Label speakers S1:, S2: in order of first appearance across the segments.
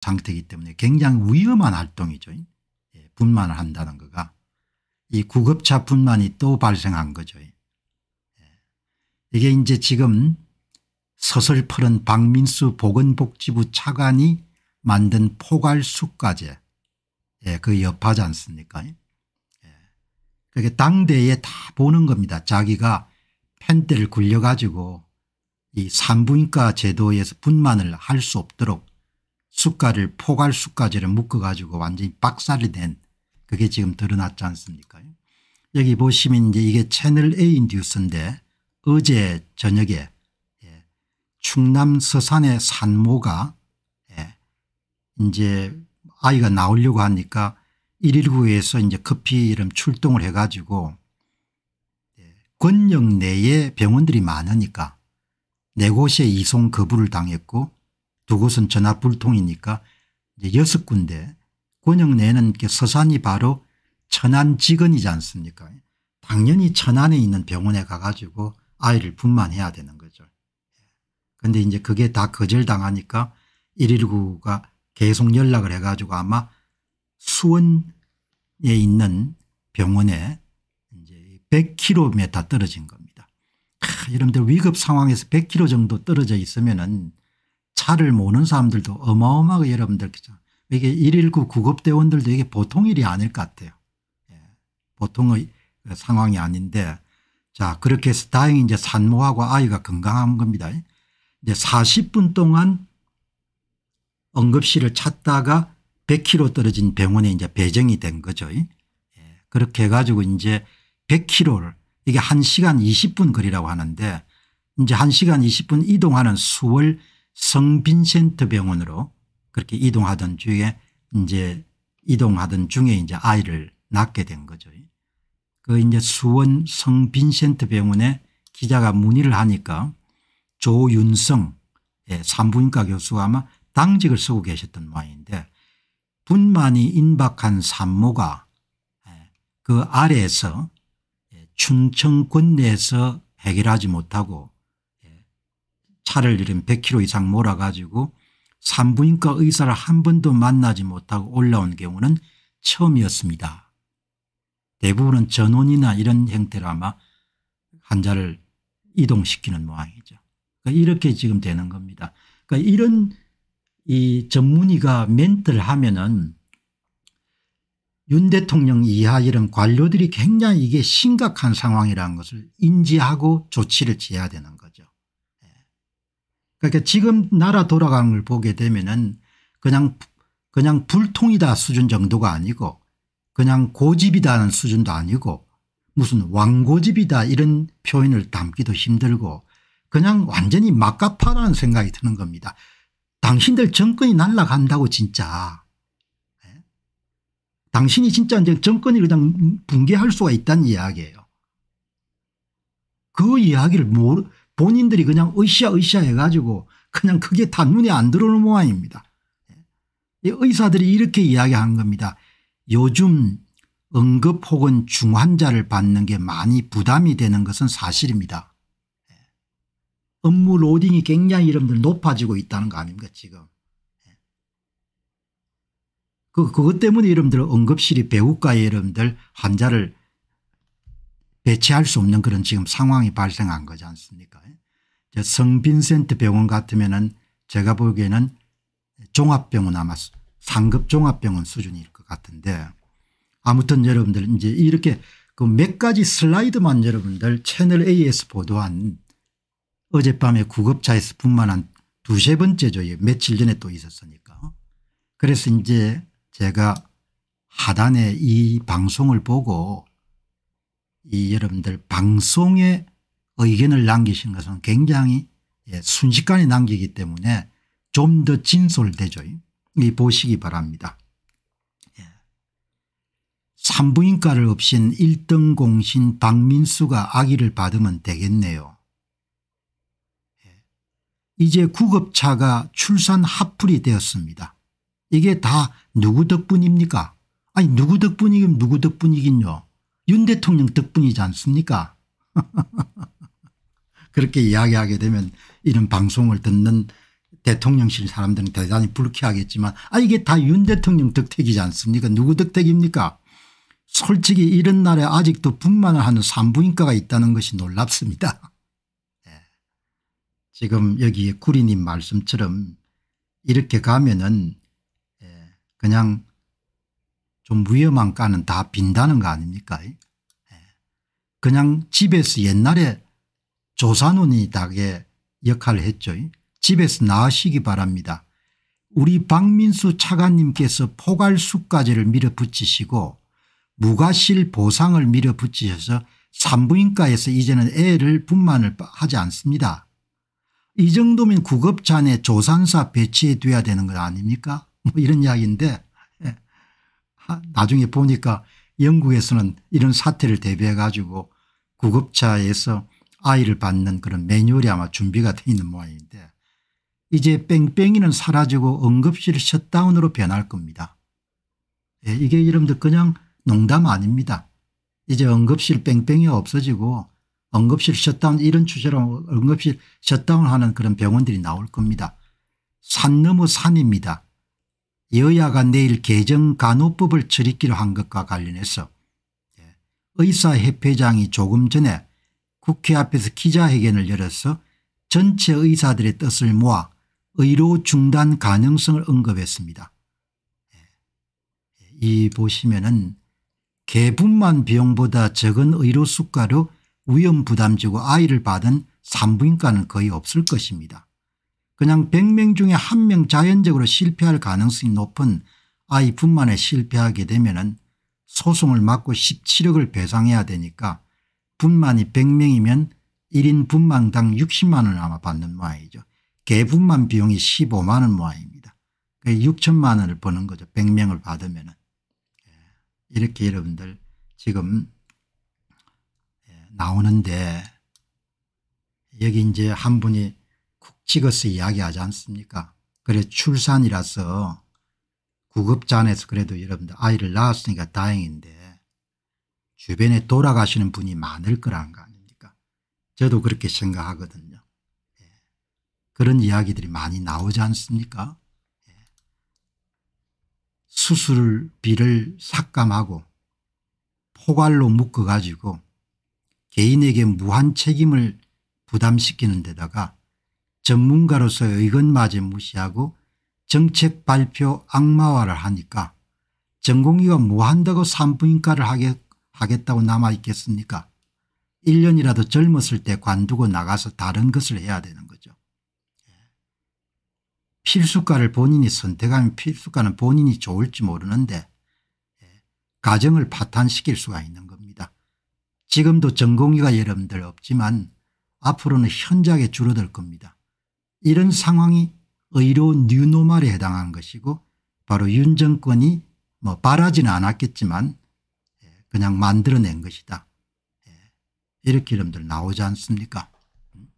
S1: 상태이기 때문에 굉장히 위험한 활동이죠. 예, 분만을 한다는 거가 이 구급차 분만이 또 발생한 거죠. 예. 이게 이제 지금 서슬퍼른 박민수 보건복지부 차관이 만든 포괄수까지 예, 그 여파지 않습니까? 예. 그게 당대에 다 보는 겁니다. 자기가 펜대를 굴려가지고 이 산부인과 제도에서 분만을 할 수 없도록 숟가를포괄 숟가지를 묶어가지고 완전히 박살이 된 그게 지금 드러났지 않습니까 여기 보시면 이제 이게 채널 A 뉴스인데 어제 저녁에 예, 충남 서산의 산모가 예, 이제 아이가 나오려고 하니까 119에서 이제 급히 이런 출동을 해가지고 예, 권역 내에 병원들이 많으니까 네 곳에 이송 거부를 당했고 두 곳은 전화불통이니까 이제 여섯 군데 권역 내는 서산이 바로 천안 직원이지 않습니까 당연히 천안에 있는 병원에 가가지고 아이를 분만해야 되는 거죠. 그런데 이제 그게 다 거절당하니까 119가 계속 연락을 해가지고 아마 수원에 있는 병원에 이제 100km 떨어진 겁니다. 여러분들 위급 상황에서 100km 정도 떨어져 있으면은 차를 모는 사람들도 어마어마하게 여러분들 이게 119 구급대원들도 이게 보통 일이 아닐 것 같아요. 예. 보통의 상황이 아닌데 자 그렇게 해서 다행히 이제 산모하고 아이가 건강한 겁니다. 이제 40분 동안 응급실을 찾다가 100km 떨어진 병원에 이제 배정이 된 거죠. 예. 그렇게 해가지고 이제 100km를 이게 1시간 20분 거리라고 하는데 이제 1시간 20분 이동하는 수월 성빈센트 병원으로 그렇게 이동하던 중에 이제 이동하던 중에 이제 아이를 낳게 된 거죠. 그 이제 수원 성빈센트 병원에 기자가 문의를 하니까 조윤성 산부인과 교수가 아마 당직을 쓰고 계셨던 모양인데 분만이 인박한 산모가 예, 그 아래에서 예, 춘천 권내에서 해결하지 못하고 차를 이른 100km 이상 몰아가지고 산부인과 의사를 한 번도 만나지 못하고 올라온 경우는 처음이었습니다. 대부분은 전원이나 이런 형태로 아마 환자를 이동시키는 모양이죠. 그러니까 이렇게 지금 되는 겁니다. 그러니까 이런 이 전문의가 멘트를 하면은 윤 대통령 이하 이런 관료들이 굉장히 이게 심각한 상황이라는 것을 인지하고 조치를 취해야 되는 거죠. 그러니까 지금 나라 돌아가는 걸 보게 되면은 그냥 그냥 불통이다 수준 정도가 아니고 그냥 고집이다는 수준도 아니고 무슨 왕고집이다 이런 표현을 담기도 힘들고 그냥 완전히 막가파라는 생각이 드는 겁니다. 당신들 정권이 날라간다고 진짜. 네? 당신이 진짜 이제 정권이 그냥 붕괴할 수가 있다는 이야기예요. 그 이야기를 모르 본인들이 그냥 으쌰으쌰 해가지고 그냥 그게 다 눈에 안 들어오는 모양입니다. 예. 의사들이 이렇게 이야기한 겁니다. 요즘 응급 혹은 중환자를 받는 게 많이 부담이 되는 것은 사실입니다. 예. 업무 로딩이 굉장히 여러분들 높아지고 있다는 거 아닙니까 지금. 예. 그, 그것 때문에 여러분들 응급실이 배우과에 여러분들 환자를 배치할 수 없는 그런 지금 상황이 발생한 거지 않습니까 성빈센트 병원 같으면 은 제가 보기에는 종합병원 아마 상급 종합병원 수준일 것 같은데 아무튼 여러분들 이제 이렇게 그 몇 가지 슬라이드만 여러분들 채널A에서 보도한 어젯밤에 구급차에서 분만한 두 세 번째죠. 며칠 전에 또 있었으니까. 그래서 이제 제가 하단에 이 방송을 보고 이 여러분들 방송에 의견을 남기신 것은 굉장히 예, 순식간에 남기기 때문에 좀 더 진솔되죠. 이 보시기 바랍니다. 예. 산부인과를 없인 1등 공신 박민수가 아기를 받으면 되겠네요. 예. 이제 구급차가 출산 하풀이 되었습니다. 이게 다 누구 덕분입니까? 아니 누구 덕분이긴 누구 덕분이긴요. 윤 대통령 덕분이지 않습니까 그렇게 이야기하게 되면 이런 방송을 듣는 대통령실 사람들은 대단히 불쾌하겠지만 아 이게 다 윤 대통령 덕택이지 않습니까 누구 덕택입니까 솔직히 이런 날에 아직도 분만을 하는 산부인과가 있다는 것이 놀랍습니다. 예. 지금 여기에 구리님 말씀처럼 이렇게 가면은 예, 그냥 좀 위험한 가는 다 빈다는 거 아닙니까? 예. 그냥 집에서 옛날에 조사논이 닭의 역할을 했죠. 집에서 나으시기 바랍니다. 우리 박민수 차관님께서 포괄수까지를 밀어붙이시고 무과실 보상을 밀어붙이셔서 산부인과에서 이제는 애를 분만을 하지 않습니다. 이 정도면 구급차 내 조산사 배치해 둬야 되는 거 아닙니까? 뭐 이런 이야기인데 아, 나중에 보니까 영국에서는 이런 사태를 대비해 가지고 구급차에서 아이를 받는 그런 매뉴얼이 아마 준비가 돼 있는 모양인데 이제 뺑뺑이는 사라지고 응급실 셧다운으로 변할 겁니다. 예, 이게 여러분들 그냥 농담 아닙니다. 이제 응급실 뺑뺑이 없어지고 응급실 셧다운 이런 주제로 응급실 셧다운하는 그런 병원들이 나올 겁니다. 산 넘어 산입니다. 여야가 내일 개정 간호법을 처리키로 한 것과 관련해서 예, 의사협회장이 조금 전에 국회 앞에서 기자회견을 열어서 전체 의사들의 뜻을 모아 의료 중단 가능성을 언급했습니다. 예, 이 보시면은 개분만 비용보다 적은 의료 수가로 위험 부담지고 아이를 받은 산부인과는 거의 없을 것입니다. 그냥 100명 중에 한 명 자연적으로 실패할 가능성이 높은 아이분만에 실패하게 되면 은 소송을 맞고 17억을 배상해야 되니까 분만이 100명이면 1인 분만당 60만 원을 아마 받는 모양이죠. 개분만 비용이 15만 원 모양입니다. 6천만 원을 버는 거죠. 100명을 받으면 은 예, 이렇게 여러분들 지금 예, 나오는데 여기 이제 한 분이 찍어서 이야기하지 않습니까 그래 출산이라서 구급잔에서 그래도 여러분들 아이를 낳았으니까 다행인데 주변에 돌아가시는 분이 많을 거란 거 아닙니까 저도 그렇게 생각하거든요 예. 그런 이야기들이 많이 나오지 않습니까 예. 수술비를 삭감하고 포괄로 묶어가지고 개인에게 무한 책임을 부담시키는 데다가 전문가로서의 의건마저 무시하고 정책 발표 악마화를 하니까 전공의가 뭐 한다고 산부인과를 하겠, 하겠다고 남아있겠습니까 1년이라도 젊었을 때 관두고 나가서 다른 것을 해야 되는 거죠. 예. 필수과를 본인이 선택하면 필수과는 본인이 좋을지 모르는데 예. 가정을 파탄시킬 수가 있는 겁니다. 지금도 전공의가 여러분들 없지만 앞으로는 현저하게 줄어들 겁니다. 이런 상황이 의로 뉴노말에 해당하는 것이고 바로 윤 정권이 뭐 바라지는 않았겠지만 예, 그냥 만들어낸 것이다. 예, 이렇게 이름들 나오지 않습니까 음.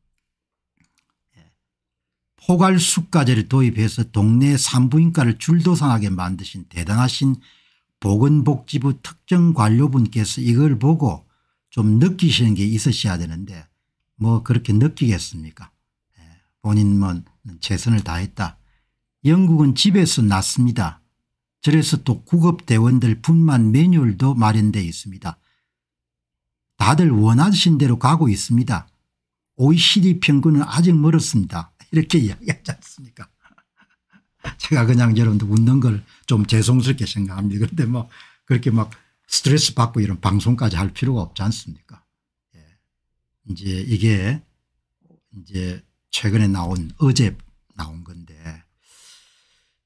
S1: 예. 포괄수가제를 도입해서 동네 산부인과를 줄도상하게 만드신 대단하신 보건복지부 특정 관료분께서 이걸 보고 좀 느끼시는 게 있으셔야 되는데 뭐 그렇게 느끼겠습니까 본인은 최선을 다했다. 영국은 집에서 났습니다. 그래서 또 구급대원들 분만 매뉴얼도 마련되어 있습니다. 다들 원하신 대로 가고 있습니다. OECD 평균은 아직 멀었습니다. 이렇게 이야기하지 않습니까 제가 그냥 여러분들 웃는 걸 좀 죄송스럽게 생각합니다. 그런데 뭐 그렇게 막 스트레스 받고 이런 방송까지 할 필요가 없지 않습니까 예. 이제 이게 이제 최근에 나온 어제 나온 건데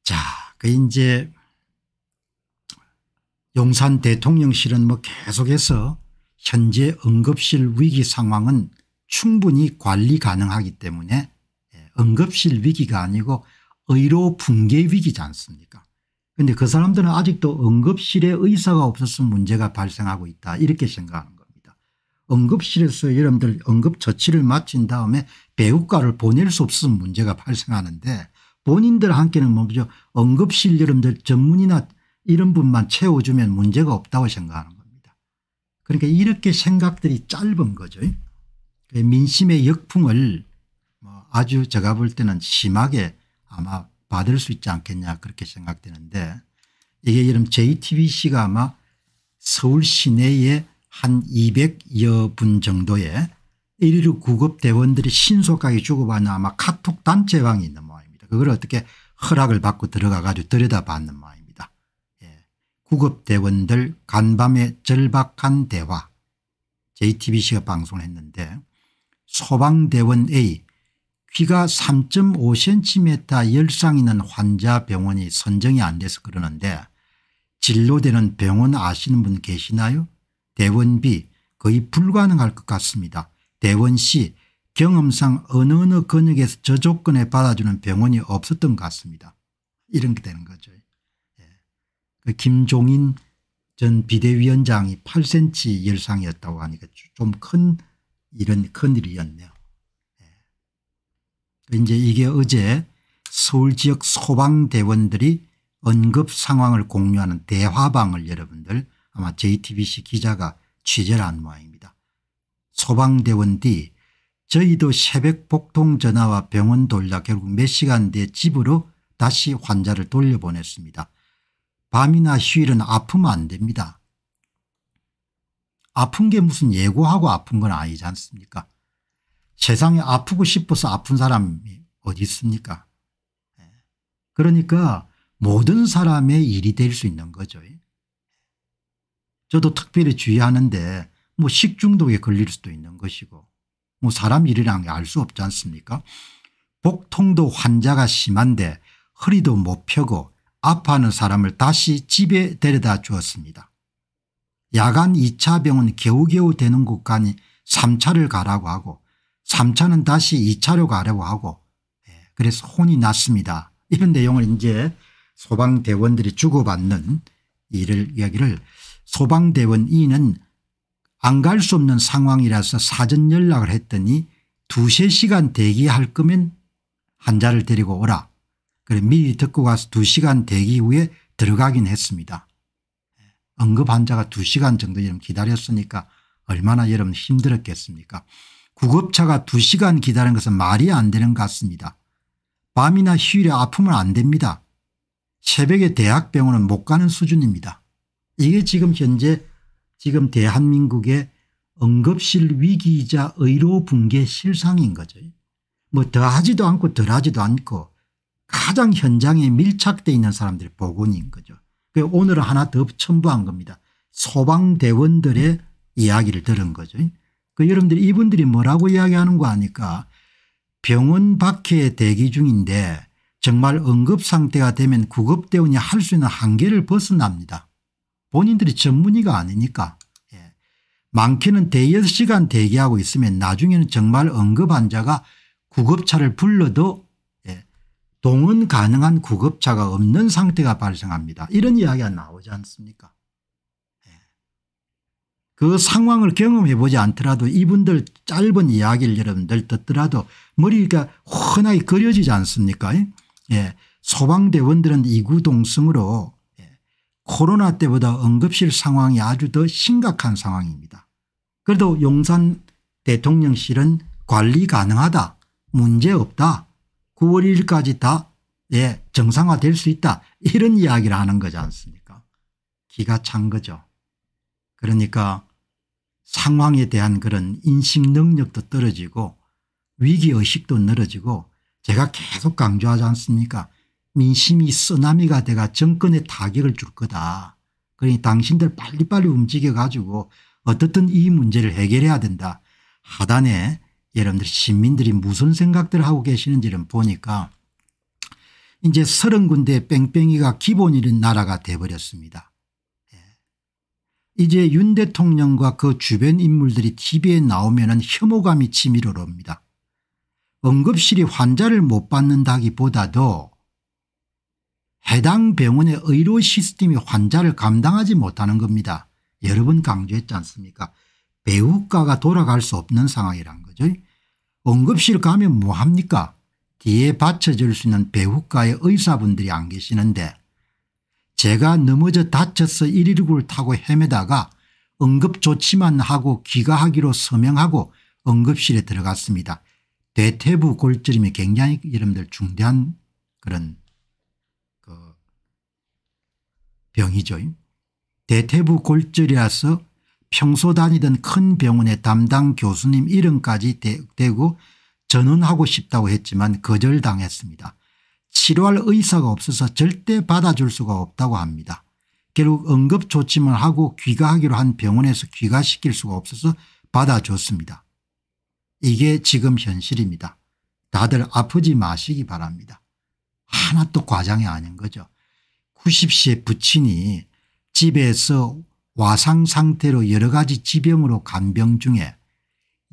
S1: 자, 그 이제 용산 대통령실은 뭐 계속해서 현재 응급실 위기 상황은 충분히 관리 가능하기 때문에 예, 응급실 위기가 아니고 의료 붕괴 위기지 않습니까 그런데 그 사람들은 아직도 응급실에 의사가 없어서 문제가 발생하고 있다 이렇게 생각합니다. 응급실에서 여러분들 응급처치를 마친 다음에 배우과를 보낼 수 없으면 문제가 발생하는데 본인들 한테는 뭐죠 응급실 여러분들 전문이나 이런 분만 채워주면 문제가 없다고 생각하는 겁니다. 그러니까 이렇게 생각들이 짧은 거죠. 그 민심의 역풍을 뭐 아주 제가 볼 때는 심하게 아마 받을 수 있지 않겠냐 그렇게 생각되는데 이게 여러분 JTBC가 아마 서울 시내에 한 200여 분 정도의 1 1 9 구급대원들이 신속하게 주고받는 아마 카톡 단체방이 있는 모양입니다. 그걸 어떻게 허락을 받고 들어가 가지고 들여다봤는 모양입니다. 예. 구급대원들 간밤에 절박한 대화 JTBC가 방송을 했는데 소방대원 A 귀가 3.5cm 열상 있는 환자 병원이 선정이 안 돼서 그러는데 진료되는 병원 아시는 분 계시나요 대원비 거의 불가능할 것 같습니다. 대원씨 경험상 어느 어느 근육에서 저 조건에 받아주는 병원이 없었던 것 같습니다. 이런 게 되는 거죠. 예. 그 김종인 전 비대위원장이 8cm 열상이었다고 하니까 좀 큰 이런 큰일이었네요. 예. 그 이제 이게 어제 서울 지역 소방대원들이 응급 상황을 공유하는 대화방을 여러분들 아마 JTBC 기자가 취재를 한 모양입니다. 소방대원 D 저희도 새벽 복통 전화와 병원 돌려 결국 몇 시간 뒤에 집으로 다시 환자를 돌려보냈습니다. 밤이나 휴일은 아프면 안 됩니다. 아픈 게 무슨 예고하고 아픈 건 아니지 않습니까 세상에 아프고 싶어서 아픈 사람이 어디 있습니까 예. 그러니까 모든 사람의 일이 될 수 있는 거죠. 예. 저도 특별히 주의하는데 뭐 식중독에 걸릴 수도 있는 것이고 뭐 사람 일이라는 게 알 수 없지 않습니까 복통도 환자가 심한데 허리도 못 펴고 아파하는 사람을 다시 집에 데려다 주었습니다. 야간 2차 병은 겨우겨우 되는 곳간이 3차를 가라고 하고 3차는 다시 2차로 가라고 하고 예, 그래서 혼이 났습니다. 이런 내용을 이제 소방대원들이 주고받는 이를 이야기를 소방대원 이는 안 갈 수 없는 상황이라서 사전 연락을 했더니 두세 시간 대기할 거면 환자를 데리고 오라. 그래 미리 듣고 가서 두시간 대기 후에 들어가긴 했습니다. 응급 환자가 두시간 정도 기다렸으니까 얼마나 여러분 힘들었겠습니까. 구급차가 두시간 기다리는 것은 말이 안 되는 것 같습니다. 밤이나 휴일에 아프면 안 됩니다. 새벽에 대학병원은 못 가는 수준입니다. 이게 지금 현재 지금 대한민국의 응급실 위기이자 의료 붕괴 실상인 거죠. 뭐 더하지도 않고 덜하지도 않고 가장 현장에 밀착돼 있는 사람들이 보건인 거죠. 그 오늘 하나 더 첨부한 겁니다. 소방대원들의 이야기를 들은 거죠. 그 여러분들 이분들이 뭐라고 이야기하는 거 아니까 병원 밖에 대기 중인데 정말 응급상태가 되면 구급대원이 할 수 있는 한계를 벗어납니다. 본인들이 전문의가 아니니까 예. 많게는 대여 시간 대기하고 있으면 나중에는 정말 응급 환자가 구급차를 불러도 예. 동원 가능한 구급차가 없는 상태가 발생합니다. 이런 이야기가 나오지 않습니까 예. 그 상황을 경험해 보지 않더라도 이분들 짧은 이야기를 여러분들 듣더라도 머리가 훤하게 그려지지 않습니까 예. 소방대원들은 이구동성으로 코로나 때보다 응급실 상황이 아주 더 심각한 상황입니다. 그래도 용산 대통령실은 관리 가능하다 문제없다 9월 1일까지 다 예, 정상화될 수 있다 이런 이야기를 하는 거지 않습니까 기가 찬 거죠. 그러니까 상황에 대한 그런 인식 능력도 떨어지고 위기의식도 늘어지고 제가 계속 강조하지 않습니까 민심이 쓰나미가 돼가 정권에 타격을 줄 거다. 그러니 당신들 빨리빨리 움직여 가지고 어떻든 이 문제를 해결해야 된다. 하단에 여러분들 시민들이 무슨 생각들을 하고 계시는지를 보니까 이제 서른 군데 뺑뺑이가 기본이는 나라가 돼버렸습니다. 예. 이제 윤 대통령과 그 주변 인물들이 TV에 나오면 혐오감이 치밀어 옵니다. 응급실이 환자를 못 받는다기보다도 해당 병원의 의료 시스템이 환자를 감당하지 못하는 겁니다. 여러 분 강조했지 않습니까 배우과가 돌아갈 수 없는 상황이란 거죠. 응급실 가면 뭐합니까 뒤에 받쳐줄 수 있는 배우과의 의사분들이 안 계시는데 제가 넘어져 다쳐서 119를 타고 헤매다가 응급조치만 하고 귀가하기로 서명하고 응급실에 들어갔습니다. 대퇴부 골절임이 굉장히 여러분들 중대한 그런 병이죠. 대퇴부 골절이라서 평소 다니던 큰 병원의 담당 교수님 이름까지 대고 전원하고 싶다고 했지만 거절당했습니다. 치료할 의사가 없어서 절대 받아줄 수가 없다고 합니다. 결국 응급조치만 하고 귀가하기로 한 병원에서 귀가시킬 수가 없어서 받아줬습니다. 이게 지금 현실입니다. 다들 아프지 마시기 바랍니다. 하나도 과장이 아닌 거죠. 9 0시에 부친이 집에서 와상 상태로 여러 가지 지병으로 간병 중에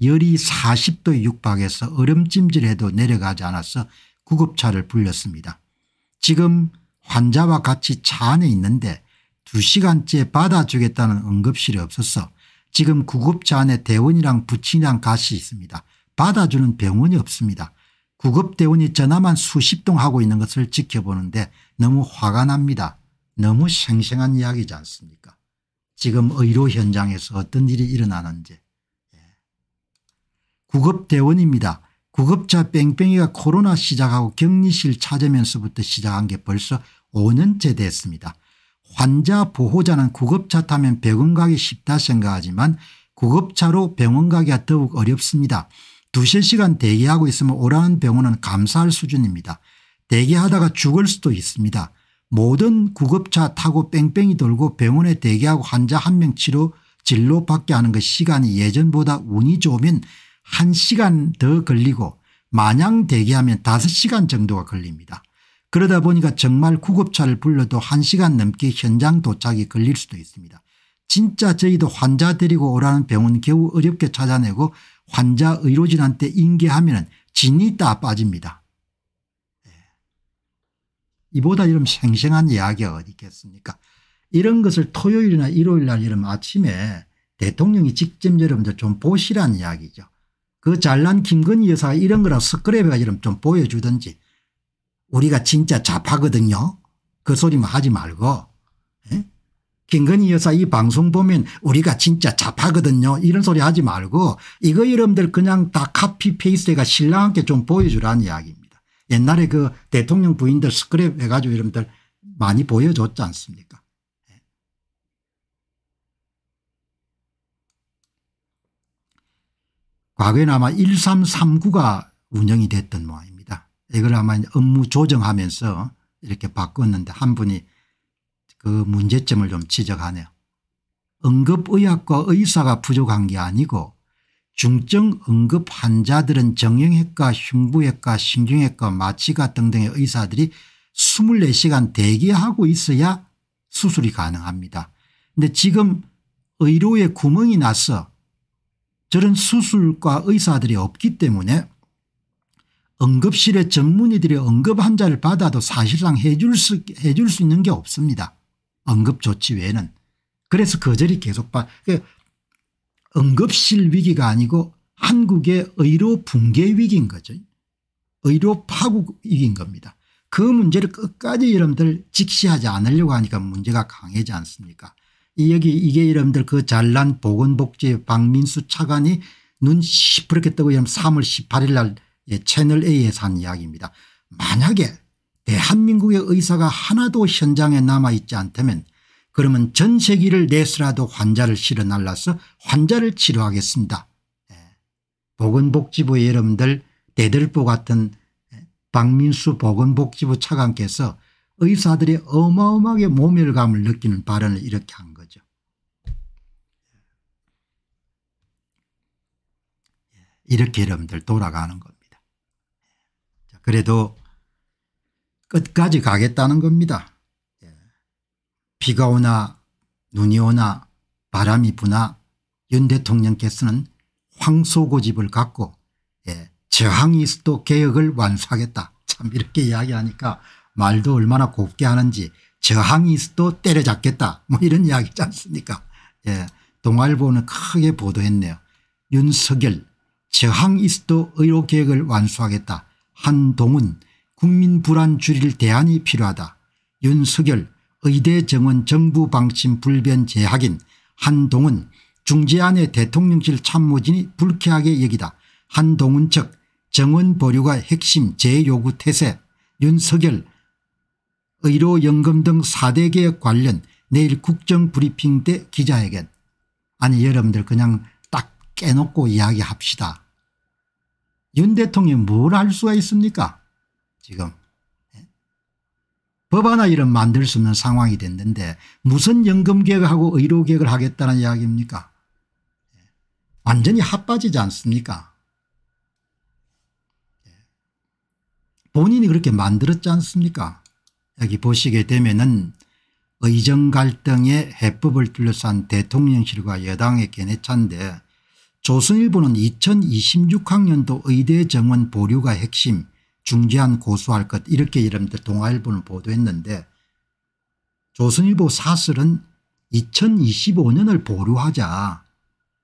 S1: 열이 40도 육박해서 얼음찜질해도 내려가지 않아서 구급차를 불렸습니다. 지금 환자와 같이 차 안에 있는데 2시간째 받아주겠다는 응급실이 없어서 지금 구급차 안에 대원이랑 부친이랑 같이 있습니다. 받아주는 병원이 없습니다. 구급대원이 전화만 수십 통 하고 있는 것을 지켜보는데 너무 화가 납니다. 너무 생생한 이야기지 않습니까 지금 의료 현장에서 어떤 일이 일어나는지. 예. 구급대원입니다. 구급차 뺑뺑이가 코로나 시작하고 격리실 찾으면서부터 시작한 게 벌써 5년째 됐습니다. 환자 보호자는 구급차 타면 병원 가기 쉽다 생각하지만 구급차로 병원 가기가 더욱 어렵습니다. 두세 시간 대기하고 있으면 오라는 병원은 감사할 수준입니다. 대기하다가 죽을 수도 있습니다. 모든 구급차 타고 뺑뺑이 돌고 병원에 대기하고 환자 한 명 치료 진료 받게 하는 그 시간이 예전보다 운이 좋으면 1시간 더 걸리고 마냥 대기하면 5시간 정도가 걸립니다. 그러다 보니까 정말 구급차를 불러도 1시간 넘게 현장 도착이 걸릴 수도 있습니다. 진짜 저희도 환자 데리고 오라는 병원 겨우 어렵게 찾아내고 환자 의료진한테 인계하면 진이 따 빠집니다. 예. 이보다 이런 생생한 이야기가 어디 있겠습니까 이런 것을 토요일이나 일요일 날 이런 아침에 대통령이 직접 여러분들 좀 보시란 이야기죠. 그 잘난 김건희 여사가 이런 거라 스크랩에 이름 좀 보여주든지 우리가 진짜 자파거든요. 그 소리만 하지 말고 김건희 여사 이 방송 보면 우리가 진짜 잡하거든요 이런 소리 하지 말고 이거 이름들 그냥 다 카피 페이스트가 신랑한테 좀 보여주라는 이야기입니다. 옛날에 그 대통령 부인들 스크랩 해가지고 이름들 많이 보여줬지 않습니까 예. 과거에는 아마 1339가 운영이 됐던 모양입니다. 이걸 아마 업무 조정하면서 이렇게 바꿨는데 한 분이 그 문제점을 좀 지적하네요. 응급의학과 의사가 부족한 게 아니고 중증 응급 환자들은 정형외과 흉부외과 신경외과 마취과 등등의 의사들이 24시간 대기하고 있어야 수술이 가능합니다. 근데 지금 의료에 구멍이 나서 저런 수술과 의사들이 없기 때문에 응급실의 전문의들이 응급 환자를 받아도 사실상 해줄 수, 해줄 수 있는 게 없습니다. 응급조치 외에는 그래서 거절이 그 계속 빠 그 응급실 위기가 아니고 한국의 의료 붕괴 위기인 거죠. 의료 파국 위기인 겁니다. 그 문제를 끝까지 여러분들 직시하지 않으려고 하니까 문제가 강해지 않습니까 여기 이게 여러분들 그 잘난 보건복지 박민수 차관이 눈 시퍼렇게 뜨고 3월 18일 날 채널A에서 한 이야기입니다. 만약에 대한민국의 예, 의사가 하나도 현장에 남아있지 않다면 그러면 전세기를 내서라도 환자를 실어 날라서 환자를 치료하겠습니다. 예. 보건복지부 여러분들 대들보 같은 예, 박민수 보건복지부 차관께서 의사들의 어마어마하게 모멸감을 느끼는 발언을 이렇게 한 거죠. 이렇게 여러분들 돌아가는 겁니다. 그래도 끝까지 가겠다는 겁니다. 예. 비가 오나 눈이 오나 바람이 부나 윤 대통령께서는 황소고집을 갖고 예, 저항이 있어도 개혁을 완수하겠다. 참 이렇게 이야기하니까 말도 얼마나 곱게 하는지 저항이 있어도 때려잡겠다 뭐 이런 이야기지 않습니까 예, 동아일보는 크게 보도했네요. 윤석열 저항 있어도 의료개혁을 완수하겠다. 한동훈 국민 불안 줄일 대안이 필요하다. 윤석열 의대 정원 정부 방침 불변 재학인 한동훈 중재안의 대통령실 참모진이 불쾌하게 여기다. 한동훈 측 정원 보류가 핵심 재요구 태세 윤석열 의료연금 등 4대 개혁 관련 내일 국정 브리핑 때 기자회견. 아니 여러분들 그냥 딱 깨놓고 이야기합시다. 윤대통령뭘할 수가 있습니까 지금 예? 법안나 이런 만들 수 없는 상황이 됐는데 무슨 연금개혁하고 의료계획을 하겠다는 이야기입니까 예. 완전히 합빠지지 않습니까 예. 본인이 그렇게 만들었지 않습니까 여기 보시게 되면은 의정 갈등의 해법을 둘러싼 대통령실과 여당의 개해차인데 조선일보는 2026학년도 의대 정원 보류가 핵심 중재한 고소할것 이렇게 여러분들 동아일보는 보도했는데 조선일보 사설은 2025년을 보류하자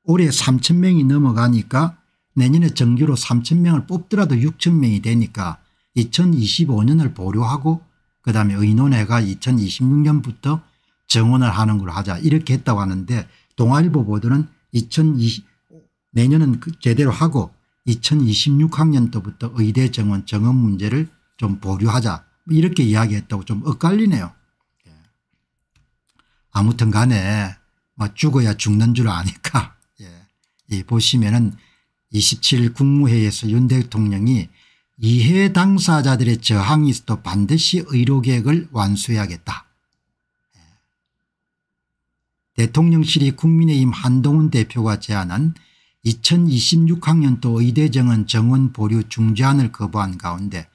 S1: 올해 3천명이 넘어가니까 내년에 정규로 3천명을 뽑더라도 6천명이 되니까 2025년을 보류하고 그 다음에 의논회가 2026년부터 정원을 하는 걸 하자 이렇게 했다고 하는데 동아일보 보도는 2020 내년은 그 제대로 하고 2026학년도부터 의대 정원 정원 문제를 좀 보류하자 뭐 이렇게 이야기했다고 좀 엇갈리네요. 예. 아무튼 간에 뭐 죽어야 죽는 줄 아니까 예. 보시면은 27일 국무회의에서 윤 대통령이 이해 당사자들의 저항이 있어도 반드시 의료계획을 완수해야겠다. 예. 대통령실이 국민의힘 한동훈 대표가 제안한 2026학년도 의대정은 정원 보류 중재안을 거부한 가운데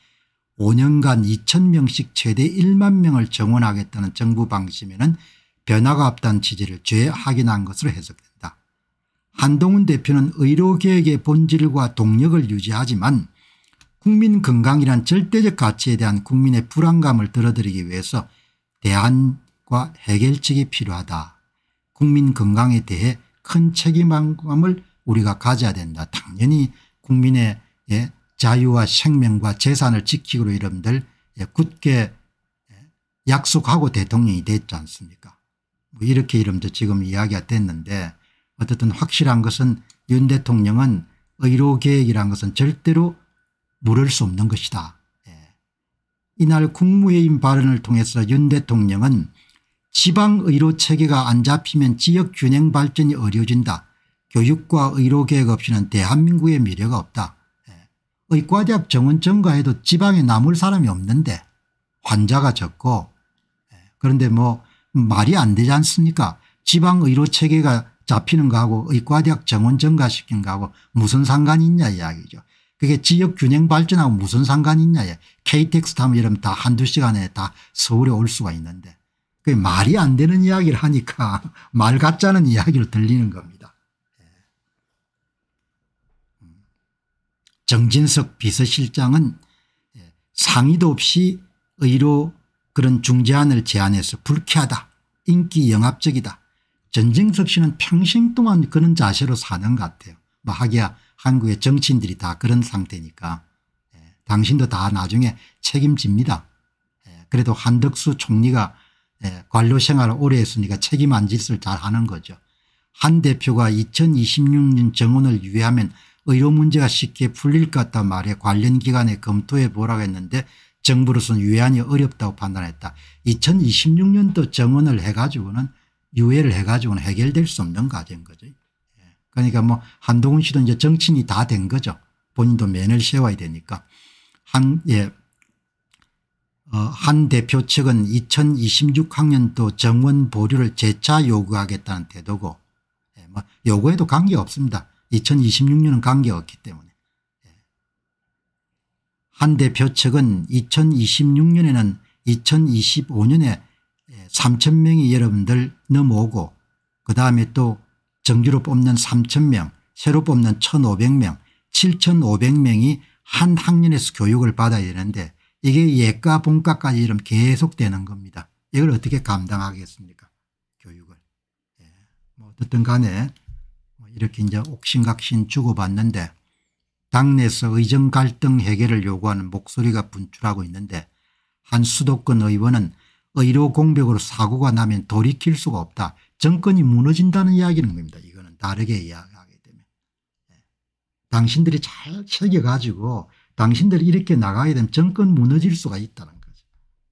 S1: 5년간 2천명씩 최대 1만 명을 정원하겠다는 정부 방침에는 변화가 없다는 취지를 죄확인한 것으로 해석된다. 한동훈 대표는 의료계획의 본질과 동력을 유지하지만 국민 건강이란 절대적 가치에 대한 국민의 불안감을 덜어드리기 위해서 대안과 해결책이 필요하다. 국민 건강에 대해 큰 책임감을 우리가 가져야 된다. 당연히 국민의 예, 자유와 생명과 재산을 지키기로 이러들 예, 굳게 예, 약속하고 대통령이 됐지 않습니까 뭐 이렇게 이름도 지금 이야기가 됐는데 어쨌든 확실한 것은 윤 대통령은 의료계획이란 것은 절대로 물을 수 없는 것이다. 예. 이날 국무회의 발언을 통해서 윤 대통령은 지방의료체계가 안 잡히면 지역균형 발전이 어려진다. 워 교육과 의료계획 없이는 대한민국의 미래가 없다. 예. 의과대학 정원 증가해도 지방에 남을 사람이 없는데 환자가 적고 예. 그런데 뭐 말이 안 되지 않습니까 지방의료체계가 잡히는 거하고 의과대학 정원 증가시킨 거하고 무슨 상관이 있냐 이야기죠. 그게 지역균형 발전하고 무슨 상관이 있냐 KTX 타면 이러면 다 한두 시간에 다 서울에 올 수가 있는데 그게 말이 안 되는 이야기를 하니까 말 같자는 이야기를 들리는 겁니다. 정진석 비서실장은 예, 상의도 없이 의로 그런 중재안을 제안해서 불쾌하다 인기 영합적이다 전정석 씨는 평생 동안 그런 자세로 사는 것 같아요. 뭐 하기야 한국의 정치인들이 다 그런 상태니까 예, 당신도 다 나중에 책임집니다. 예, 그래도 한덕수 총리가 예, 관료 생활을 오래 했으니까 책임 안 짓을 잘 하는 거죠. 한 대표가 2026년 정원을 유예하면 의료 문제가 쉽게 풀릴 것 같다 말해 관련 기관에 검토해 보라고 했는데 정부로서는 유예안이 어렵다고 판단했다. 2026년도 정원을 해가지고는 유예를 해가지고는 해결될 수 없는 과제인 거죠. 예. 그러니까 뭐 한동훈 씨도 이제 정치인이 다 된 거죠. 본인도 면을 세워야 되니까. 한, 예. 어, 한 대표 측은 2026학년도 정원 보류를 재차 요구하겠다는 태도고 예, 뭐 요구에도 관계없습니다. 2026년은 관계가 없기 때문에 예. 한 대표 측은 2026년에는 2025년에 3천 명이 여러분들 넘어오고 그 다음에 또 정규로 뽑는 3천 명 새로 뽑는 1,500명 7,500명이 한 학년에서 교육을 받아야 되는데 이게 예과 본과까지 이러 계속되는 겁니다. 이걸 어떻게 감당하겠습니까 교육을. 예. 뭐 어쨌든 간에 이렇게 이제 옥신각신 주고받는데 당내에서 의정 갈등 해결을 요구하는 목소리가 분출하고 있는데 한 수도권 의원은 의료 공백으로 사고가 나면 돌이킬 수가 없다. 정권이 무너진다는 이야기는 겁니다. 이거는 다르게 이야기하게 되면. 네. 당신들이 잘 새겨가지고 당신들이 이렇게 나가게 되면 정권 무너질 수가 있다는 거죠.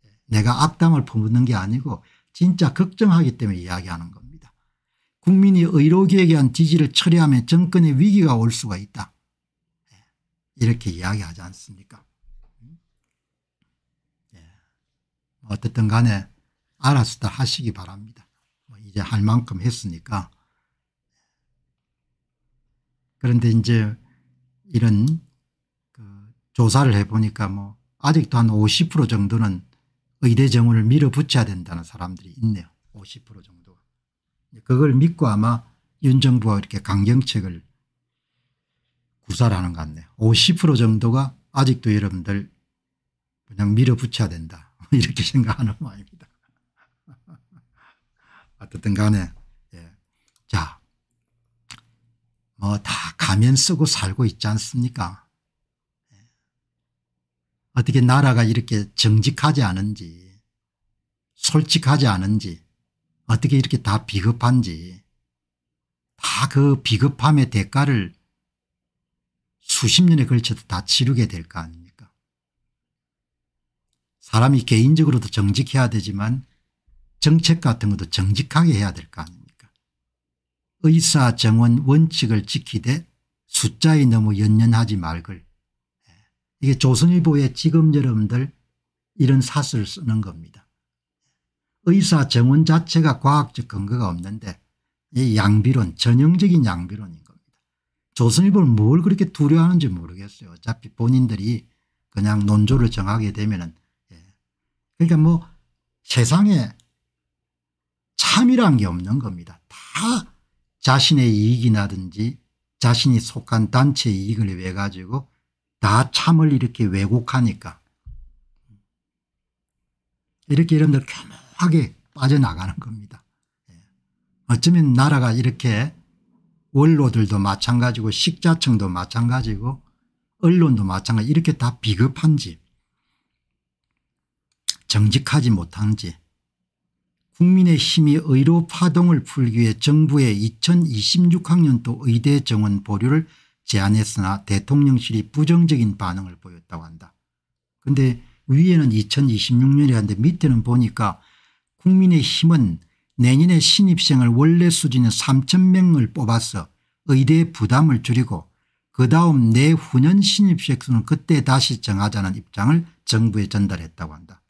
S1: 네. 내가 악담을 퍼붓는 게 아니고 진짜 걱정하기 때문에 이야기하는 거죠. 국민이 의료계에 대한 지지를 처리하면 정권의 위기가 올 수가 있다. 예. 이렇게 이야기하지 않습니까 예. 뭐 어쨌든 간에 알아서들 하시기 바랍니다. 뭐 이제 할 만큼 했으니까. 그런데 이제 이런 그 조사를 해보니까 뭐 아직도 한 50% 정도는 의대 정원을 밀어붙여야 된다는 사람들이 있네요. 50% 정도. 그걸 믿고 아마 윤 정부가 이렇게 강경책을 구사를 하는 것 같네요. 50% 정도가 아직도 여러분들 그냥 밀어붙여야 된다 이렇게 생각하는 모양입니다. 어쨌든 간에 예. 자, 뭐 다 가면 쓰고 살고 있지 않습니까? 예. 어떻게 나라가 이렇게 정직하지 않은지 솔직하지 않은지 어떻게 이렇게 다 비겁한지 다 그 비겁함의 대가를 수십 년에 걸쳐서 다 치르게 될 거 아닙니까 사람이 개인적으로도 정직해야 되지만 정책 같은 것도 정직하게 해야 될 거 아닙니까 의사 정원 원칙을 지키되 숫자에 너무 연연하지 말걸 예. 이게 조선일보의 지금 여러분들 이런 사설을 쓰는 겁니다. 의사 정원 자체가 과학적 근거가 없는데 이 양비론 전형적인 양비론인 겁니다. 조선일보를 뭘 그렇게 두려워하는지 모르겠어요. 어차피 본인들이 그냥 논조를 정하게 되면은 예. 그러니까 뭐 세상에 참이란 게 없는 겁니다. 다 자신의 이익이라든지 자신이 속한 단체의 이익을 위해 가지고 다 참을 이렇게 왜곡하니까 이렇게 여러분들 악에 빠져나가는 겁니다. 예. 어쩌면 나라가 이렇게 원로들도 마찬가지고 식자층도 마찬가지고 언론도 마찬가지 이렇게 다 비겁한지 정직하지 못한지 국민의 힘이 의료 파동을 풀기 위해 정부의 2026학년도 의대 정원 보류를 제안했으나 대통령실이 부정적인 반응을 보였다고 한다. 그런데 위에는 2026년이라는데 밑에는 보니까 국민의힘은 내년에 신입생을 원래 수준인 3천명을 뽑아서 의대 부담을 줄이고 그 다음 내후년 신입생 수는 그때 다시 정하자는 입장을 정부에 전달했다고 한다.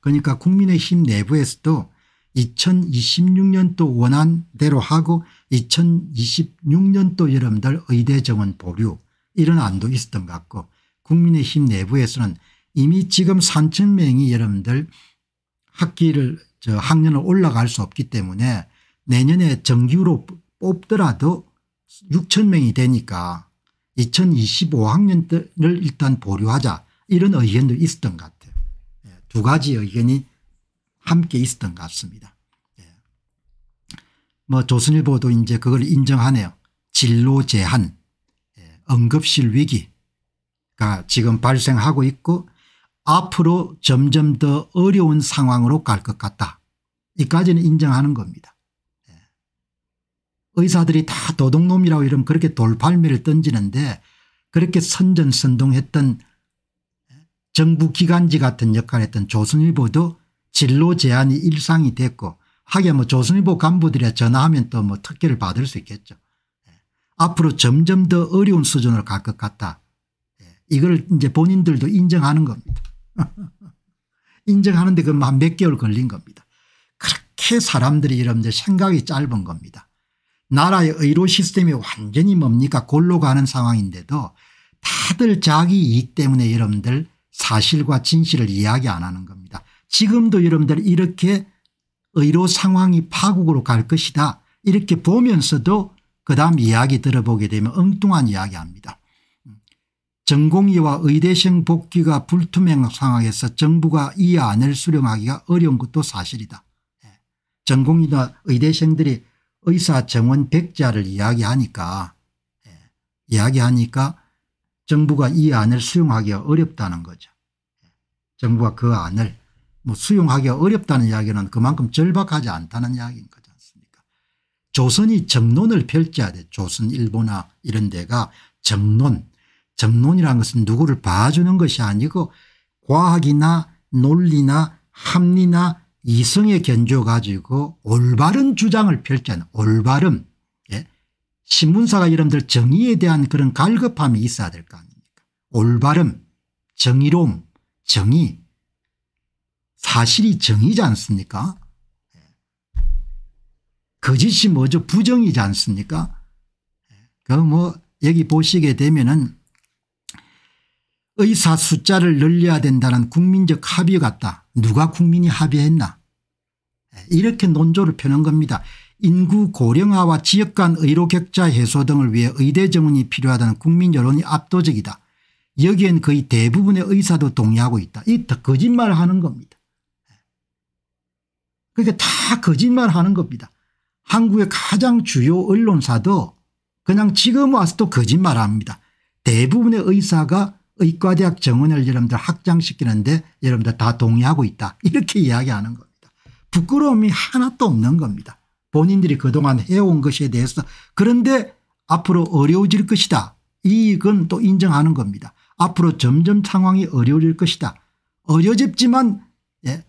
S1: 그러니까 국민의힘 내부에서도 2026년도 원안대로 하고 2026년도 여러분들 의대 정원 보류 이런 안도 있었던 것 같고 국민의힘 내부에서는 이미 지금 3천 명이 여러분들 학기를 저 학년을 올라갈 수 없기 때문에 내년에 정규로 뽑더라도 6천 명이 되니까 2025학년을 일단 보류하자 이런 의견도 있었던 것 같아요. 예, 두 가지 의견이 함께 있었던 것 같습니다. 예. 뭐 조선일보도 이제 그걸 인정하네요. 진로 제한, 예, 응급실 위기가 지금 발생하고 있고 앞으로 점점 더 어려운 상황으로 갈 것 같다. 이까지는 인정하는 겁니다. 예. 의사들이 다 도둑놈이라고 이러면 그렇게 돌팔매를 던지는데 그렇게 선전선동했던 정부기관지 같은 역할을 했던 조선일보도 진로 제한이 일상이 됐고 하긴 뭐 조선일보 간부들이 전화하면 또 뭐 특혜를 받을 수 있겠죠. 예. 앞으로 점점 더 어려운 수준으로 갈 것 같다. 예. 이걸 이제 본인들도 인정하는 겁니다. 인정하는데 그몇 개월 걸린 겁니다. 이렇게 사람들이 여러분들 생각이 짧은 겁니다. 나라의 의료 시스템이 완전히 뭡니까 골로 가는 상황인데도 다들 자기 이익 때문에 여러분들 사실과 진실을 이야기 안 하는 겁니다. 지금도 여러분들 이렇게 의료 상황이 파국으로 갈 것이다 이렇게 보면서도 그다음 이야기 들어보게 되면 엉뚱한 이야기합니다. 전공의와 의대생 복귀가 불투명 한 상황에서 정부가 이 안을 수령하기가 어려운 것도 사실이다. 전공이다 의대생들이 의사 정원 백자를 이야기하니까 예, 이야기하니까 정부가 이 안을 수용하기가 어렵다는 거죠. 예, 정부가 그 안을 뭐 수용하기가 어렵다는 이야기는 그만큼 절박하지 않다는 이야기인 거지 않습니까 조선이 정론을 펼쳐야 돼 조선일보나 이런 데가 정론 정론이라는 것은 누구를 봐주는 것이 아니고 과학이나 논리나 합리나 이성의 견조 가지고 올바른 주장을 펼치는 올바름 예? 신문사가 여러분들 정의에 대한 그런 갈급함이 있어야 될 거 아닙니까 올바름 정의로움 정의 사실이 정의지 않습니까 거짓이 예. 그 뭐죠 부정이지 않습니까 예. 그뭐 여기 보시게 되면은 의사 숫자를 늘려야 된다는 국민적 합의 같다. 누가 국민이 합의했나 이렇게 논조를 펴는 겁니다. 인구 고령화와 지역 간 의료 격차 해소 등을 위해 의대 정원이 필요하다는 국민 여론이 압도적이다. 여기엔 거의 대부분의 의사도 동의하고 있다. 이다 거짓말을 하는 겁니다. 그러니까 다 거짓말하는 겁니다. 한국의 가장 주요 언론사도 그냥 지금 와서 또 거짓말합니다. 대부분의 의사가 의과대학 정원을 여러분들 확장시키는데 여러분들 다 동의하고 있다. 이렇게 이야기하는 거예요. 부끄러움이 하나도 없는 겁니다. 본인들이 그동안 해온 것에 대해서 그런데 앞으로 어려워질 것이다. 이익은 또 인정하는 겁니다. 앞으로 점점 상황이 어려워질 것이다. 어려집지만 예,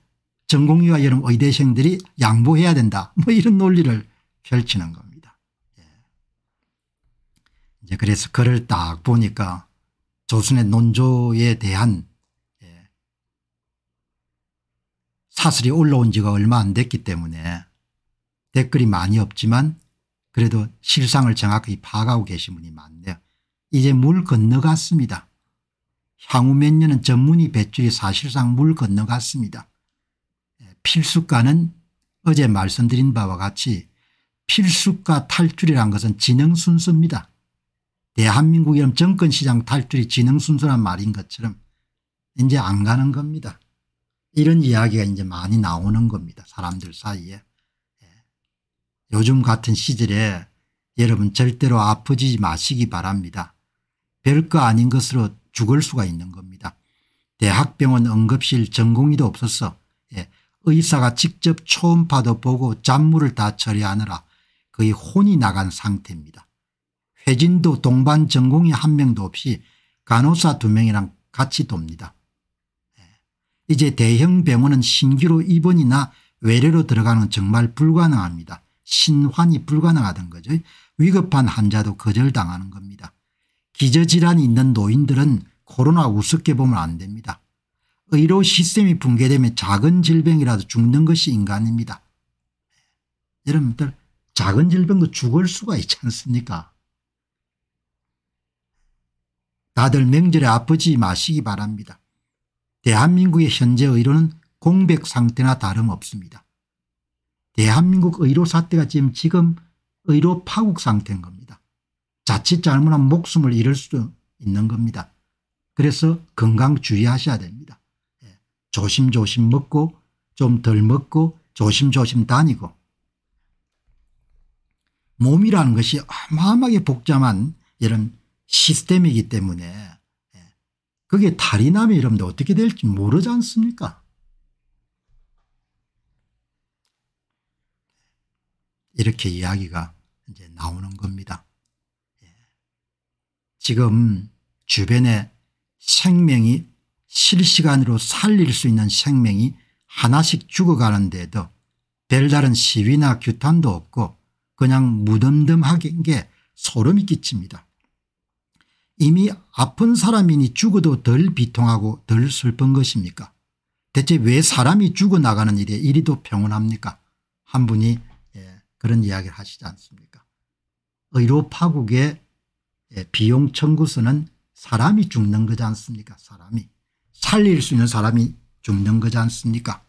S1: 전공의와 여름 의대생들이 양보해야 된다. 뭐 이런 논리를 펼치는 겁니다. 예. 이제 그래서 글을 딱 보니까 조선의 논조에 대한 사슬이 올라온 지가 얼마 안 됐기 때문에 댓글이 많이 없지만 그래도 실상을 정확히 파악하고 계신 분이 많네요. 이제 물 건너갔습니다. 향후 몇 년은 전문의 배출이 사실상 물 건너갔습니다. 예, 필수가는 어제 말씀드린 바와 같이 필수가 탈출이란 것은 진흥 순서입니다. 대한민국 이름 정권시장 탈출이 진흥 순서란 말인 것처럼 이제 안 가는 겁니다. 이런 이야기가 이제 많이 나오는 겁니다. 사람들 사이에. 예. 요즘 같은 시절에 여러분 절대로 아프지 마시기 바랍니다. 별거 아닌 것으로 죽을 수가 있는 겁니다. 대학병원 응급실 전공의도 없어서 예, 의사가 직접 초음파도 보고 잔물을 다 처리하느라 거의 혼이 나간 상태입니다. 회진도 동반 전공의 한 명도 없이 간호사 두 명이랑 같이 돕니다. 이제 대형 병원은 신규로 입원이나 외래로 들어가는 정말 불가능합니다. 신환이 불가능하던 거죠. 위급한 환자도 거절당하는 겁니다. 기저질환이 있는 노인들은 코로나 우습게 보면 안 됩니다. 의료 시스템이 붕괴되면 작은 질병이라도 죽는 것이 인간입니다. 네. 여러분들 작은 질병도 죽을 수가 있지 않습니까 다들 명절에 아프지 마시기 바랍니다. 대한민국의 현재 의료는 공백 상태나 다름없습니다. 대한민국 의료 사태가 지금, 지금 의료 파국 상태인 겁니다. 자칫 잘못한 목숨을 잃을 수도 있는 겁니다. 그래서 건강 주의하셔야 됩니다. 예, 조심조심 먹고 좀 덜 먹고 조심조심 다니고 몸이라는 것이 어마어마하게 복잡한 이런 시스템이기 때문에 그게 탈이 나면 여러분들 어떻게 될지 모르지 않습니까? 이렇게 이야기가 이제 나오는 겁니다. 예. 지금 주변에 생명이 실시간으로 살릴 수 있는 생명이 하나씩 죽어가는데도 별다른 시위나 규탄도 없고 그냥 무덤덤하게 소름이 끼칩니다. 이미 아픈 사람이니 죽어도 덜 비통하고 덜 슬픈 것입니까 대체 왜 사람이 죽어나가는 일에 이리도 평온합니까 한 분이 예, 그런 이야기를 하시지 않습니까 의료 파국의 예, 비용 청구서는 사람이 죽는 거지 않습니까 사람이 살릴 수 있는 사람이 죽는 거지 않습니까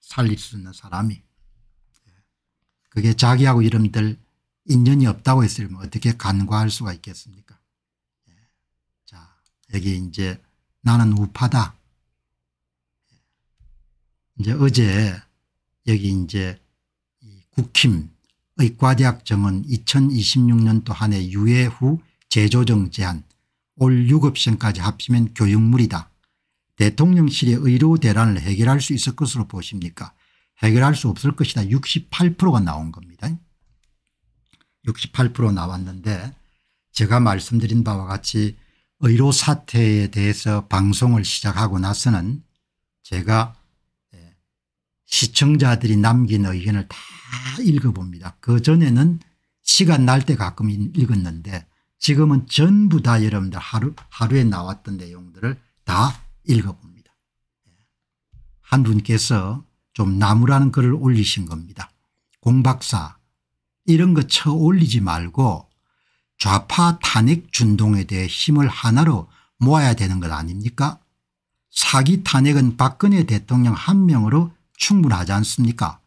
S1: 살릴 수 있는 사람이 예. 그게 자기하고 이름들 인연이 없다고 했으면 어떻게 간과할 수가 있겠습니까 여기 이제 나는 우파다. 이제 어제 여기 이제 이 국힘 의과대학 정은 2026년도 한해유예후제조정 제한 올 6급생까지 합치면 교육물이다. 대통령실의 의료 대란을 해결할 수 있을 것으로 보십니까 해결할 수 없을 것이다 68%가 나온 겁니다. 68% 나왔는데 제가 말씀드린 바와 같이 의료 사태에 대해서 방송을 시작하고 나서는 제가 예, 시청자들이 남긴 의견을 다 읽어봅니다. 그전에는 시간 날 때 가끔 읽었는데 지금은 전부 다 여러분들 하루, 하루에 나왔던 내용들을 다 읽어봅니다. 예. 한 분께서 좀 나무라는 글을 올리신 겁니다. 공박사 이런 거 쳐올리지 말고 좌파 탄핵 준동에 대해 힘을 하나로 모아야 되는 것 아닙니까 사기 탄핵은 박근혜 대통령 한 명으로 충분하지 않습니까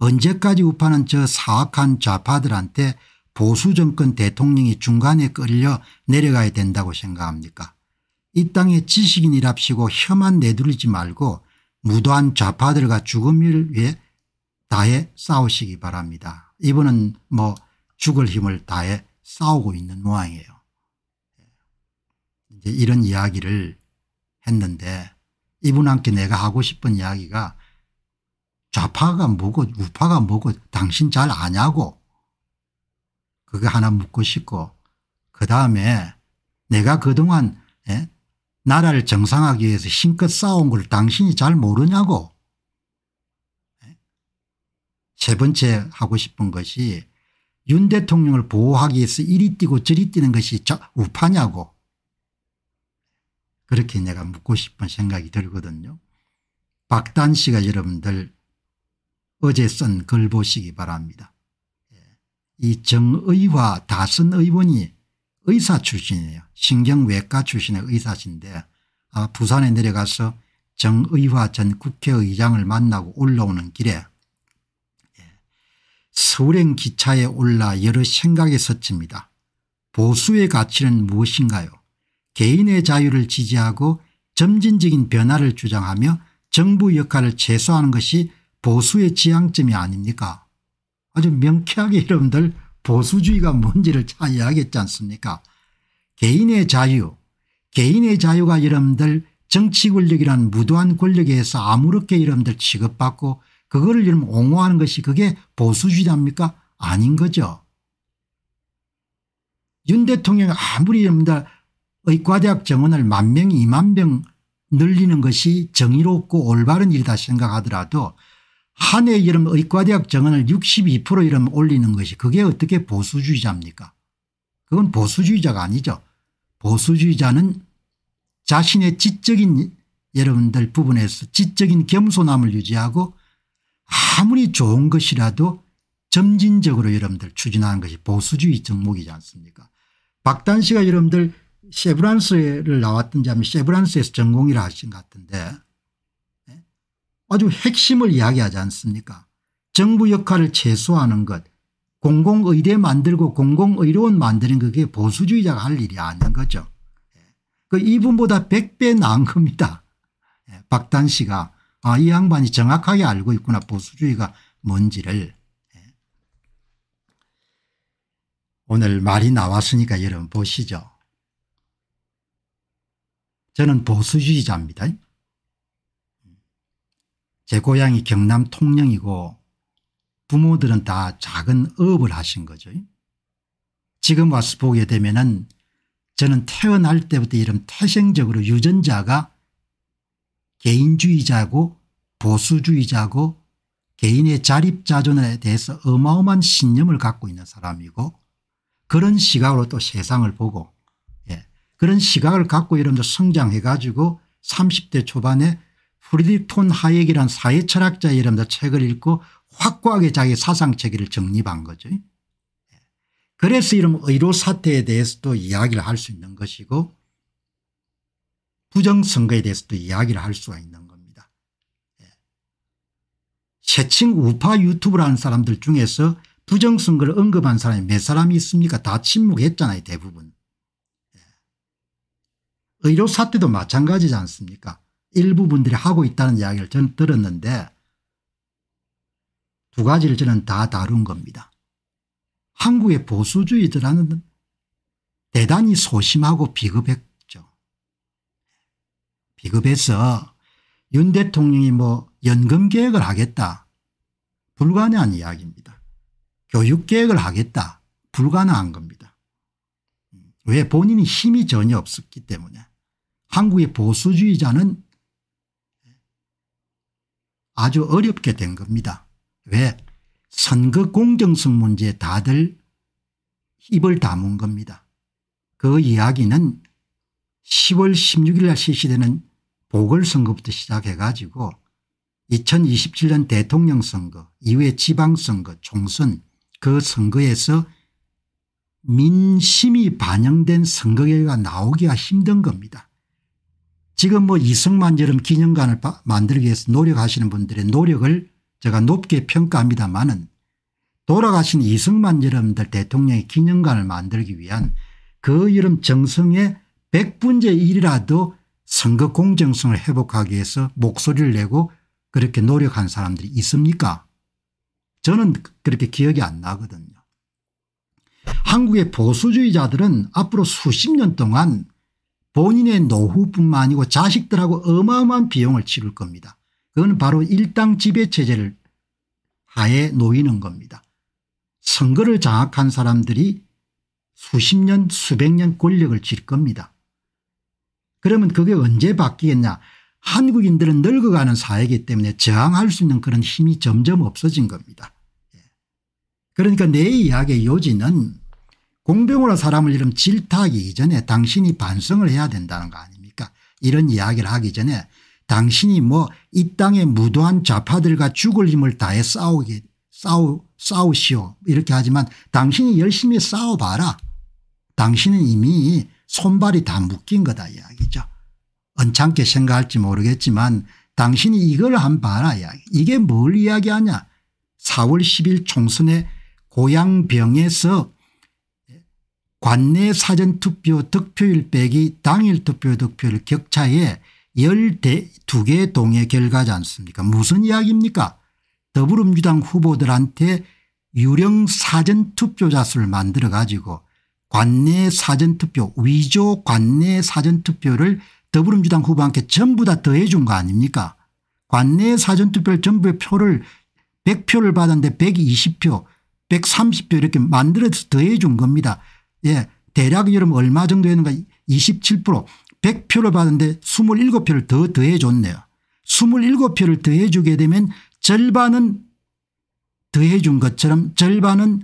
S1: 언제까지 우파는 저 사악한 좌파들한테 보수 정권 대통령이 중간에 끌려 내려가야 된다고 생각합니까 이 땅에 지식인이랍시고 혐한 내두르지 말고 무도한 좌파들과 죽음을 위해 다해 싸우시기 바랍니다. 이분은 뭐 죽을 힘을 다해 싸우고 있는 모양이에요. 이제 이런 이야기를 했는데 이분한테 내가 하고 싶은 이야기가 좌파가 뭐고 우파가 뭐고 당신 잘 아냐고 그거 하나 묻고 싶고 그다음에 내가 그동안 예? 나라를 정상하기 위해서 힘껏 싸운 걸 당신이 잘 모르냐고 예? 세 번째 하고 싶은 것이 윤 대통령을 보호하기 위해서 이리 뛰고 저리 뛰는 것이 우파냐고 그렇게 내가 묻고 싶은 생각이 들거든요. 박단 씨가 여러분들 어제 쓴 글 보시기 바랍니다. 예. 이 정의와 다선 의원이 의사 출신이에요. 신경외과 출신의 의사신데 아 부산에 내려가서 정의와 전 국회의장을 만나고 올라오는 길에 서울행 기차에 올라 여러 생각에 섰습니다. 보수의 가치는 무엇인가요? 개인의 자유를 지지하고 점진적인 변화를 주장하며 정부 역할을 최소화하는 것이 보수의 지향점이 아닙니까? 아주 명쾌하게 여러분들 보수주의가 뭔지를 잘 이해하겠지 않습니까? 개인의 자유, 개인의 자유가 여러분들 정치 권력이란 무도한 권력에서 아무렇게 여러분들 취급받고 그거를 지금 옹호하는 것이 그게 보수주의합니까 아닌 거죠. 윤 대통령이 아무리 여러분들 의과대학 정원을 만 명, 이만 명 늘리는 것이 정의롭고 올바른 일이다 생각하더라도 한해 이름 의과대학 정원을 62% 이름 올리는 것이 그게 어떻게 보수주의자입니까? 그건 보수주의자가 아니죠. 보수주의자는 자신의 지적인 여러분들 부분에서 지적인 겸손함을 유지하고 아무리 좋은 것이라도 점진적으로 여러분들 추진하는 것이 보수주의 정목이지 않습니까 박단 씨가 여러분들 세브란스를 나왔든지 하면 세브란스에서 전공이라 하신 것 같은데 예? 아주 핵심을 이야기하지 않습니까 정부 역할을 최소화하는 것 공공의대 만들고 공공의료원 만드는 그게 보수주의자가 할 일이 아닌 거죠. 예? 그 이분보다 100배 나은 겁니다. 예, 박단 씨가 아, 이 양반이 정확하게 알고 있구나. 보수주의가 뭔지를. 예. 오늘 말이 나왔으니까 여러분 보시죠. 저는 보수주의자입니다. 제 고향이 경남 통영이고 부모들은 다 작은 업을 하신 거죠. 지금 와서 보게 되면 은 저는 태어날 때부터 이런 태생적으로 유전자가 개인주의자고 보수주의자고 개인의 자립자존에 대해서 어마어마한 신념을 갖고 있는 사람이고 그런 시각으로 또 세상을 보고 예. 그런 시각을 갖고 이러면서 성장해 가지고 30대 초반에 프리디톤 하엩이란 사회철학자 이름도 책을 읽고 확고하게 자기 사상체계를 정립한 거죠. 예, 그래서 이런 의료 사태에 대해서도 이야기를 할 수 있는 것이고 부정선거에 대해서도 이야기를 할 수가 있는 겁니다. 예. 새칭 우파 유튜브라는 사람들 중에서 부정선거를 언급한 사람이 몇 사람이 있습니까? 다 침묵했잖아요 대부분. 예. 의료 사태도 마찬가지지 않습니까? 일부분들이 하고 있다는 이야기를 저는 들었는데 두 가지를 저는 다 다룬 겁니다. 한국의 보수주의들라 대단히 소심하고 비겁했고 비급해서 윤 대통령이 뭐 연금 계획을 하겠다 불가능한 이야기입니다. 교육 계획을 하겠다 불가능한 겁니다. 왜 본인이 힘이 전혀 없었기 때문에 한국의 보수주의자는 아주 어렵게 된 겁니다. 왜 선거 공정성 문제에 다들 입을 다문 겁니다. 그 이야기는 10월 16일 날 실시되는 보궐선거부터 시작해 가지고 2027년 대통령 선거 이후에 지방선거 총선 그 선거에서 민심이 반영된 선거 결과가 나오기가 힘든 겁니다. 지금 뭐 이승만처럼 기념관을 만들기 위해서 노력하시는 분들의 노력을 제가 높게 평가합니다마는 돌아가신 이승만처럼들 대통령의 기념관을 만들기 위한 그 이름 정성의 100분의 1이라도 선거 공정성을 회복하기 위해서 목소리를 내고 그렇게 노력한 사람들이 있습니까 저는 그렇게 기억이 안 나거든요. 한국의 보수주의자들은 앞으로 수십 년 동안 본인의 노후뿐만 아니고 자식들하고 어마어마한 비용을 치를 겁니다. 그건 바로 일당 지배체제를 하에 놓이는 겁니다. 선거를 장악한 사람들이 수십 년 수백 년 권력을 질 겁니다. 그러면 그게 언제 바뀌겠냐 한국인들은 늙어가는 사회이기 때문에 저항할 수 있는 그런 힘이 점점 없어진 겁니다. 예. 그러니까 내 이야기의 요지는 공병호라 사람을 이름 질타하기 이전에 당신이 반성을 해야 된다는 거 아닙니까 이런 이야기를 하기 전에 당신이 뭐 이 땅의 무도한 좌파들과 죽을 힘을 다해 싸우게 싸우, 싸우시오 이렇게 하지만 당신이 열심히 싸워봐라. 당신은 이미 손발이 다 묶인 거다 이야기죠. 언짢게 생각할지 모르겠지만 당신이 이걸 한 봐라 이야기. 이게 뭘 이야기하냐. 4월 10일 총선의 고향병에서 관내 사전투표 득표율 빼기 당일 투표 득표율 격차에 12개 동의 결과지 않습니까 무슨 이야기입니까 더불어민주당 후보들한테 유령 사전투표자 수를 만들어 가지고 관내 사전투표 위조 관내 사전투표를 더불어민주당 후보한테 전부 다 더해 준 거 아닙니까 관내 사전투표를 전부의 표를 100표를 받았는데 120표 130표 이렇게 만들어서 더해 준 겁니다. 예 대략 여러분 얼마 정도 했는가 27% 100표를 받았는데 27표를 더 더해 줬네요. 27표를 더해 주게 되면 절반은 더해 준 것처럼 절반은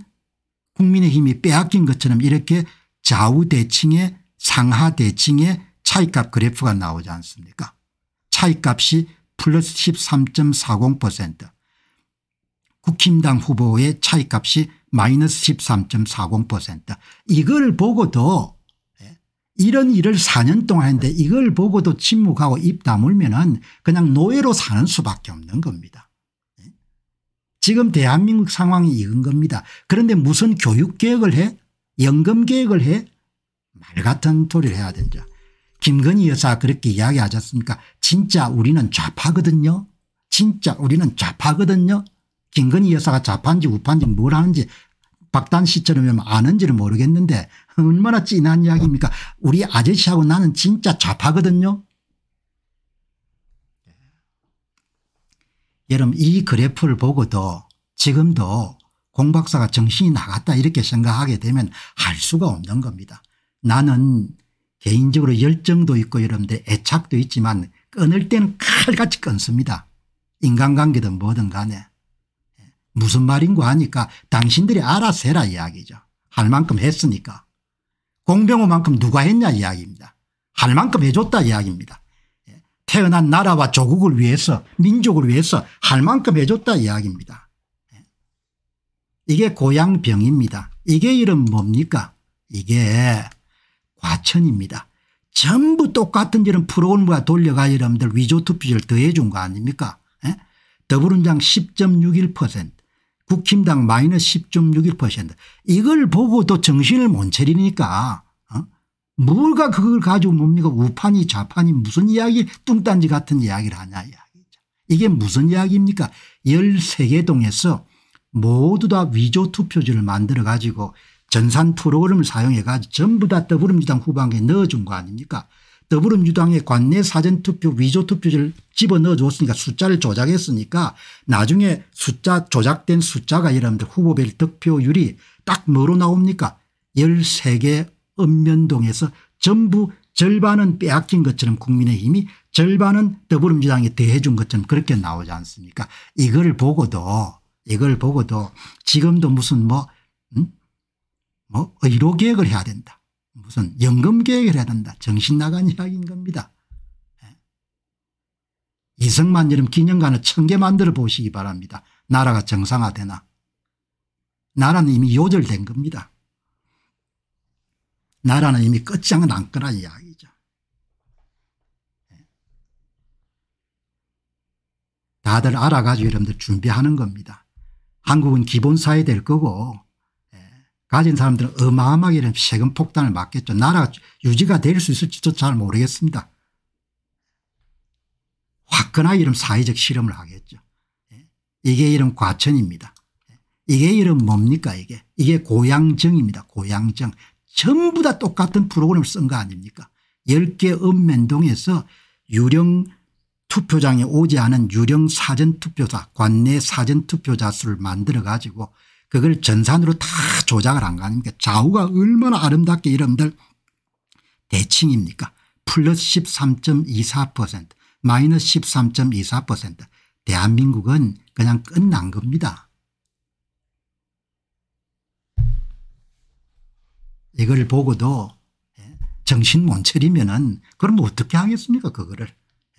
S1: 국민의힘이 빼앗긴 것처럼 이렇게 좌우대칭의 상하대칭의 차이값 그래프가 나오지 않습니까 차이값이 플러스 13.40% 국힘당 후보의 차이값이 마이너스 13.40% 이걸 보고도 예, 이런 일을 4년 동안 했는데 이걸 보고도 침묵하고 입 다물면 은 그냥 노예로 사는 수밖에 없는 겁니다. 지금 대한민국 상황이 이건 겁니다. 그런데 무슨 교육개혁을 해 연금개혁을 해말 같은 소리를 해야 된다. 김건희 여사 그렇게 이야기하지 않습니까 진짜 우리는 좌파거든요. 진짜 우리는 좌파거든요. 김건희 여사가 좌파인지 우파인지 뭘 하는지 박단 씨처럼 아는지를 모르겠는데 얼마나 진한 이야기입니까 우리 아저씨하고 나는 진짜 좌파거든요. 여러분 이 그래프를 보고도 지금도 공박사가 정신이 나갔다 이렇게 생각하게 되면 할 수가 없는 겁니다. 나는 개인적으로 열정도 있고 여러분들 애착도 있지만 끊을 때는 칼같이 끊습니다. 인간관계든 뭐든 간에. 예. 무슨 말인고 하니까 당신들이 알아서 해라 이야기죠. 할 만큼 했으니까. 공병호만큼 누가 했냐 이야기입니다. 할 만큼 해줬다 이야기입니다. 태어난 나라와 조국을 위해서 민족을 위해서 할 만큼 해줬다 이야기입니다. 이게 고향병입니다. 이게 이름 뭡니까 이게 과천입니다. 전부 똑같은 이런 프로그램과 돌려가 여러분들 위조투표율 더해준 거 아닙니까 에? 예? 더불어민10.61% 국힘당 마이너스 10.61% 이걸 보고도 정신을 못 차리니까 뭘가 그걸 가지고 뭡니까 우판이 좌판이 무슨 이야기 뚱딴지 같은 이야기를 하냐 이야기죠. 이게 무슨 이야기입니까 13개 동에서 모두 다 위조 투표지를 만들어 가지고 전산 프로그램을 사용해 가지고 전부 다 더불어민주당 후방에 넣어준 거 아닙니까 더불어민주당의 관내 사전투표 위조투표지를 집어넣어 줬으니까 숫자를 조작했으니까 나중에 숫자 조작된 숫자가 여러분들 후보별 득표율이 딱 뭐로 나옵니까 13개 읍면동에서 전부 절반은 빼앗긴 것처럼 국민의힘이 절반은 더불어민주당에 대해준 것처럼 그렇게 나오지 않습니까 이걸 보고도 이걸 보고도 지금도 무슨 뭐, 음? 뭐의료계획을 해야 된다 무슨 연금계획을 해야 된다 정신 나간 이야기인 겁니다. 예. 이승만 이름 기념관을 천 개 만들어 보시기 바랍니다. 나라가 정상화되나. 나라는 이미 요절된 겁니다. 나라는 이미 끝장은 안 거라 이야기죠. 예. 다들 알아가지고 여러분들 준비하는 겁니다. 한국은 기본사회 될 거고 예. 가진 사람들은 어마어마하게 이런 세금 폭탄을 맞겠죠. 나라가 유지가 될 수 있을지도 잘 모르겠습니다. 화끈하게 이런 사회적 실험을 하겠죠. 예. 이게 이런 과천입니다. 이게 이런 뭡니까 이게 이게 고양증입니다. 고양증 전부 다 똑같은 프로그램을 쓴 거 아닙니까 10개 읍면동에서 유령 투표장에 오지 않은 유령 사전투표자 관내 사전투표자 수를 만들어 가지고 그걸 전산으로 다 조작을 한 거 아닙니까 좌우가 얼마나 아름답게 이름들 대칭입니까 플러스 13.24% 마이너스 13.24% 대한민국은 그냥 끝난 겁니다. 이걸 보고도 예, 정신 못 차리면은 그럼 어떻게 하겠습니까 그거를.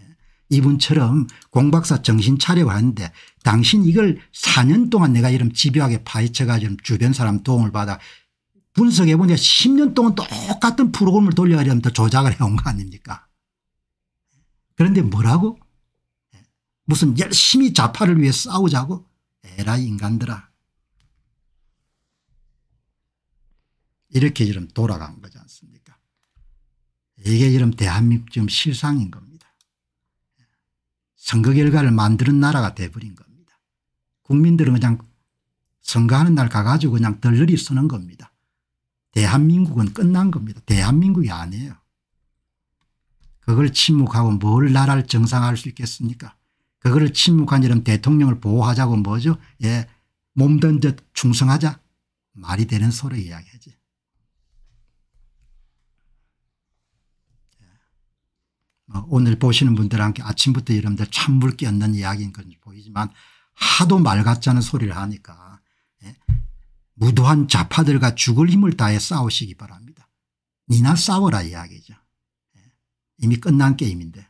S1: 예, 이분처럼 공박사 정신 차려 하는데 당신 이걸 4년 동안 내가 이런 집요하게 파헤쳐 가지고 주변 사람 도움을 받아 분석해 보니까 10년 동안 똑같은 프로그램을 돌려가려면더 조작을 해온 거 아닙니까 그런데 뭐라고 예, 무슨 열심히 좌파를 위해 싸우자고 에라 인간들아 이렇게 지금 돌아간 거지 않습니까 이게 지금 대한민국 지금 실상인 겁니다. 선거 결과를 만드는 나라가 돼버린 겁니다. 국민들은 그냥 선거하는 날 가가지고 그냥 덜러리 쓰는 겁니다. 대한민국은 끝난 겁니다. 대한민국이 아니에요. 그걸 침묵하고 뭘 나라를 정상화할 수 있겠습니까 그거를 침묵한 이런 대통령을 보호하자고 뭐죠 예몸 던져 충성하자 말이 되는 소리 이야기하지 어, 오늘 보시는 분들한테 아침부터 여러분들 찬물 끼얹는 이야기인 건지 보이지만 하도 말 같지 않은 소리를 하니까 예? 무도한 자파들과 죽을 힘을 다해 싸우시기 바랍니다. 니나 싸워라 이야기죠. 예? 이미 끝난 게임인데.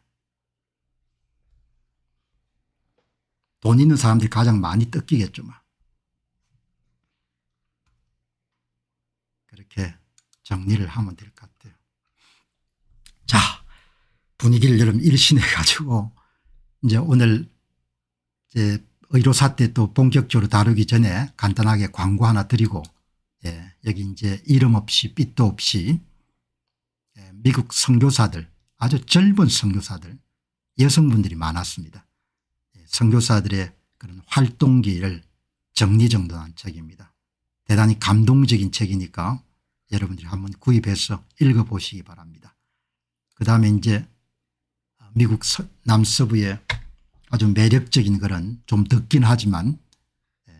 S1: 돈 있는 사람들이 가장 많이 뜯기겠지만. 그렇게 정리를 하면 될 것 같아요. 자. 분위기를 여름 일신해 가지고 이제 오늘 이제 의료사 때 또 본격적으로 다루기 전에 간단하게 광고 하나 드리고 예, 여기 이제 이름 없이 빛도 없이 예, 미국 선교사들 아주 젊은 선교사들 여성분들이 많았습니다. 예, 선교사들의 그런 활동기를 정리정돈한 책입니다. 대단히 감동적인 책이니까 여러분들이 한번 구입해서 읽어보시기 바랍니다. 그 다음에 이제 미국 남서부의 아주 매력적인 그런 좀듣긴 하지만 예,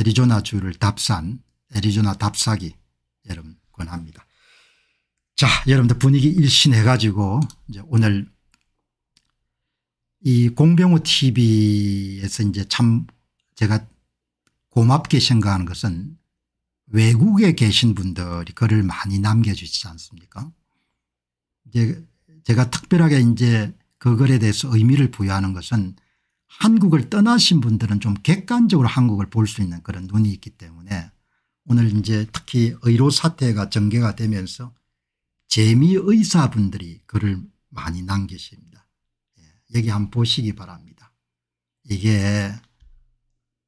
S1: 애리조나주를 답산 애리조나 답사기 여러분 권합니다. 자 여러분들 분위기 일신해 가지고 이제 오늘 이 공병호 tv에서 이제 참 제가 고맙게 생각하는 것은 외국에 계신 분들이 글을 많이 남겨주시지 않습니까 이제 제가 특별하게 이제 그 글에 대해서 의미를 부여하는 것은 한국을 떠나신 분들은 좀 객관적으로 한국을 볼 수 있는 그런 눈이 있기 때문에 오늘 이제 특히 의료 사태가 전개가 되면서 재미의사분들이 글을 많이 남기십니다. 예. 여기 한번 보시기 바랍니다. 이게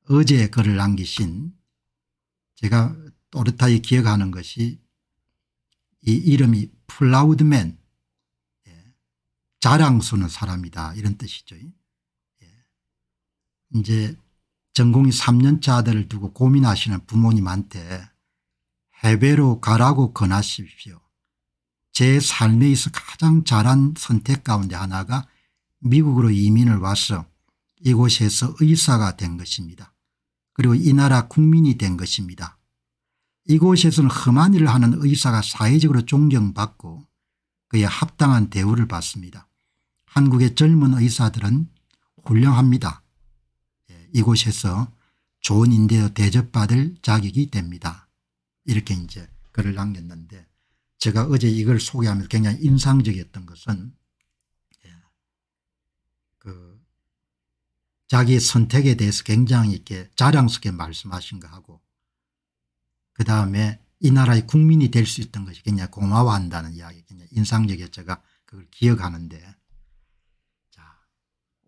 S1: 어제 글을 남기신 제가 또렷하게 기억하는 것이 이 이름이 플라우드맨 자랑스러운 사람이다 이런 뜻이죠. 예. 이제 전공이 3년차 아들을 두고 고민하시는 부모님한테 해외로 가라고 권하십시오. 제 삶에 있어 가장 잘한 선택 가운데 하나가 미국으로 이민을 와서 이곳에서 의사가 된 것입니다. 그리고 이 나라 국민이 된 것입니다. 이곳에서는 험한 일을 하는 의사가 사회적으로 존경받고 그에 합당한 대우를 받습니다. 한국의 젊은 의사들은 훌륭합니다. 예, 이곳에서 좋은 인대 대접받을 자격이 됩니다. 이렇게 이제 글을 남겼는데 제가 어제 이걸 소개하면서 굉장히 인상적이었던 것은 예, 그 자기 선택에 대해서 굉장히 이렇게 자랑스럽게 말씀하신 거하고 그 다음에 이 나라의 국민이 될 수 있던 것이 굉장히 고마워한다는 이야기 굉장히 인상적이었 제가 그걸 기억하는데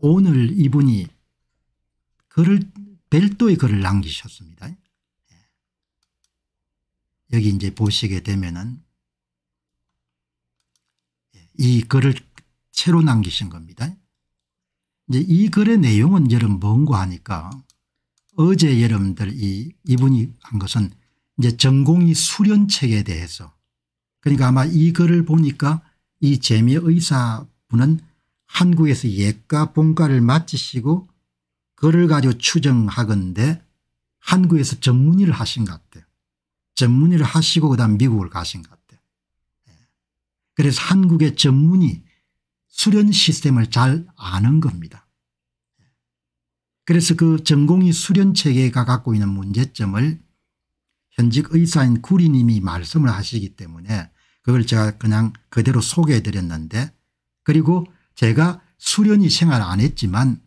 S1: 오늘 이분이 글을 별도의 글을 남기셨습니다. 예. 여기 이제 보시게 되면은 예, 이 글을 채로 남기신 겁니다. 이제 이 글의 내용은 여름 뭔고 하니까 어제 여러분들 이 이분이 한 것은 이제 전공이 수련책에 대해서 그러니까 아마 이 글을 보니까 이 재미의사분은 한국에서 예가 본가를 맞히시고 그를 가지고 추정하건대 한국에서 전문의를 하신 것 같아요. 전문의를 하시고 그다음 미국을 가신 것 같아요. 예. 그래서 한국의 전문의 수련 시스템을 잘 아는 겁니다. 예. 그래서 그 전공의 수련 체계가 갖고 있는 문제점을 현직 의사인 구리님이 말씀을 하시기 때문에 그걸 제가 그냥 그대로 소개해 드렸는데 그리고 제가 수련이 생활 안 했지만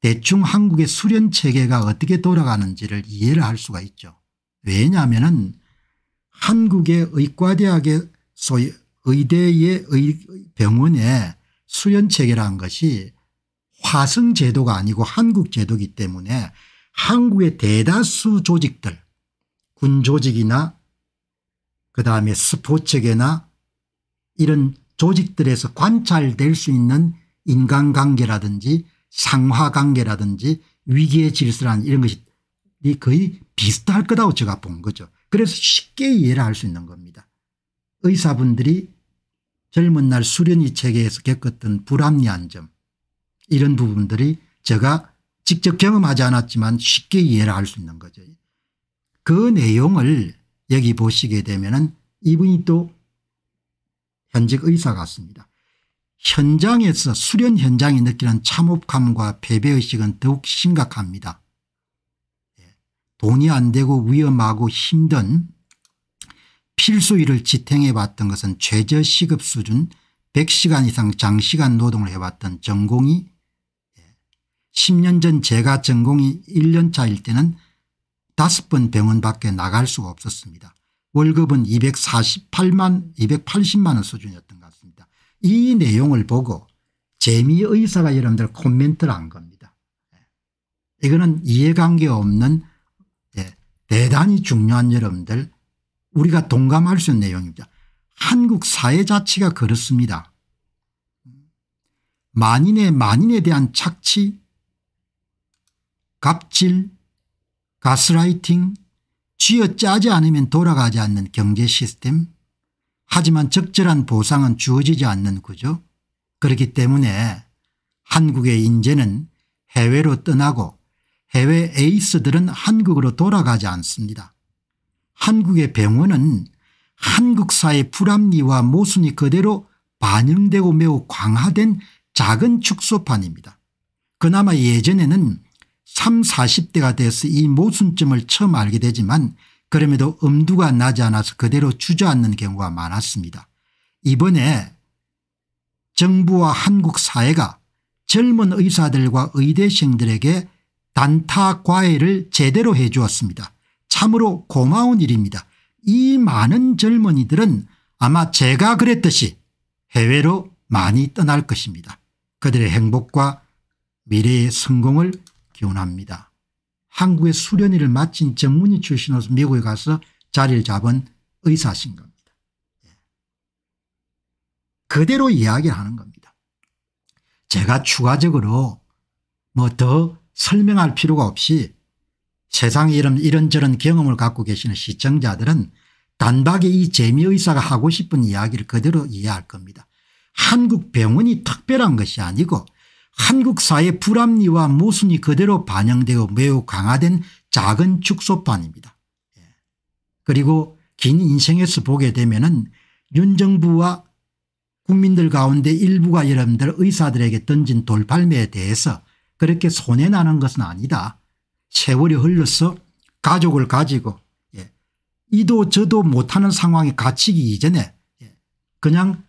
S1: 대충 한국의 수련 체계가 어떻게 돌아가는지를 이해를 할 수가 있죠. 왜냐하면 한국의 의과대학의 소위 의대의 병원의 수련 체계라는 것이 화성 제도가 아니고 한국 제도이기 때문에 한국의 대다수 조직들 군 조직이나 그다음에 스포츠계나 이런 조직들에서 관찰될 수 있는 인간관계라든지 상화관계라든지 위기의 질서라는 이런 것이 거의 비슷할 거다고 제가 본 거죠. 그래서 쉽게 이해를 할 수 있는 겁니다. 의사분들이 젊은 날 수련이 체계에서 겪었던 불합리한 점 이런 부분들이 제가 직접 경험하지 않았지만 쉽게 이해를 할 수 있는 거죠. 그 내용을 여기 보시게 되면 은 이분이 또 현직 의사 같습니다. 현장에서 수련 현장이 느끼는 참혹감과 패배의식은 더욱 심각합니다. 예, 돈이 안 되고 위험하고 힘든 필수 일을 지탱해 봤던 것은 최저 시급 수준 100시간 이상 장시간 노동을 해왔던 전공이 10년 예, 전 제가 전공이 1년차일 때는 다번 병원밖에 나갈 수가 없었습니다. 월급은 248만 280만 원 수준이었던 것 같습니다. 이 내용을 보고 재미의사가 여러분들 코멘트를 한 겁니다. 예. 이거는 이해관계 없는 예, 대단히 중요한 여러분들 우리가 동감할 수 있는 내용입니다. 한국 사회 자체가 그렇습니다. 만인의 만인에 대한 착취 갑질 가스라이팅 쥐어짜지 않으면 돌아가지 않는 경제 시스템 하지만 적절한 보상은 주어지지 않는 구조 그렇기 때문에 한국의 인재는 해외로 떠나고 해외 에이스들은 한국으로 돌아가지 않습니다. 한국의 병원은 한국사의 불합리와 모순이 그대로 반영되고 매우 강화된 작은 축소판입니다. 그나마 예전에는 3, 40대가 돼서 이 모순점을 처음 알게 되지만 그럼에도 엄두가 나지 않아서 그대로 주저앉는 경우가 많았습니다. 이번에 정부와 한국 사회가 젊은 의사들과 의대생들에게 단타 과외를 제대로 해 주었습니다. 참으로 고마운 일입니다. 이 많은 젊은이들은 아마 제가 그랬듯이 해외로 많이 떠날 것입니다. 그들의 행복과 미래의 성공을 기원합니다. 한국의 수련회를 마친 정문이 출신으로서 미국에 가서 자리를 잡은 의사신 겁니다. 예. 그대로 이야기하는 겁니다. 제가 추가적으로 뭐 더 설명할 필요가 없이 세상에 이런 이런저런 경험을 갖고 계시는 시청자들은 단박에 이 재미의사가 하고 싶은 이야기를 그대로 이해할 겁니다. 한국 병원이 특별한 것이 아니고 한국사의 불합리와 모순이 그대로 반영되어 매우 강화된 작은 축소판입니다. 예. 그리고 긴 인생에서 보게 되면 은윤 정부와 국민들 가운데 일부가 여러분들 의사들에게 던진 돌팔매에 대해서 그렇게 손해나는 것은 아니다. 세월이 흘러서 가족을 가지고 예. 이도 저도 못하는 상황에 갇히기 이전에 예. 그냥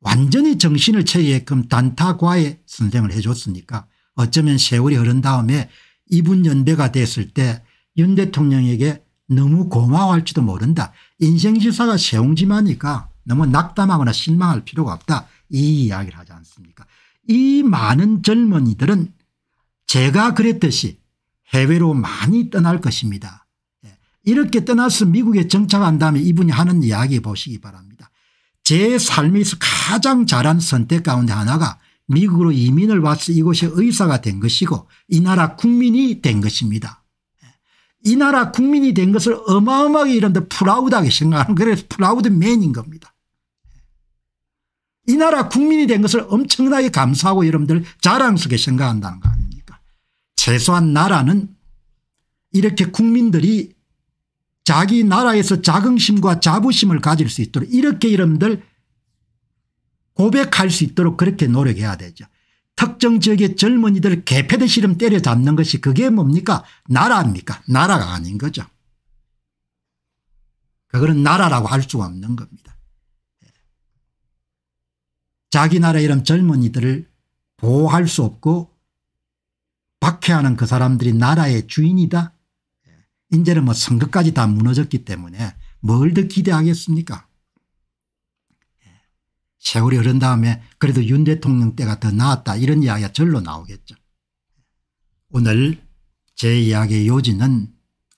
S1: 완전히 정신을 차리게끔 단타과에 선생을 해줬으니까 어쩌면 세월이 흐른 다음에 이분 연배가 됐을 때 윤 대통령에게 너무 고마워할지도 모른다. 인생지사가 세옹지마니까 너무 낙담하거나 실망할 필요가 없다. 이 이야기를 하지 않습니까 이 많은 젊은이들은 제가 그랬듯이 해외로 많이 떠날 것입니다. 예, 이렇게 떠나서 미국에 정착한 다음에 이분이 하는 이야기 보시기 바랍니다. 제 삶에서 가장 잘한 선택 가운데 하나가 미국으로 이민을 와서 이곳의 의사가 된 것이고 이 나라 국민이 된 것입니다. 이 나라 국민이 된 것을 어마어마하게 이런데 프라우드하게 생각하는 그래서 프라우드맨인 겁니다. 이 나라 국민이 된 것을 엄청나게 감사하고 여러분들 자랑스럽게 생각한다는 거 아닙니까 최소한 나라는 이렇게 국민들이 자기 나라에서 자긍심과 자부심을 가질 수 있도록 이렇게 여러분들 고백할 수 있도록 그렇게 노력해야 되죠. 특정 지역의 젊은이들 개패듯이 이름 때려잡는 것이 그게 뭡니까 나라입니까 나라가 아닌 거죠. 그거는 나라라고 할 수가 없는 겁니다. 자기 나라 이런 젊은이들을 보호할 수 없고 박해하는 그 사람들이 나라의 주인이다 이제는 뭐 선거까지 다 무너졌기 때문에 뭘 더 기대하겠습니까 예. 세월이 흐른 다음에 그래도 윤 대통령 때가 더 나았다 이런 이야기가 절로 나오겠죠. 오늘 제 이야기의 요지는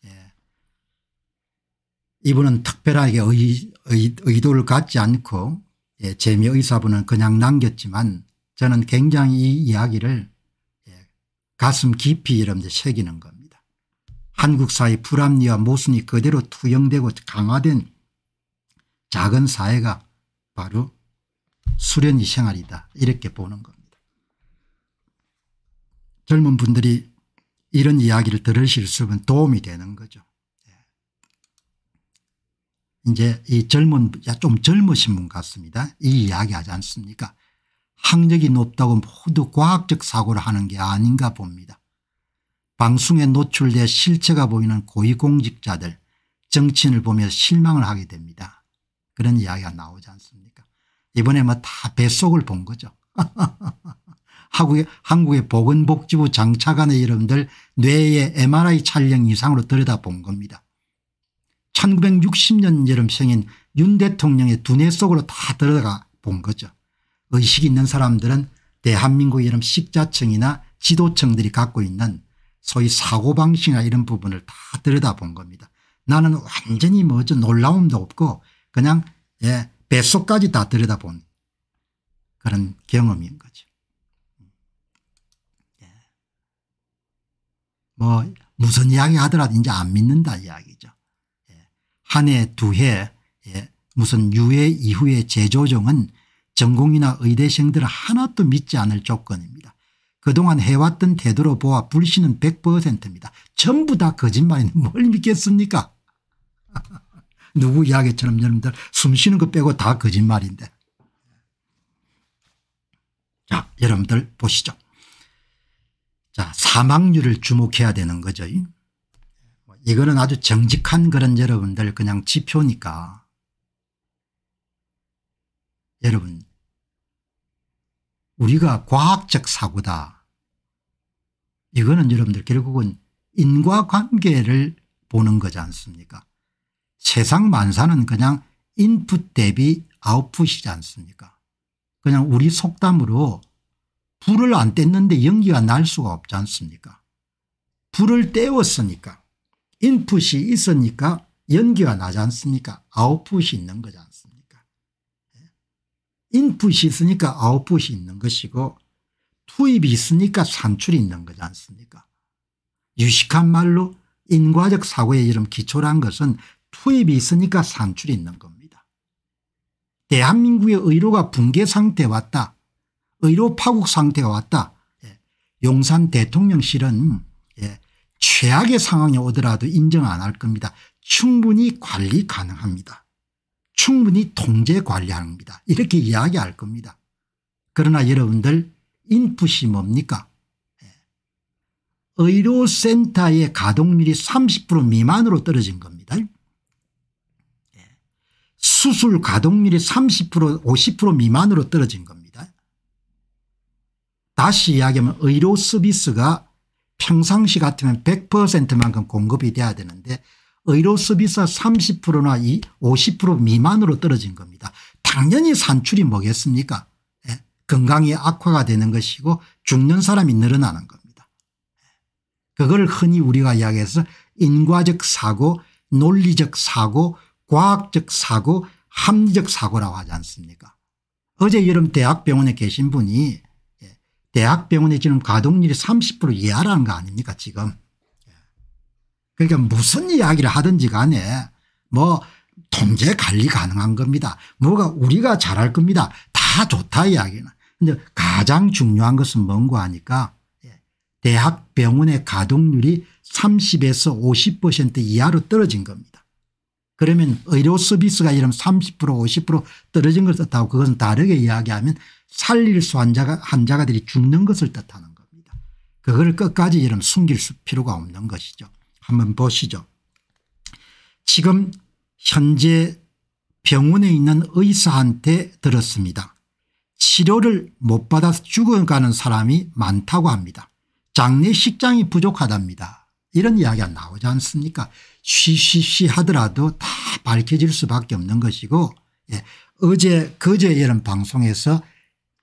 S1: 예. 이분은 특별하게 의, 의 도를 갖지 않고 예, 재미 의사분은 그냥 남겼지만 저는 굉장히 이 이야기를 예, 가슴 깊이 여러분들 새기는 것 한국사의 불합리와 모순이 그대로 투영되고 강화된 작은 사회가 바로 수련이 생활이다 이렇게 보는 겁니다. 젊은 분들이 이런 이야기를 들으실 수 있으면 도움이 되는 거죠. 예. 이제 이 젊은 좀 젊으신 분 같습니다. 이 이야기 하지 않습니까 학력이 높다고 모두 과학적 사고를 하는 게 아닌가 봅니다. 방송에 노출돼 실체가 보이는 고위공직자들 정치인을 보며 실망을 하게 됩니다. 그런 이야기가 나오지 않습니까 이번에 뭐 다 뱃속을 본 거죠. 한국의, 보건복지부 장차관의 여러분들 뇌의 MRI 촬영 이상으로 들여다본 겁니다. 1960년 여름 생인 윤 대통령의 두뇌 속으로 다 들어가 본 거죠. 의식 있는 사람들은 대한민국 여름 식자층이나 지도층들이 갖고 있는 소위 사고방식이나 이런 부분을 다 들여다본 겁니다. 나는 완전히 뭐죠 놀라움도 없고 그냥 예, 뱃속까지 다 들여다본 그런 경험인 거죠. 예. 뭐 무슨 이야기 하더라도 이제 안 믿는다 이야기죠. 예. 한해 두해 예. 무슨 유해 이후의 재조정은 전공이나 의대생들 하나도 믿지 않을 조건입니다. 그동안 해왔던 태도로 보아 불신은 100%입니다. 전부 다 거짓말인데 뭘 믿겠습니까? 누구 이야기처럼 여러분들 숨 쉬는 거 빼고 다 거짓말인데. 자 여러분들 보시죠. 자 사망률을 주목해야 되는 거죠. 이거는 아주 정직한 그런 여러분들 그냥 지표니까 여러분 우리가 과학적 사고다. 이거는 여러분들 결국은 인과관계를 보는 거지 않습니까 세상 만사는 그냥 인풋 대비 아웃풋이지 않습니까 그냥 우리 속담으로 불을 안 뗐는데 연기가 날 수가 없지 않습니까 불을 떼웠으니까 인풋이 있으니까 연기가 나지 않습니까 아웃풋이 있는 거지 않습니까 인풋이 있으니까 아웃풋이 있는 것이고 투입이 있으니까 산출이 있는 거지 않습니까 유식한 말로 인과적 사고의 이름 기초란 것은 투입이 있으니까 산출이 있는 겁니다. 대한민국의 의료가 붕괴 상태에 왔다. 의료 파국 상태에 왔다. 예. 용산 대통령실은 예. 최악의 상황이 오더라도 인정 안 할 겁니다. 충분히 관리 가능합니다. 충분히 통제 관리합니다. 이렇게 이야기할 겁니다. 그러나 여러분들 인풋이 뭡니까 예. 의료센터의 가동률이 30% 미만으로 떨어진 겁니다. 예. 수술 가동률이 30% 50% 미만으로 떨어진 겁니다. 다시 이야기하면 의료 서비스가 평상시 같으면 100%만큼 공급이 돼야 되는데 의료 서비스가 30%나 이50% 미만으로 떨어진 겁니다. 당연히 산출이 뭐겠습니까 예. 건강이 악화가 되는 것이고 죽는 사람이 늘어나는 겁니다. 예, 그걸 흔히 우리가 이야기해서 인과적 사고 논리적 사고 과학적 사고 합리적 사고라고 하지 않습니까 어제 여름 대학병원에 계신 분이 예, 대학병원에 지금 가동률이 30% 이하라는 거 아닙니까 지금 그러니까 무슨 이야기를 하든지 간에 뭐 통제 관리 가능한 겁니다. 뭐가 우리가 잘할 겁니다. 다 좋다 이야기는. 근데 가장 중요한 것은 뭔고 하니까 예, 대학 병원의 가동률이 30에서 50% 이하로 떨어진 겁니다. 그러면 의료 서비스가 이런 30% 50% 떨어진 것을 뜻하고 그것은 다르게 이야기하면 살릴 수 환자가 환자가들이 죽는 것을 뜻하는 겁니다. 그걸 끝까지 이런 숨길 필요가 없는 것이죠. 한번 보시죠. 지금 현재 병원에 있는 의사한테 들었습니다. 치료를 못 받아서 죽어가는 사람이 많다고 합니다. 장례식장이 부족하답니다. 이런 이야기가 나오지 않습니까 쉬쉬쉬 하더라도 다 밝혀질 수밖에 없는 것이고 예. 어제 그제 이런 방송에서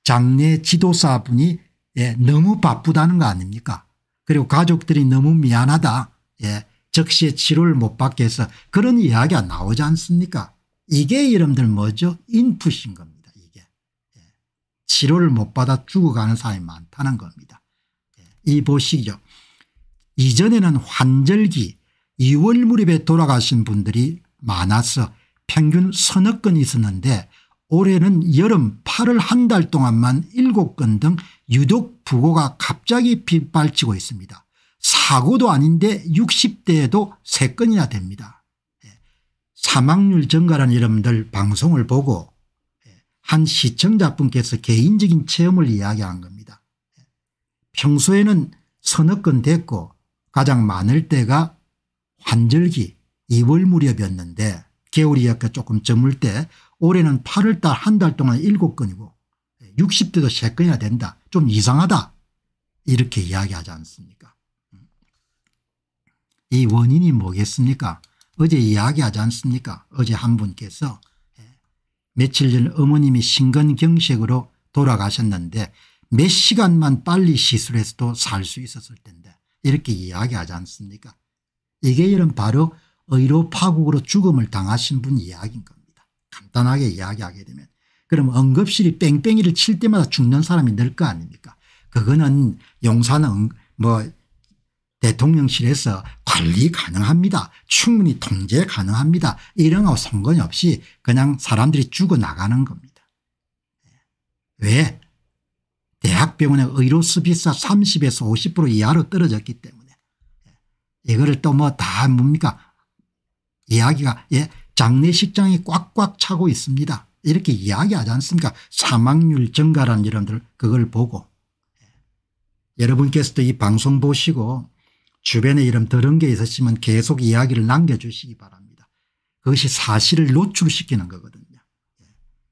S1: 장례 지도사분이 예. 너무 바쁘다는 거 아닙니까 그리고 가족들이 너무 미안하다 예. 적시에 치료를 못 받게 해서 그런 이야기가 나오지 않습니까 이게 여러분들 뭐죠 인풋인 겁니다 이게 예. 치료를 못 받아 죽어가는 사람이 많다는 겁니다 예. 이 보시죠 이전에는 환절기 2월 무렵에 돌아가신 분들이 많아서 평균 서너 건 있었는데 올해는 여름 8월 한 달 동안만 7건 등 유독 부고가 갑자기 빗발치고 있습니다. 사고도 아닌데 60대에도 3건이나 됩니다. 예. 사망률 증가라는 여러분들 방송을 보고 예. 한 시청자분께서 개인적인 체험을 이야기한 겁니다. 예. 평소에는 서너 건 됐고 가장 많을 때가 환절기 2월 무렵이었는데 겨울이 약간 조금 저물 때 올해는 8월달 한 달 동안 7건이고 60대도 3건이나 된다. 좀 이상하다. 이렇게 이야기하지 않습니까 이 원인이 뭐겠습니까 어제 이야기하지 않습니까 어제 한 분께서 예, 며칠 전 어머님이 신근경색으로 돌아가셨는데 몇 시간만 빨리 시술해서도 살 수 있었을 텐데 이렇게 이야기하지 않습니까 이게 이런 바로 의료 파국으로 죽음을 당하신 분 이야기인 겁니다. 간단하게 이야기하게 되면 그럼 응급실이 뺑뺑이를 칠 때마다 죽는 사람이 늘 거 아닙니까 그거는 용사는 뭐 대통령실에서 관리 가능합니다. 충분히 통제 가능합니다. 이런 거 상관이 없이 그냥 사람들이 죽어나가는 겁니다. 네. 왜? 대학병원의 의료 수비사 30에서 50% 이하로 떨어졌기 때문에 네. 이거를 또 뭐 다 뭡니까 이야기가 예 장례식장이 꽉꽉 차고 있습니다. 이렇게 이야기하지 않습니까 사망률 증가라는 여러분들 그걸 보고 네. 여러분께서도 이 방송 보시고 주변에 이름 더러운 게 있었으면 계속 이야기를 남겨주시기 바랍니다. 그것이 사실을 노출시키는 거거든요. 예.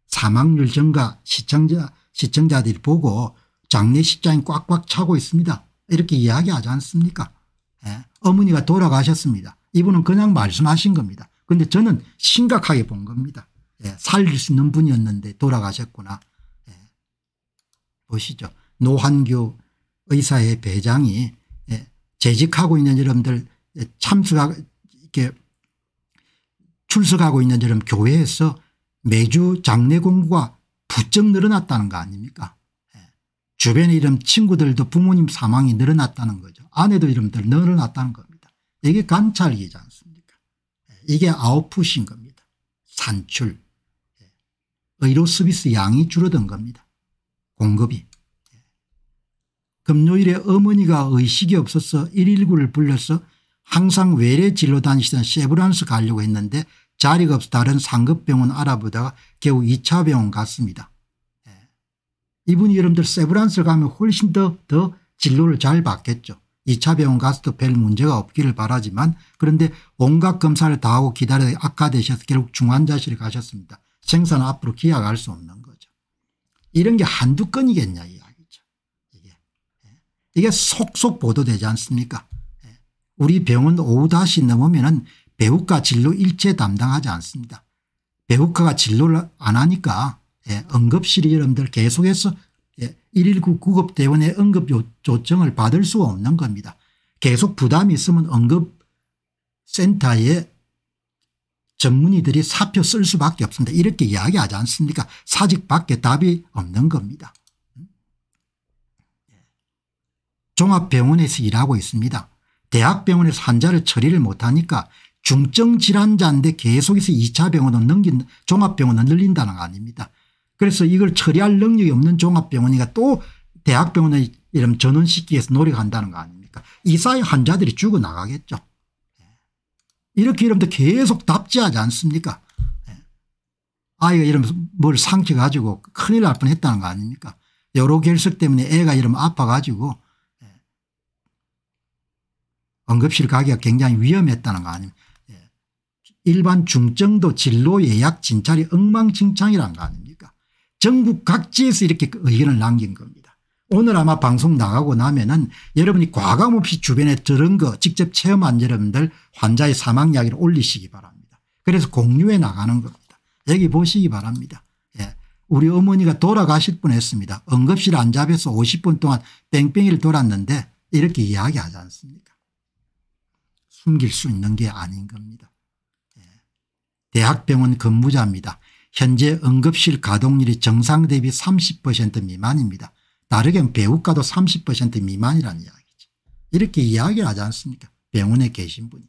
S1: 사망률 증가 시청자, 시청자들이 보고 장례식장이 꽉꽉 차고 있습니다. 이렇게 이야기하지 않습니까? 예. 어머니가 돌아가셨습니다. 이분은 그냥 말씀하신 겁니다. 근데 저는 심각하게 본 겁니다. 예. 살릴 수 있는 분이었는데 돌아가셨구나. 예. 보시죠. 노한규 의사의 배장이 재직하고 있는 여러분들 참석하 이렇게 출석하고 있는 여러분 교회에서 매주 장례 공부가 부쩍 늘어났다는 거 아닙니까 예. 주변에 이런 친구들도 부모님 사망이 늘어났다는 거죠. 아내도 이름들 늘어났다는 겁니다. 이게 관찰이지 않습니까 예. 이게 아웃풋인 겁니다. 산출. 예. 의료 서비스 양이 줄어든 겁니다. 공급이. 금요일에 어머니가 의식이 없어서 119를 불러서 항상 외래 진료 다니시던 세브란스 가려고 했는데 자리가 없어 다른 상급병원 알아보다가 겨우 2차 병원 갔습니다. 예. 이분이 여러분들 세브란스 를 가면 훨씬 더, 더진로를잘 받겠죠. 2차 병원 가서도 별 문제가 없기를 바라지만 그런데 온갖 검사를 다 하고 기다려다 악화되셔서 결국 중환자실에 가셨습니다. 생사는 앞으로 기약할 수 없는 거죠. 이런 게 한두 건이겠냐. 이게 속속 보도되지 않습니까 예. 우리 병원 오후 5시 넘으면 은 배우과 진료 일체 담당하지 않습니다. 배우과가 진료를 안 하니까 예, 응급실이 여러분들 계속해서 예, 119 구급대원의 응급 조정을 받을 수가 없는 겁니다. 계속 부담이 있으면 응급센터에 전문의들이 사표 쓸 수밖에 없습니다. 이렇게 이야기하지 않습니까 사직 밖에 답이 없는 겁니다. 종합병원에서 일하고 있습니다. 대학병원에서 환자를 처리를 못하니까 중증질환자인데 계속해서 2차 병원을 넘긴 종합병원을 늘린다는 거 아닙니다. 그래서 이걸 처리할 능력이 없는 종합병원이가 또 대학병원을 이런 전원시키기 위해서 노력한다는 거 아닙니까 이 사이 환자들이 죽어나가겠죠. 예. 이렇게 이러면 계속 답지하지 않습니까 예. 아이가 이러면 뭘 삼켜가지고 큰일 날 뻔했다는 거 아닙니까 여러 결석 때문에 애가 이러면 아파가지고 응급실 가기가 굉장히 위험했다는 거 아닙니까 예. 일반 중증도 진로 예약 진찰이 엉망진창이란 거 아닙니까 전국 각지에서 이렇게 그 의견을 남긴 겁니다. 오늘 아마 방송 나가고 나면 은 여러분이 과감 없이 주변에 들은 거 직접 체험한 여러분들 환자의 사망 이야기를 올리시기 바랍니다. 그래서 공유해 나가는 겁니다. 여기 보시기 바랍니다. 예. 우리 어머니가 돌아가실 뻔했습니다. 응급실 안잡혀서 50분 동안 뺑뺑이를 돌았는데 이렇게 이야기하지 않습니까 숨길 수 있는 게 아닌 겁니다. 예. 대학병원 근무자입니다. 현재 응급실 가동률이 정상 대비 30% 미만입니다. 다르게 배우가도 30% 미만이라는 이야기죠. 이렇게 이야기를 하지 않습니까 병원에 계신 분이.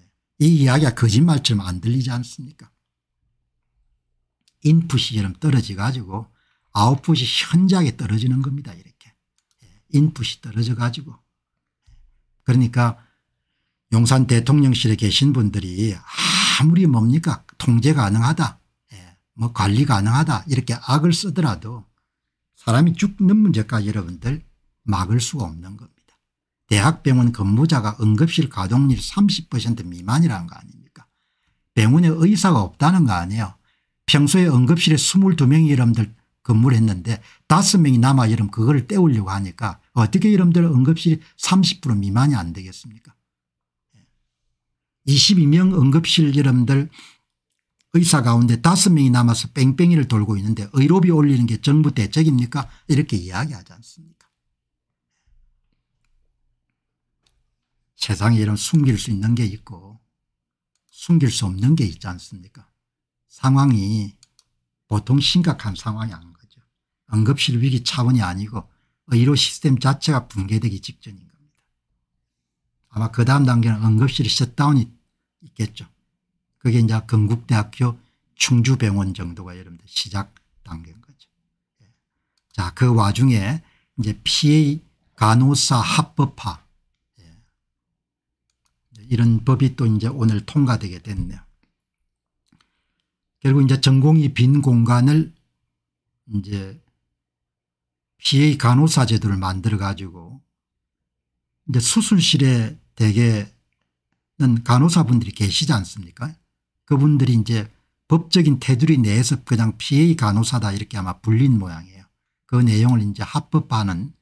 S1: 예. 이 이야기가 거짓말처럼 안 들리지 않습니까 인풋이 좀 떨어져 가지고 아웃풋이 현저하게 떨어지는 겁니다. 이렇게. 예. 인풋이 떨어져 가지고. 그러니까 용산 대통령실에 계신 분들이 아무리 뭡니까 통제 가능하다 예, 뭐 관리 가능하다 이렇게 악을 쓰더라도 사람이 죽는 문제까지 여러분들 막을 수가 없는 겁니다. 대학병원 근무자가 응급실 가동률 30% 미만이라는 거 아닙니까 병원에 의사가 없다는 거 아니에요. 평소에 응급실에 22명이 여러분들 근무를 했는데 5명이 남아 여러분 그걸 때우려고 하니까 어떻게 여러분들 응급실이 30% 미만이 안 되겠습니까 22명 응급실 이름들 의사 가운데 5명이 남아서 뺑뺑이를 돌고 있는데 의료비 올리는 게 정부 대책입니까 이렇게 이야기하지 않습니까 세상에 이런 숨길 수 있는 게 있고 숨길 수 없는 게 있지 않습니까 상황이 보통 심각한 상황이 아닌 거죠. 응급실 위기 차원이 아니고 의료 시스템 자체가 붕괴되기 직전인 아마 그 다음 단계는 응급실 셧다운이 있겠죠. 그게 이제 건국대학교 충주병원 정도가 여러분들 시작 단계인 거죠. 예. 자, 그 와중에 이제 PA 간호사 합법화 예. 이런 법이 또 이제 오늘 통과되게 됐네요. 결국 이제 전공이 빈 공간을 이제 PA 간호사 제도를 만들어 가지고 이제 수술실에 대개는 간호사분들이 계시지 않습니까 그분들이 이제 법적인 테두리 내에서 그냥 PA 간호사다 이렇게 아마 불린 모양이에요. 그 내용을 이제 합법화하는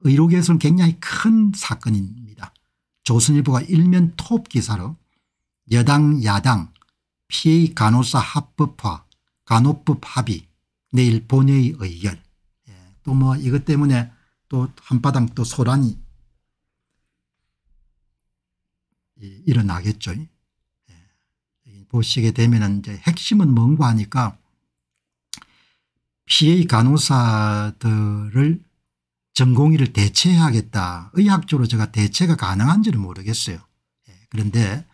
S1: 의료계에서는 굉장히 큰 사건입니다. 조선일보가 일면 톱 기사로 여당 야당 PA 간호사 합법화 간호법 합의 내일 본회의 의결 예, 또뭐 이것 때문에 또 한바당 또 소란이 일어나겠죠. 예. 보시게 되면 이제 핵심은 뭔가 하니까 PA 간호사들을 전공의를 대체하겠다. 의학적으로 제가 대체가 가능한지는 모르겠어요. 예. 그런데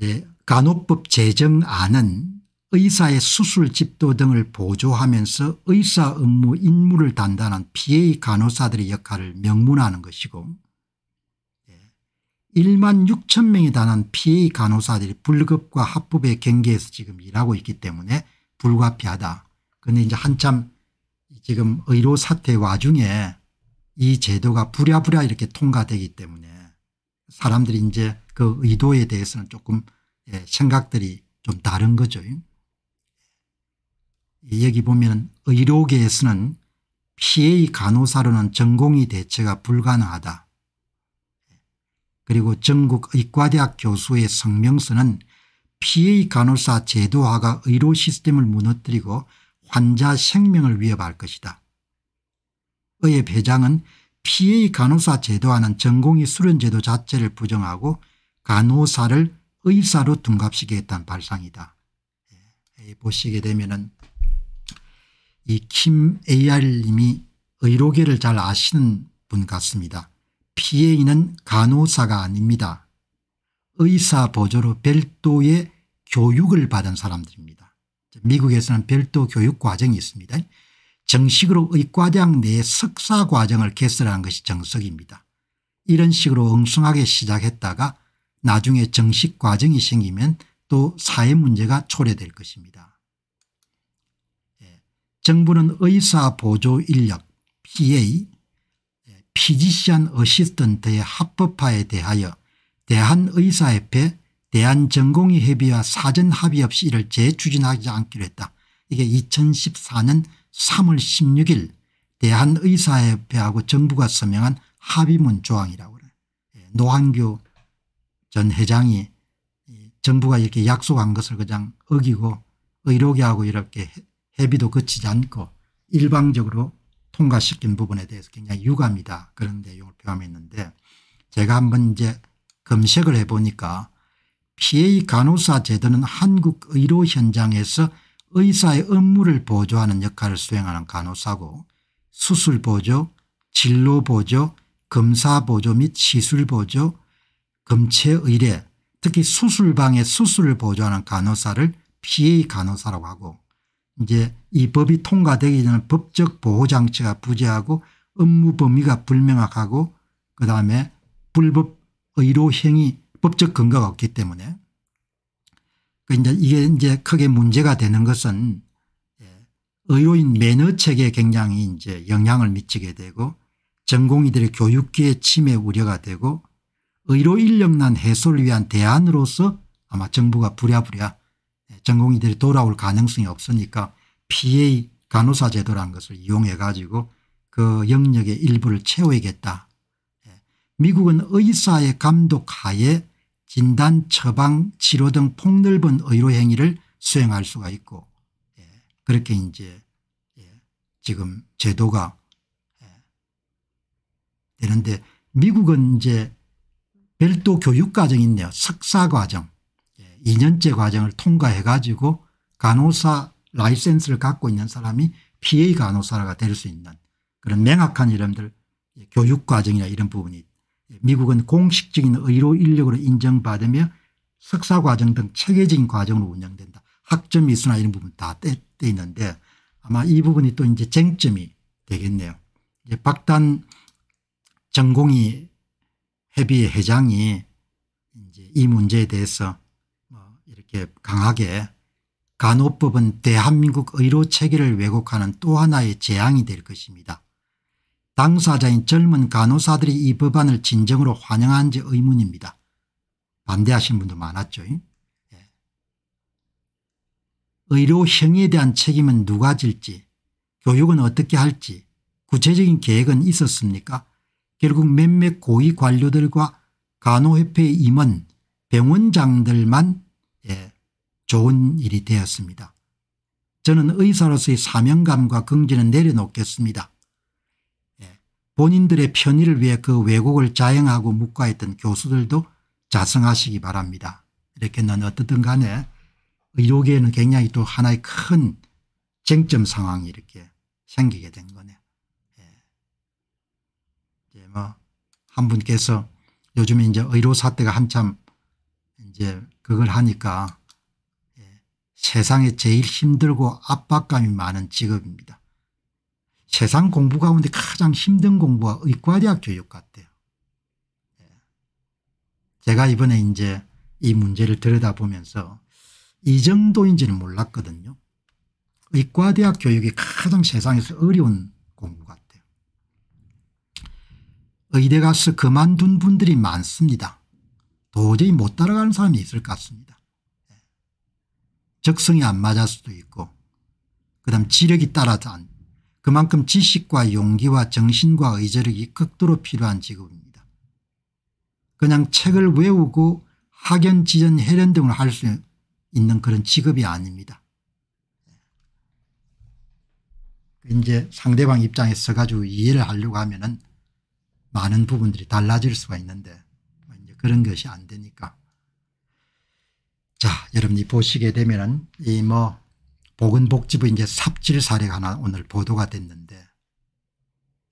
S1: 예, 간호법 제정안은 의사의 수술 집도 등을 보조하면서 의사 업무 인물을 담당한 PA 간호사들의 역할을 명문화하는 것이고 1만 6천 명이 다는 PA 간호사들이 불급과 합법의 경계에서 지금 일하고 있기 때문에 불가피하다. 그런데 이제 한참 지금 의료 사태 와중에 이 제도가 부랴부랴 이렇게 통과되기 때문에 사람들이 이제 그 의도에 대해서는 조금 예, 생각들이 좀 다른 거죠. 여기 보면 의료계에서는 PA 간호사로는 전공의 대체가 불가능하다. 그리고 전국의과대학 교수의 성명서는 PA 간호사 제도화가 의료 시스템을 무너뜨리고 환자 생명을 위협할 것이다. 의협 회장은 PA 간호사 제도화는 전공의 수련제도 자체를 부정하고 간호사를 의사로 둔갑시게 했던 발상이다. 예, 예, 보시게 되면은 이킴 AR님이 의료계를 잘 아시는 분 같습니다. 피해 있는 간호사가 아닙니다. 의사 보조로 별도의 교육을 받은 사람들입니다. 미국에서는 별도 교육 과정이 있습니다. 정식으로 의과대학 내 석사 과정을 개설한 것이 정석입니다. 이런 식으로 엉성하게 시작했다가 나중에 정식 과정이 생기면 또 사회 문제가 초래될 것입니다. 예. 정부는 의사 보조 인력 PA 피지션 어시스턴트의 합법화에 대하여 대한의사협회 대한전공의 협의와 사전합의 없이 이를 재추진하지 않기로 했다. 이게 2014년 3월 16일 대한의사협회하고 정부가 서명한 합의문 조항이라고 그래노한교전 예, 회장이 정부가 이렇게 약속한 것을 그냥 어기고 의료계하고 이렇게 협의도 거치지 않고 일방적으로 통과시킨 부분에 대해서 굉장히 유감이다 그런 내용을 표함했는데 제가 한번 이제 검색을 해보니까 PA 간호사 제도는 한국 의료 현장에서 의사의 업무를 보조하는 역할을 수행하는 간호사고 수술 보조, 진로 보조, 검사 보조 및 시술 보조, 검체 의뢰, 특히 수술방의 수술을 보조하는 간호사를 PA 간호사라고 하고 이제 이 법이 통과되기 전에 법적 보호장치가 부재하고 업무 범위가 불명확하고 그다음에 불법 의료행위 법적 근거가 없기 때문에 그러니까 이제 이게 이제 크게 문제가 되는 것은 예, 의료인 매너 체계에 굉장히 이제 영향을 미치게 되고 전공의들의 교육기회 침해 우려가 되고 의료 인력난 해소를 위한 대안으로서 아마 정부가 부랴부랴 전공이 들이 돌아올 가능성이 없으니까 PA 간호사 제도라는 것을 이용해 가지고 그 영역의 일부를 채워야겠다 예. 미국은 의사의 감독 하에 진단 처방 치료 등 폭넓은 의료 행위를 수행할 수가 있고 예. 그렇게 이제 예. 지금 제도가 되는데 미국은 이제 별도 교육과정이 있네요. 석사과정. 2년째 과정을 통과해 가지고 간호사 라이센스를 갖고 있는 사람이 PA 간호사가 될 수 있는 그런 명확한 이름들 교육 과정이나 이런 부분이 미국은 공식적인 의료 인력으로 인정받으며 석사 과정 등 체계적인 과정으로 운영된다. 학점 미수나 이런 부분 다떼 있는데 아마 이 부분이 또 이제 쟁점이 되겠네요. 이제 박단 전공이 회비 회장이 이제 이 문제에 대해서 이렇게 강하게 간호법은 대한민국 의료체계를 왜곡하는 또 하나의 재앙이 될 것입니다. 당사자인 젊은 간호사들이 이 법안을 진정으로 환영한지 의문입니다. 반대하신 분도 많았죠. 예. 의료형에 대한 책임은 누가 질지 교육은 어떻게 할지 구체적인 계획은 있었습니까 결국 몇몇 고위 관료들과 간호협회 임원 병원장들만 예, 좋은 일이 되었습니다. 저는 의사로서의 사명감과 긍지는 내려놓겠습니다. 예, 본인들의 편의를 위해 그 왜곡을 자행하고 묵과했던 교수들도 자성하시기 바랍니다. 이렇게 는 어떻든 간에 의료계에는 굉장히 또 하나의 큰 쟁점 상황이 이렇게 생기게 된 거네요. 예. 뭐한 분께서 요즘 이제 의료 사태가 한참 이제 그걸 하니까 예, 세상에 제일 힘들고 압박감이 많은 직업입니다. 세상 공부 가운데 가장 힘든 공부가 의과대학 교육 같아요. 예. 제가 이번에 이제 이 문제를 들여다보면서 이 정도인지는 몰랐거든요. 의과대학 교육이 가장 세상에서 어려운 공부 같아요. 의대 가서 그만둔 분들이 많습니다. 도저히 못 따라가는 사람이 있을 것 같습니다. 예. 적성이 안 맞을 수도 있고 그다음 지력이 따라서 안 그만큼 지식과 용기와 정신과 의지력이 극도로 필요한 직업입니다. 그냥 책을 외우고 학연 지전 해련 등을 할 수 있는 그런 직업이 아닙니다. 예. 그 이제 상대방 입장에서 가지고 이해를 하려고 하면은 많은 부분들이 달라질 수가 있는데 그런 것이 안 되니까. 자, 여러분이 보시게 되면은 이뭐 보건복지부 이제 삽질 사례가 하나 오늘 보도가 됐는데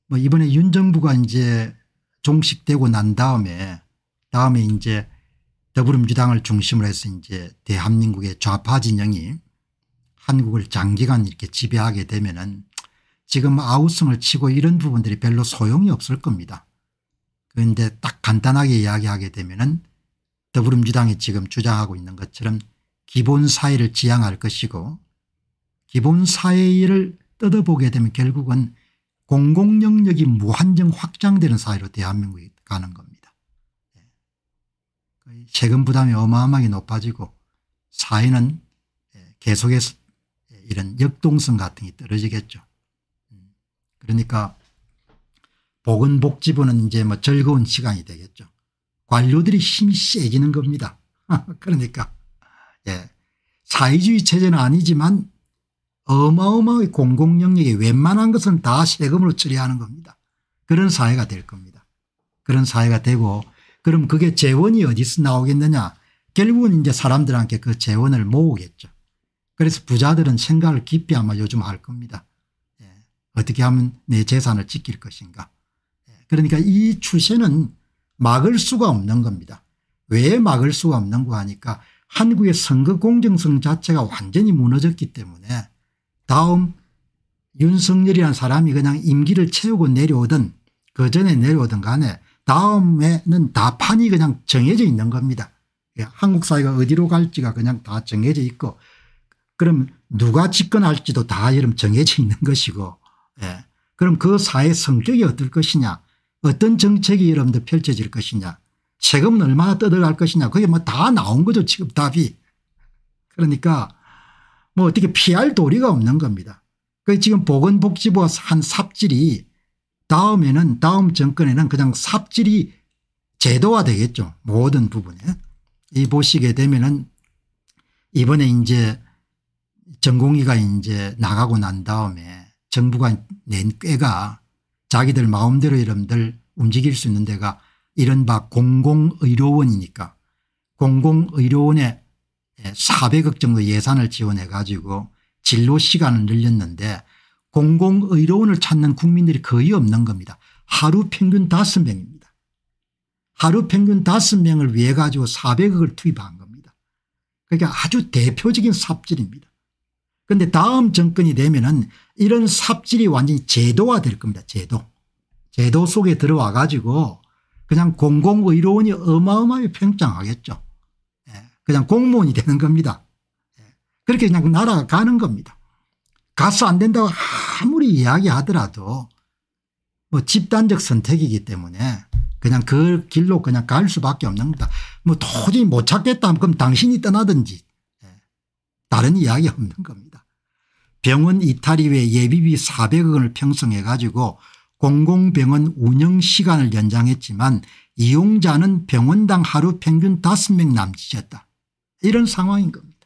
S1: 뭐 이번에 윤 정부가 이제 종식되고 난 다음에 다음에 이제 더불어민주당을 중심으로 해서 이제 대한민국의 좌파 진영이 한국을 장기간 이렇게 지배하게 되면은 지금 아우성을 치고 이런 부분들이 별로 소용이 없을 겁니다. 그런데 딱 간단하게 이야기하게 되면은 더불어민주당이 지금 주장하고 있는 것처럼 기본 사회를 지향할 것이고 기본 사회를 뜯어보게 되면 결국은 공공 영역이 무한정 확장되는 사회로 대한민국이 가는 겁니다. 예. 세금 부담이 어마어마하게 높아지고 사회는 예, 계속해서 예, 이런 역동성 같은 게 떨어지겠죠. 음. 그러니까 보건복지부는 이제 뭐 즐거운 시간이 되겠죠. 관료들이 힘이 세지는 겁니다. 그러니까 예. 사회주의 체제는 아니지만 어마어마한 공공 영역에 웬만한 것은 다 세금으로 처리하는 겁니다. 그런 사회가 될 겁니다. 그런 사회가 되고 그럼 그게 재원이 어디서 나오겠느냐 결국은 이제 사람들한테 그 재원을 모으겠죠. 그래서 부자들은 생각을 깊이 아마 요즘 할 겁니다. 예. 어떻게 하면 내 재산을 지킬 것인가 그러니까 이 추세는 막을 수가 없는 겁니다. 왜 막을 수가 없는고 하니까 한국의 선거 공정성 자체가 완전히 무너졌기 때문에 다음 윤석열이란 사람이 그냥 임기를 채우고 내려오든 그 전에 내려오든 간에 다음에는 다 판이 그냥 정해져 있는 겁니다. 예, 한국 사회가 어디로 갈지가 그냥 다 정해져 있고 그럼 누가 집권할지도 다 여름 정해져 있는 것이고 예. 그럼 그 사회 성격이 어떨 것이냐 어떤 정책이 여러분들 펼쳐질 것이냐 세금은 얼마나 뜯어갈 것이냐 그게 뭐 다 나온 거죠 지금 답이 그러니까 뭐 어떻게 피할 도리가 없는 겁니다. 그 지금 보건복지부가 한 삽질이 다음에는 다음 정권에는 그냥 삽질이 제도화 되겠죠 모든 부분에 이 보시게 되면은 이번에 이제 전공의가 이제 나가고 난 다음에 정부가 낸 꾀가 자기들 마음대로 여러분들 움직일 수 있는 데가 이른바 공공의료원이니까 공공의료원에 400억 예, 정도 예산을 지원해 가지고 진로 시간을 늘렸는데 공공의료원을 찾는 국민들이 거의 없는 겁니다. 하루 평균 5명입니다. 하루 평균 5명을 위해 가지고 400억을 투입한 겁니다. 그러니까 아주 대표적인 삽질입니다. 그런데 다음 정권이 되면 은 이런 삽질이 완전히 제도화 될 겁니다. 제도. 제도 속에 들어와 가지고 그냥 공공의료원이 어마어마하게 평장하겠죠. 예, 그냥 공무원이 되는 겁니다. 예, 그렇게 그냥 나라가 가는 겁니다. 가서 안 된다고 아무리 이야기하더라도 뭐 집단적 선택이기 때문에 그냥 그 길로 그냥 갈 수밖에 없는 겁니다. 뭐 도저히 못 찾겠다 하면 그럼 당신이 떠나든지 예, 다른 이야기 없는 겁니다. 병원 이탈이에 예비비 400억 원을 평성해 가지고 공공병원 운영 시간을 연장했지만 이용자는 병원당 하루 평균 5명 남짓이었다. 이런 상황인 겁니다.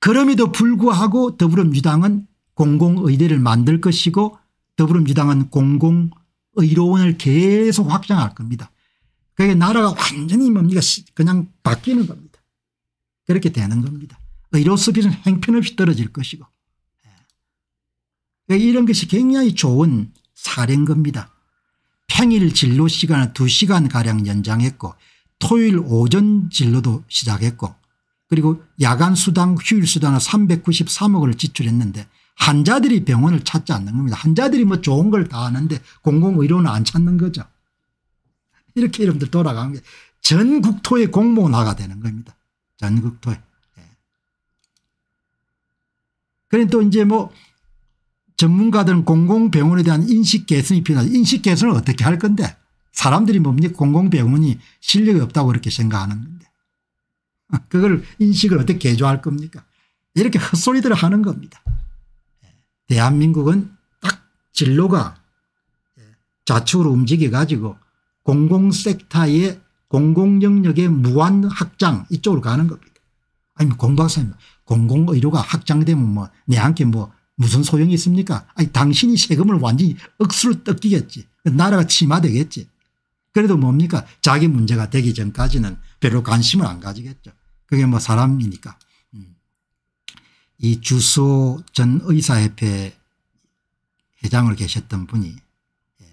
S1: 그럼에도 불구하고 더불어민주당은 공공의대를 만들 것이고 더불어민주당은 공공의료원을 계속 확장할 겁니다. 그게 나라가 완전히 뭡니까 그냥 바뀌는 겁니다. 그렇게 되는 겁니다. 의료서비는 그러니까 행편없이 떨어질 것이고 그러니까 이런 것이 굉장히 좋은 사례인 겁니다. 평일 진로 시간을 2시간가량 연장했고 토요일 오전 진로도 시작했고 그리고 야간 수당 휴일 수당을 393억을 지출했는데 환자들이 병원을 찾지 않는 겁니다. 환자들이 뭐 좋은 걸다 아는데 공공의료는 안 찾는 거죠. 이렇게 이름들 돌아가는 게 전국토의 공무원가 되는 겁니다. 전국토에. 그러니 또 이제 뭐 전문가들은 공공병원에 대한 인식 개선이 필요하죠. 인식 개선을 어떻게 할 건데 사람들이 뭡니까 공공병원이 실력이 없다고 그렇게 생각하는 건데 그걸 인식을 어떻게 개조할 겁니까 이렇게 헛소리들을 하는 겁니다. 예. 대한민국은 딱 진로가 예, 좌측으로 움직여 가지고 공공섹터의 공공영역의 무한 확장 이쪽으로 가는 겁니다. 아니면 공박사님 공공의료가 확장되면 뭐 내한테 뭐 무슨 소용이 있습니까 아니 당신이 세금을 완전히 억수로 뜯기겠지 나라가 침하되겠지 그래도 뭡니까 자기 문제가 되기 전까지는 별로 관심을 안 가지겠죠 그게 뭐 사람이니까 음. 이 주소 전 의사협회 회장을 계셨던 분이 예.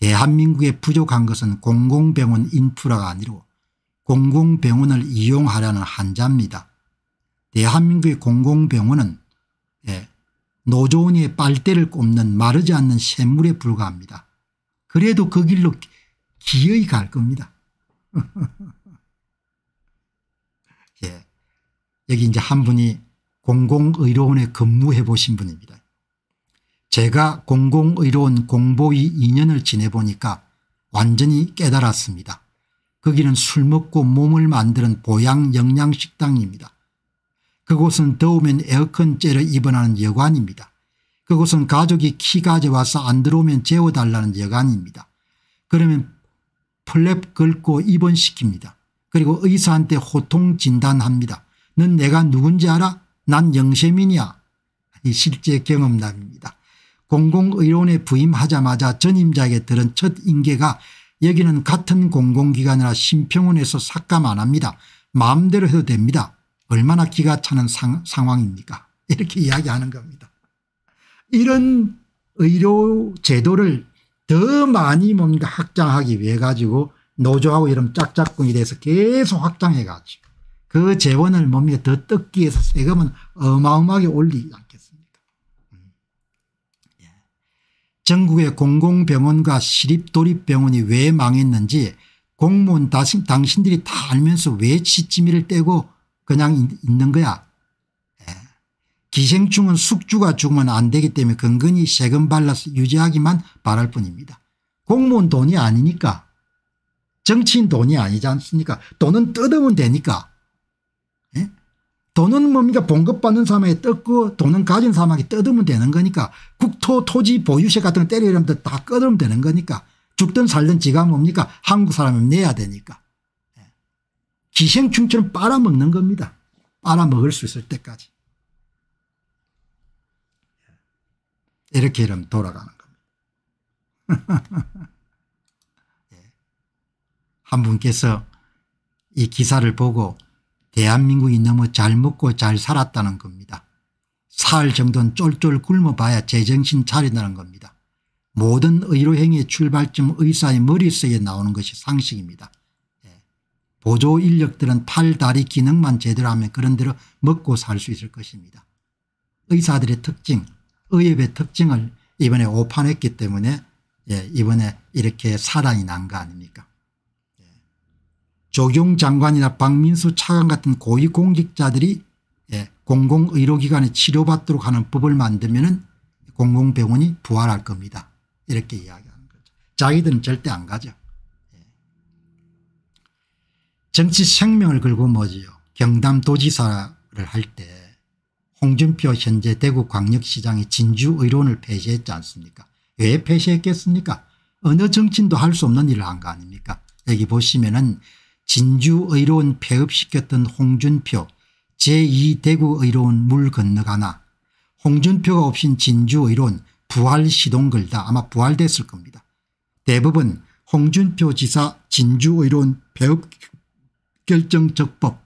S1: 대한민국에 부족한 것은 공공병원 인프라가 아니로 공공병원을 이용하려는 한자입니다. 대한민국의 공공병원은 예, 노조원의 빨대를 꼽는 마르지 않는 샘물에 불과합니다. 그래도 그 길로 기어이 갈 겁니다. 예. 여기 이제 한 분이 공공의료원에 근무해 보신 분입니다. 제가 공공의료원 공보위 2년을 지내보니까 완전히 깨달았습니다. 거기는 술 먹고 몸을 만드는 보양 영양식당입니다. 그곳은 더우면 에어컨 째려 입원하는 여관입니다. 그곳은 가족이 키 가져와서 안 들어오면 재워달라는 여관입니다. 그러면 플랩 긁고 입원시킵니다. 그리고 의사한테 호통 진단합니다. 넌 내가 누군지 알아? 난 영세민이야. 이 실제 경험담입니다. 공공의료원에 부임하자마자 전임자에게 들은 첫 인계가 여기는 같은 공공기관이라 심평원에서 삭감 안 합니다. 마음대로 해도 됩니다. 얼마나 기가 차는 상, 상황입니까 이렇게 이야기하는 겁니다. 이런 의료 제도를 더 많이 뭔가 확장하기 위해 가지고 노조하고 이런 짝짝꿍이 돼서 계속 확장해 가지고 그 재원을 몸에 더 뜯기 위해서 세금은 어마어마하게 올리기 전국의 공공병원과 시립도립병원이 왜 망했는지 공무원 다신, 당신들이 다 알면서 왜 지찌미를 떼고 그냥 있는 거야. 예. 기생충은 숙주가 죽으면 안 되기 때문에 근근히 세금 발라서 유지하기만 바랄 뿐입니다. 공무원 돈이 아니니까 정치인 돈이 아니지 않습니까 돈은 뜯으면 되니까 예? 돈은 뭡니까 봉급받는 사람에게 뜯고 돈은 가진 사람에게 뜯으면 되는 거니까 국토 토지 보유세 같은 거 때리려면 다뜯들면 되는 거니까 죽든 살든 지가 뭡니까 한국 사람이 내야 되니까 예. 기생충처럼 빨아먹는 겁니다. 빨아먹을 수 있을 때까지. 예. 이렇게 이러면 돌아가는 겁니다. 예. 한 분께서 이 기사를 보고 대한민국이 너무 잘 먹고 잘 살았다는 겁니다. 사흘 정도는 쫄쫄 굶어봐야 제정신 차린다는 겁니다. 모든 의료행위의 출발점 의사의 머릿속에 나오는 것이 상식입니다. 예. 보조 인력들은 팔, 다리 기능만 제대로 하면 그런 대로 먹고 살 수 있을 것입니다. 의사들의 특징, 의협의 특징을 이번에 오판했기 때문에 예, 이번에 이렇게 사단이 난 거 아닙니까? 조경 장관이나 박민수 차관 같은 고위공직자들이 예, 공공의료기관에 치료받도록 하는 법을 만들면 공공병원이 부활할 겁니다. 이렇게 이야기하는 거죠. 자기들은 절대 안 가죠. 예. 정치 생명을 걸고 뭐지요. 경남 도지사를 할 때 홍준표 현재 대구광역시장이 진주의료을 폐쇄했지 않습니까 왜 폐쇄했겠습니까 어느 정치인도 할 수 없는 일을 한 거 아닙니까 여기 보시면은 진주의로운 폐업시켰던 홍준표 제2대구의로운물 건너가나 홍준표가 없인 진주의로운 부활 시동 걸다 아마 부활됐을 겁니다. 대법원 홍준표 지사 진주의로운 폐업 결정적법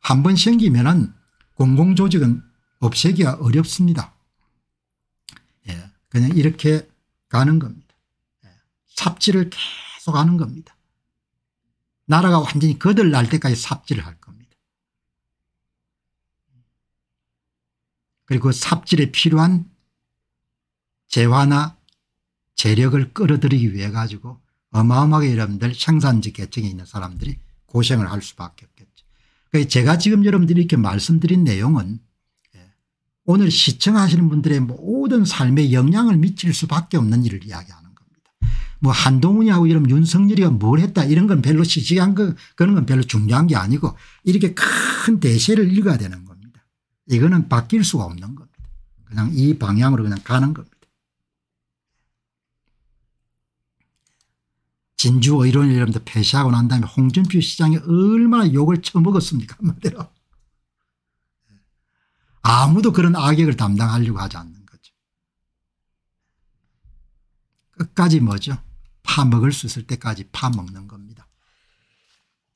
S1: 한 번 생기면 은 공공조직은 없애기가 어렵습니다. 예, 그냥 이렇게 가는 겁니다. 예, 삽질을 계속 하는 겁니다. 나라가 완전히 거들날 때까지 삽질을 할 겁니다. 그리고 그 삽질에 필요한 재화나 재력을 끌어들이기 위해 가지고 어마어마하게 여러분들 생산직 계층에 있는 사람들이 고생을 할 수밖에 없겠죠. 그러니까 제가 지금 여러분들이 이렇게 말씀드린 내용은 예, 오늘 시청하시는 분들의 모든 삶에 영향을 미칠 수밖에 없는 일을 이야기하는 뭐 한동훈이하고 이런 윤석열이가 뭘 했다 이런 건 별로 시시한 거 그런 건 별로 중요한 게 아니고 이렇게 큰 대세를 읽어야 되는 겁니다. 이거는 바뀔 수가 없는 겁니다. 그냥 이 방향으로 그냥 가는 겁니다. 진주 의료원 이름도 폐쇄하고 난 다음에 홍준표 시장이 얼마나 욕을 처먹었습니까 한마디로. 아무도 그런 악역을 담당하려고 하지 않는 거죠. 끝까지 뭐죠 파먹을 수 있을 때까지 파먹는 겁니다.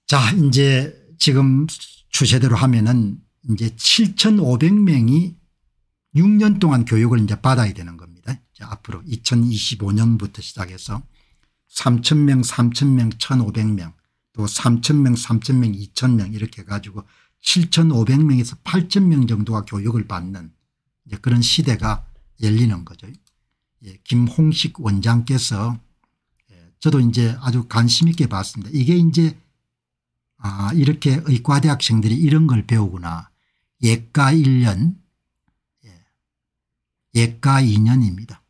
S1: 자 이제 지금 추세대로 하면은 이제 7,500명이 6년 동안 교육을 이제 받아야 되는 겁니다. 앞으로 2025년부터 시작해서 3,000명, 3,000명, 1,500명 또 3,000명, 3,000명, 2,000명 이렇게 가지고 7,500명에서 8,000명 정도가 교육을 받는 그런 시대가 열리는 거죠. 예, 김홍식 원장께서 저도 이제 아주 관심 있게 봤습니다. 이게 이제 아 이렇게 의과대학생들이 이런 걸 배우구나. 예과 1년 예, 예과 2년입니다.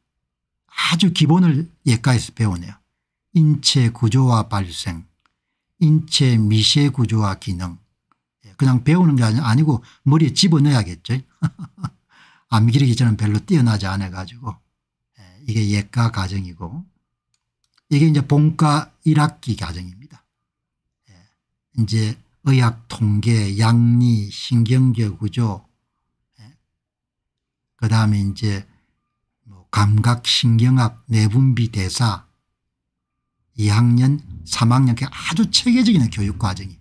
S1: 아주 기본을 예과에서 배우네요. 인체 구조와 발생 인체 미세 구조와 기능 예, 그냥 배우는 게 아니고 머리에 집어넣어야겠죠. 암기력이 저는 별로 뛰어나지 않아가지고 예, 이게 예과 과정이고 이게 이제 본과 1학기 과정입니다. 예. 이제 의학 통계, 양리, 신경계 구조, 예. 그 다음에 이제 뭐 감각, 신경학, 내분비 대사, 2학년, 3학년 아주 체계적인 교육 과정이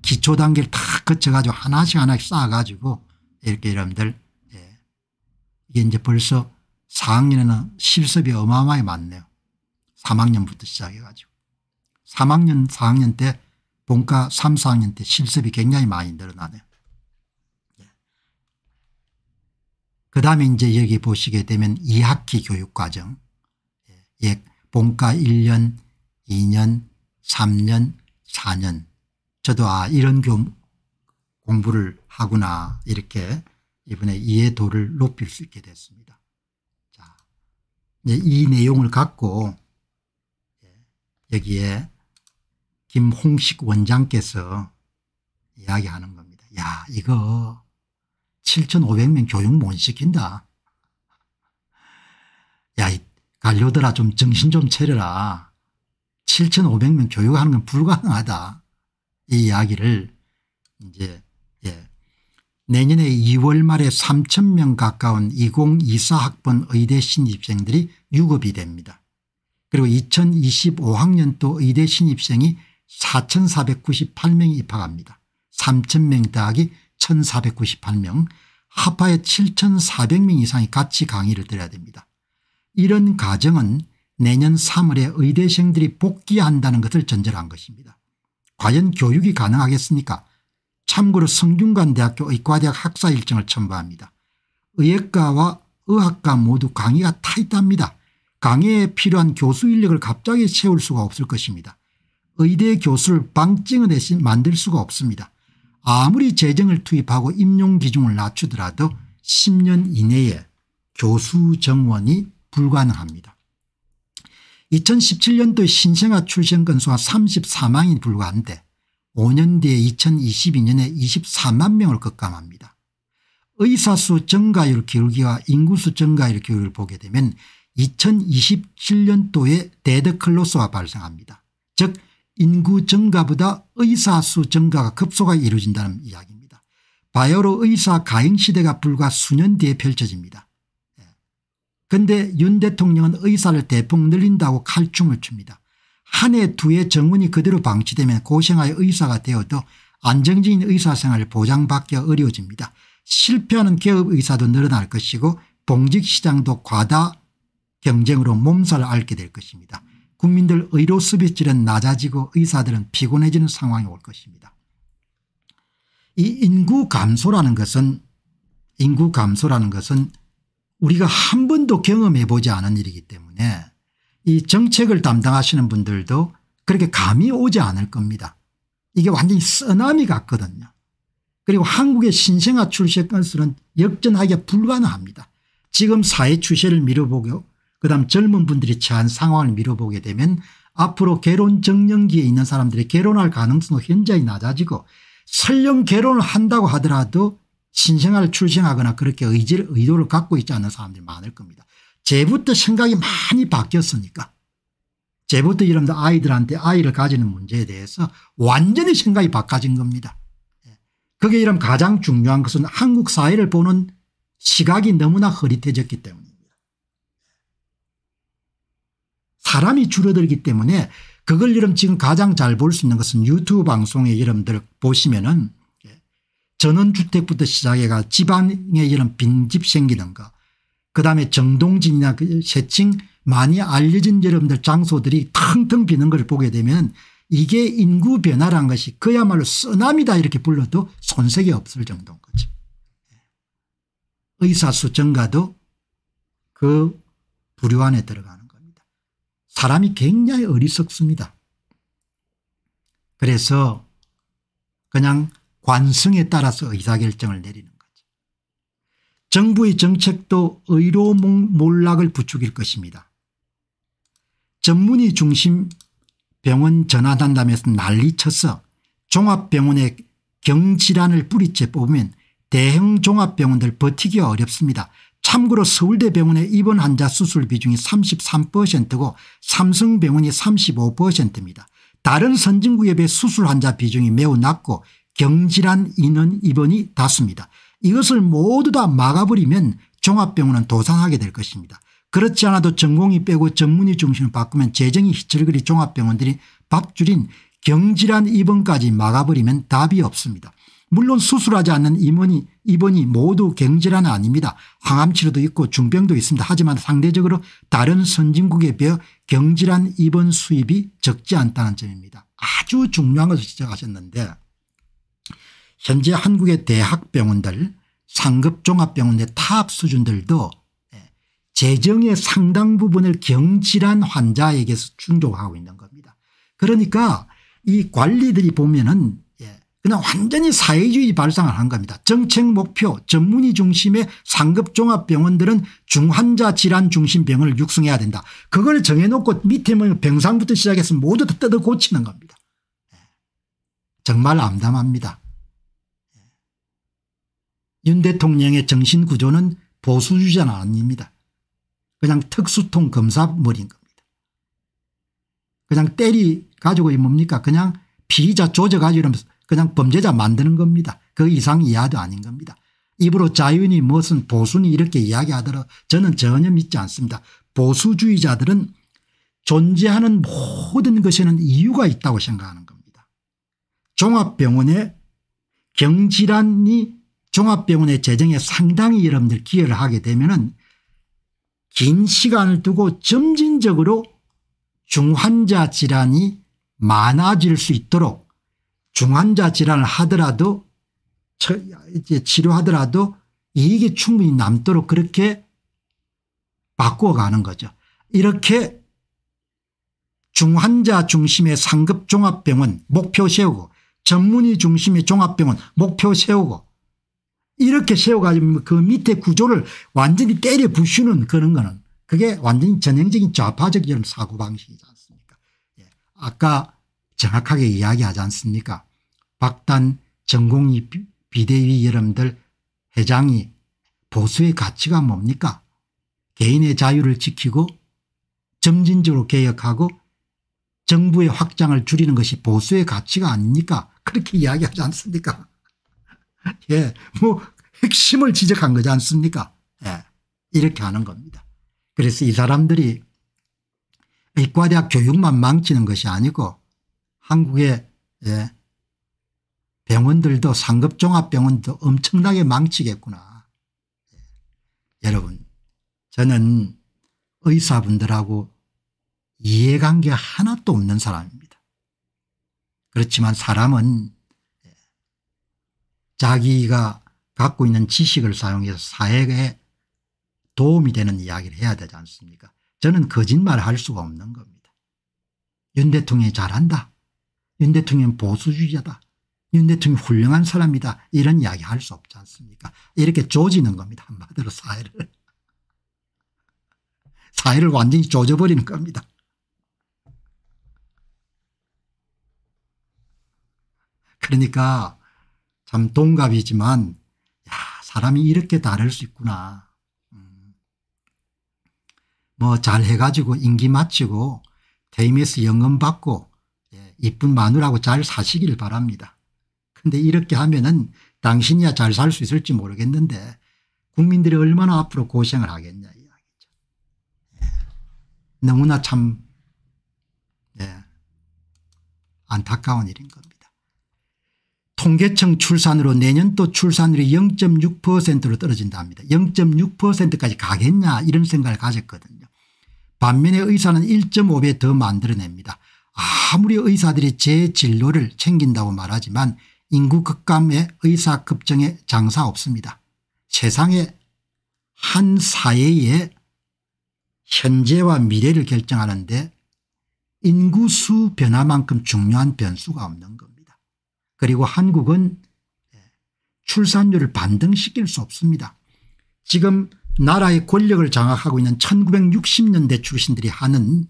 S1: 기초 단계를 다 거쳐가지고 하나씩 하나씩 쌓아가지고 이렇게 여러분들 예. 이게 이제 벌써 4학년에는 실습이 어마어마하게 많네요. 3학년부터 시작해가지고 3학년 4학년 때 본과 3, 4학년 때 실습이 굉장히 많이 늘어나네요. 예. 그 다음에 이제 여기 보시게 되면 2학기 교육과정 예. 예, 본과 1년 2년 3년 4년 저도 아 이런 교, 공부를 하구나 이렇게 이번에 이해도를 높일 수 있게 됐습니다. 자, 이 내용을 갖고 여기에 김홍식 원장께서 이야기하는 겁니다. 야 이거 7,500명 교육 못 시킨다. 야이 관료들아 좀 정신 좀 차려라. 7,500명 교육하는 건 불가능하다. 이 이야기를 이제 예. 내년에 2월 말에 3,000명 가까운 2024학번 의대 신입생들이 유급이 됩니다. 그리고 2025학년도 의대 신입생이 4,498명이 입학합니다. 3,000명 더하기 1,498명 하파에 7,400명 이상이 같이 강의를 들어야 됩니다. 이런 가정은 내년 3월에 의대생들이 복귀한다는 것을 전제로 한 것입니다. 과연 교육이 가능하겠습니까 참고로 성균관대학교 의과대학 학사 일정을 첨부합니다. 의학과와 의학과 모두 강의가 타이트합니다. 강의에 필요한 교수 인력을 갑자기 채울 수가 없을 것입니다. 의대 교수를 방증의 대신 만들 수가 없습니다. 아무리 재정을 투입하고 임용 기준을 낮추더라도 10년 이내에 교수 정원이 불가능합니다. 2017년도에 신생아 출생 건수가 34만이 불과한데 5년 뒤에 2022년에 24만 명을 급감합니다. 의사수 증가율 기울기와 인구수 증가율 기울기를 보게 되면 2027년도에 데드클로스와 발생합니다. 즉 인구 증가보다 의사 수 증가가 급소가 이루어진다는 이야기입니다. 바이오로 의사 가행 시대가 불과 수년 뒤에 펼쳐집니다. 예. 근데 윤 대통령은 의사를 대폭 늘린다고 칼춤을 춥니다. 한 해 두 해 정원이 그대로 방치되면 고생하여 의사가 되어도 안정적인 의사생활을 보장받기 가 어려워집니다. 실패하는 개업 의사도 늘어날 것이고 봉직시장도 과다 경쟁으로 몸살을 앓게 될 것입니다. 국민들 의료 수비스질은 낮아지고 의사들은 피곤해지는 상황이 올 것입니다. 이 인구 감소라는 것은 인구 감소라는 것은 우리가 한 번도 경험해 보지 않은 일이기 때문에 이 정책을 담당하시는 분들도 그렇게 감이 오지 않을 겁니다. 이게 완전히 쓰나미 같거든요. 그리고 한국의 신생아 출생 건수는 역전하기가 불가능합니다. 지금 사회 추세를 밀어보고 그 다음 젊은 분들이 처한 상황을 미뤄보게 되면 앞으로 결혼 정년기에 있는 사람들이 결혼할 가능성도 현저히 낮아지고 설령 결혼을 한다고 하더라도 신생아를 출생하거나 그렇게 의지를 의도를 갖고 있지 않는 사람들이 많을 겁니다. 제부터 생각이 많이 바뀌었으니까 제부터 여러 아이들한테 아이를 가지는 문제에 대해서 완전히 생각이 바꿔진 겁니다. 예. 그게 이런 가장 중요한 것은 한국 사회를 보는 시각이 너무나 흐릿해졌기 때문에 사람이 줄어들기 때문에 그걸 여러분 지금 가장 잘 볼 수 있는 것은 유튜브 방송에 여러분들 보시면은 예, 전원주택부터 시작해가 지방에 이런 빈집 생기는 거 그다음에 정동진이나 그 세칭 많이 알려진 여러분들 장소들이 텅텅 비는 걸 보게 되면 이게 인구 변화라는 것이 그야말로 쓰나미다 이렇게 불러도 손색이 없을 정도인 거죠 예. 의사수 증가도 그 부류 안에 들어가는 사람이 굉장히 어리석습니다. 그래서 그냥 관성에 따라서 의사결정을 내리는 거죠. 정부의 정책도 의로 몰락을 부추길 것입니다. 전문의 중심 병원 전환한다면서 난리쳐서 종합병원의 경질환을 뿌리째 뽑으면 대형 종합병원들 버티기 어렵습니다. 참고로 서울대병원의 입원 환자 수술 비중이 33%고 삼성병원이 35%입니다. 다른 선진국에 비해 수술 환자 비중이 매우 낮고 경질한 인원 입원이 다수입니다. 이것을 모두 다 막아버리면 종합병원은 도산하게 될 것입니다. 그렇지 않아도 전공이 빼고 전문의 중심을 바꾸면 재정이 희철거리 종합병원들이 밥줄인 경질한 입원까지 막아버리면 답이 없습니다. 물론 수술하지 않는 임원이 입원이 모두 경질환은 아닙니다. 항암치료도 있고 중병도 있습니다. 하지만 상대적으로 다른 선진국에 비해 경질환 입원 수입이 적지 않다는 점입니다. 아주 중요한 것을 지적하셨는데 현재 한국의 대학병원들 상급종합병원의 타 수준들도 예, 재정의 상당 부분을 경질환 환자에게서 충족하고 있는 겁니다. 그러니까 이 관리들이 보면은 그냥 완전히 사회주의 발상을 한 겁니다. 정책 목표 전문의 중심의 상급 종합병원들은 중환자 질환 중심 병원을 육성해야 된다. 그걸 정해놓고 밑에 뭐 병상부터 시작해서 모두 다 뜯어 고치는 겁니다. 정말 암담합니다. 윤 대통령의 정신구조는 보수주의자는 아닙니다. 그냥 특수통 검사머리인 겁니다. 그냥 때리 가지고 뭡니까 그냥 피의자 조져가지고 이러면서 그냥 범죄자 만드는 겁니다. 그 이상 이하도 아닌 겁니다. 입으로 자유니무엇은 보수니 이렇게 이야기하더라 저는 전혀 믿지 않습니다. 보수주의자들은 존재하는 모든 것에는 이유가 있다고 생각하는 겁니다. 종합병원에 경질환이 종합병원의 재정에 상당히 여러분들 기여를 하게 되면 은긴 시간을 두고 점진적으로 중환자 질환이 많아질 수 있도록 중환자 질환을 하더라도 치료하더라도 이익이 충분히 남도록 그렇게 바꾸어 가는 거죠. 이렇게 중환자 중심의 상급 종합병원 목표 세우고 전문의 중심의 종합병원 목표 세우고 이렇게 세워가지고 그 밑에 구조를 완전히 때려 부수는 그런 거는 그게 완전히 전형적인 좌파적 이런 사고방식이지 않습니까. 예. 아까 정확하게 이야기하지 않습니까 박단 전공이 비대위 여러분들 회장이 보수의 가치가 뭡니까 개인의 자유를 지키고 점진적으로 개혁하고 정부의 확장을 줄이는 것이 보수의 가치가 아닙니까 그렇게 이야기하지 않습니까 예, 뭐 핵심을 지적한 거지 않습니까 예, 이렇게 하는 겁니다 그래서 이 사람들이 의과대학 교육만 망치는 것이 아니고 한국의 예 병원들도 상급종합병원도 엄청나게 망치겠구나. 예. 여러분 저는 의사분들하고 이해관계 하나도 없는 사람입니다. 그렇지만 사람은 예, 자기가 갖고 있는 지식을 사용해서 사회에 도움이 되는 이야기를 해야 되지 않습니까 저는 거짓말을 할 수가 없는 겁니다. 윤 대통령이 잘한다. 윤 대통령 은 보수주의자다. 윤 대통령 훌륭한 사람이다. 이런 이야기 할 수 없지 않습니까 이렇게 조지는 겁니다. 한마디로 사회를. 사회를 완전히 조져버리는 겁니다. 그러니까 참 동갑이지만 야 사람이 이렇게 다를 수 있구나. 음. 뭐 잘해가지고 임기 마치고 대임에서 연금 받고 이쁜 마누라고잘 사시길 바랍니다. 근데 이렇게 하면은 당신이야 잘 살 수 있을지 모르겠는데 국민들이 얼마나 앞으로 고생을 하겠냐 이야기죠. 예. 너무나 참 네. 안타까운 일인 겁니다. 통계청 출산으로 내년도 출산율이 0.6%로 떨어진다 니다 0.6%까지 가겠냐 이런 생각을 가졌거든요. 반면에 의사는 1.5배 더 만들어냅니다. 아무리 의사들이 제 진로를 챙긴다고 말하지만 인구 급감에 의사 급증에 장사 없습니다. 세상에 한 사회의 현재와 미래를 결정하는데 인구수 변화만큼 중요한 변수가 없는 겁니다. 그리고 한국은 출산율을 반등시킬 수 없습니다. 지금 나라의 권력을 장악하고 있는 1960년대 출신들이 하는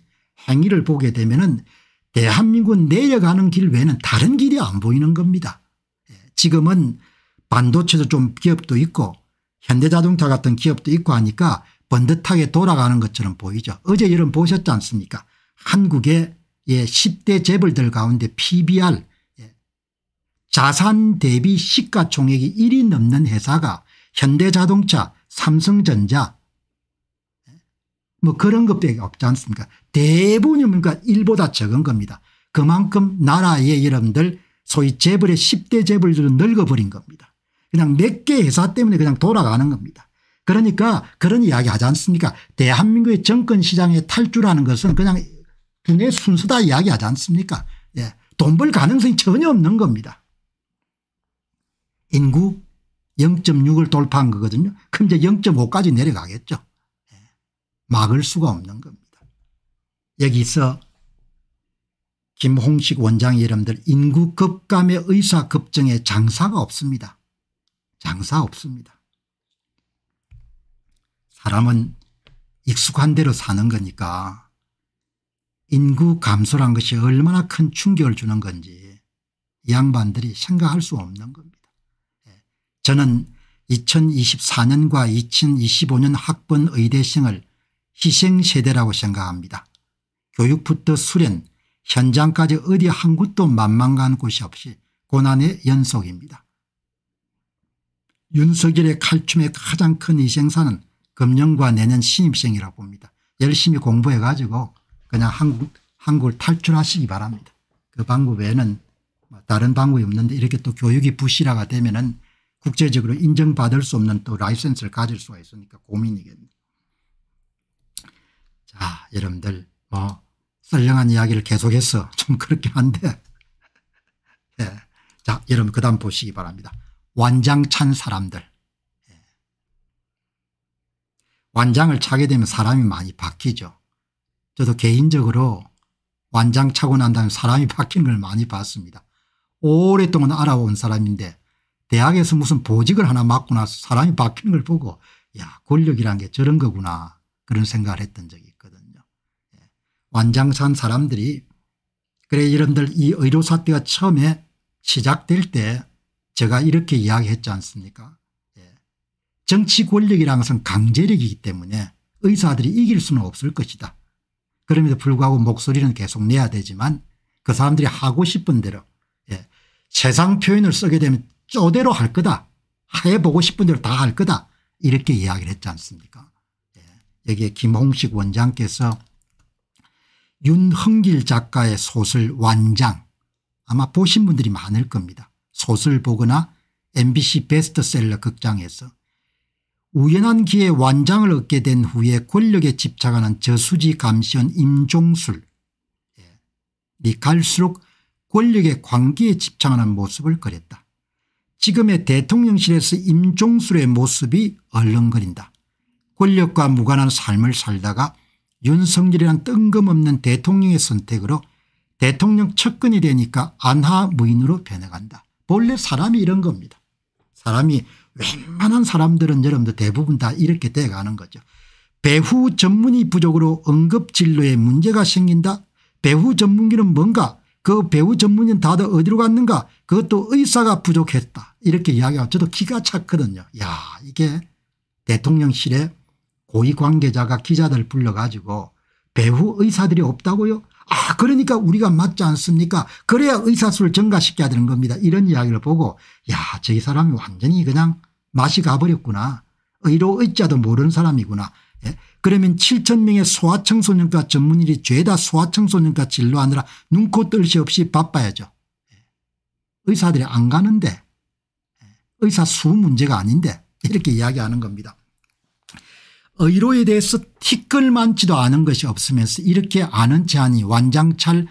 S1: 행위를 보게 되면 은 대한민국 예, 내려가는 길 외에는 다른 길이 안 보이는 겁니다. 예, 지금은 반도체도 좀 기업도 있고 현대자동차 같은 기업도 있고 하니까 번듯하게 돌아가는 것처럼 보이죠. 어제 여러분 보셨지 않습니까 한국의 예, 10대 재벌들 가운데 PBR 예, 자산 대비 시가총액이 1위 넘는 회사가 현대자동차 삼성전자 뭐 그런 것밖에 없지 않습니까 대부분이 뭡니까 그러니까 1보다 적은 겁니다. 그만큼 나라의 여러분들 소위 재벌의 10대 재벌들은 늙어버린 겁니다. 그냥 몇 개 회사 때문에 그냥 돌아가는 겁니다. 그러니까 그런 이야기 하지 않습니까 대한민국의 정권시장에탈주하는 것은 그냥 분의 순수다 이야기하지 않습니까 예. 돈 벌 가능성이 전혀 없는 겁니다. 인구 0.6을 돌파한 거거든요. 그럼 이제 0.5까지 내려가겠죠. 막을 수가 없는 겁니다. 여기서 김홍식 원장 이름들 인구 급감의 의사 급증에 장사가 없습니다. 장사 없습니다. 사람은 익숙한 대로 사는 거니까 인구 감소란 것이 얼마나 큰 충격을 주는 건지 양반들이 생각할 수 없는 겁니다. 예. 저는 2024년과 2025년 학번 의대생을 희생세대라고 생각합니다. 교육부터 수련 현장까지 어디 한 곳도 만만한 곳이 없이 고난의 연속입니다. 윤석열의 칼춤의 가장 큰 희생사는 금년과 내년 신입생이라고 봅니다. 열심히 공부해 가지고 그냥 한국, 한국을 탈출하시기 바랍니다. 그 방법 외에는 뭐 다른 방법이 없는데 이렇게 또 교육이 부실화가 되면 은 국제적으로 인정받을 수 없는 또 라이센스를 가질 수가 있으니까 고민이겠네요. 자 아, 여러분들 뭐 썰렁한 이야기를 계속해서 좀그렇게 한데 네. 자 여러분 그 다음 보시기 바랍니다. 완장찬 사람들 예. 완장을 차게 되면 사람이 많이 바뀌죠. 저도 개인적으로 완장 차고 난 다음에 사람이 바뀌는 걸 많이 봤습니다. 오랫동안 알아온 사람인데 대학에서 무슨 보직을 하나 맡고 나서 사람이 바뀌는 걸 보고 야 권력이란 게 저런 거구나 그런 생각을 했던 적이 완장산 사람들이 그래 여러분들 이 의료사태가 처음에 시작될 때 제가 이렇게 이야기했지 않습니까 예. 정치 권력이라 것은 강제력이기 때문에 의사들이 이길 수는 없을 것이다. 그럼에도 불구하고 목소리는 계속 내야 되지만 그 사람들이 하고 싶은 대로 예. 세상 표현을 쓰게 되면 쪼대로 할 거다. 해보고 싶은 대로 다 할 거다. 이렇게 이야기를 했지 않습니까 예. 여기에 김홍식 원장께서 윤흥길 작가의 소설 완장 아마 보신 분들이 많을 겁니다. 소설 보거나 mbc 베스트셀러 극장에서 우연한 기회 완장을 얻게 된 후에 권력에 집착하는 저수지 감시원 임종술 예. 이 갈수록 권력의 관계에 집착하는 모습을 그렸다. 지금의 대통령실에서 임종술의 모습이 얼렁거린다. 권력과 무관한 삶을 살다가 윤석열이란 뜬금없는 대통령의 선택으로 대통령 측근이 되니까 안하무인으로 변해간다. 본래 사람이 이런 겁니다. 사람이 웬만한 사람들은 여러분들 대부분 다 이렇게 돼가는 거죠. 배후 전문의 부족으로 응급 진료에 문제가 생긴다. 배후 전문기는 뭔가 그 배후 전문인 다들 어디로 갔는가 그것도 의사가 부족했다 이렇게 이야기하고 저도 기가 찼거든요. 야 이게 대통령실의 고위 관계자가 기자들 불러가지고 배후 의사들이 없다고요? 아 그러니까 우리가 맞지 않습니까? 그래야 의사수를 증가시켜야 되는 겁니다. 이런 이야기를 보고 야저 사람이 완전히 그냥 맛이 가버렸구나. 의료 의자도 모르는 사람이구나. 예? 그러면 7천 명의 소아청소년과 전문의들이 죄다 소아청소년과 진료하느라 눈코 뜰시 없이 바빠야죠. 예. 의사들이 안 가는데 예? 의사 수 문제가 아닌데 이렇게 이야기하는 겁니다. 의료에 대해서 티끌만지도 않은 것이 없으면서 이렇게 아는 제한이 완장찰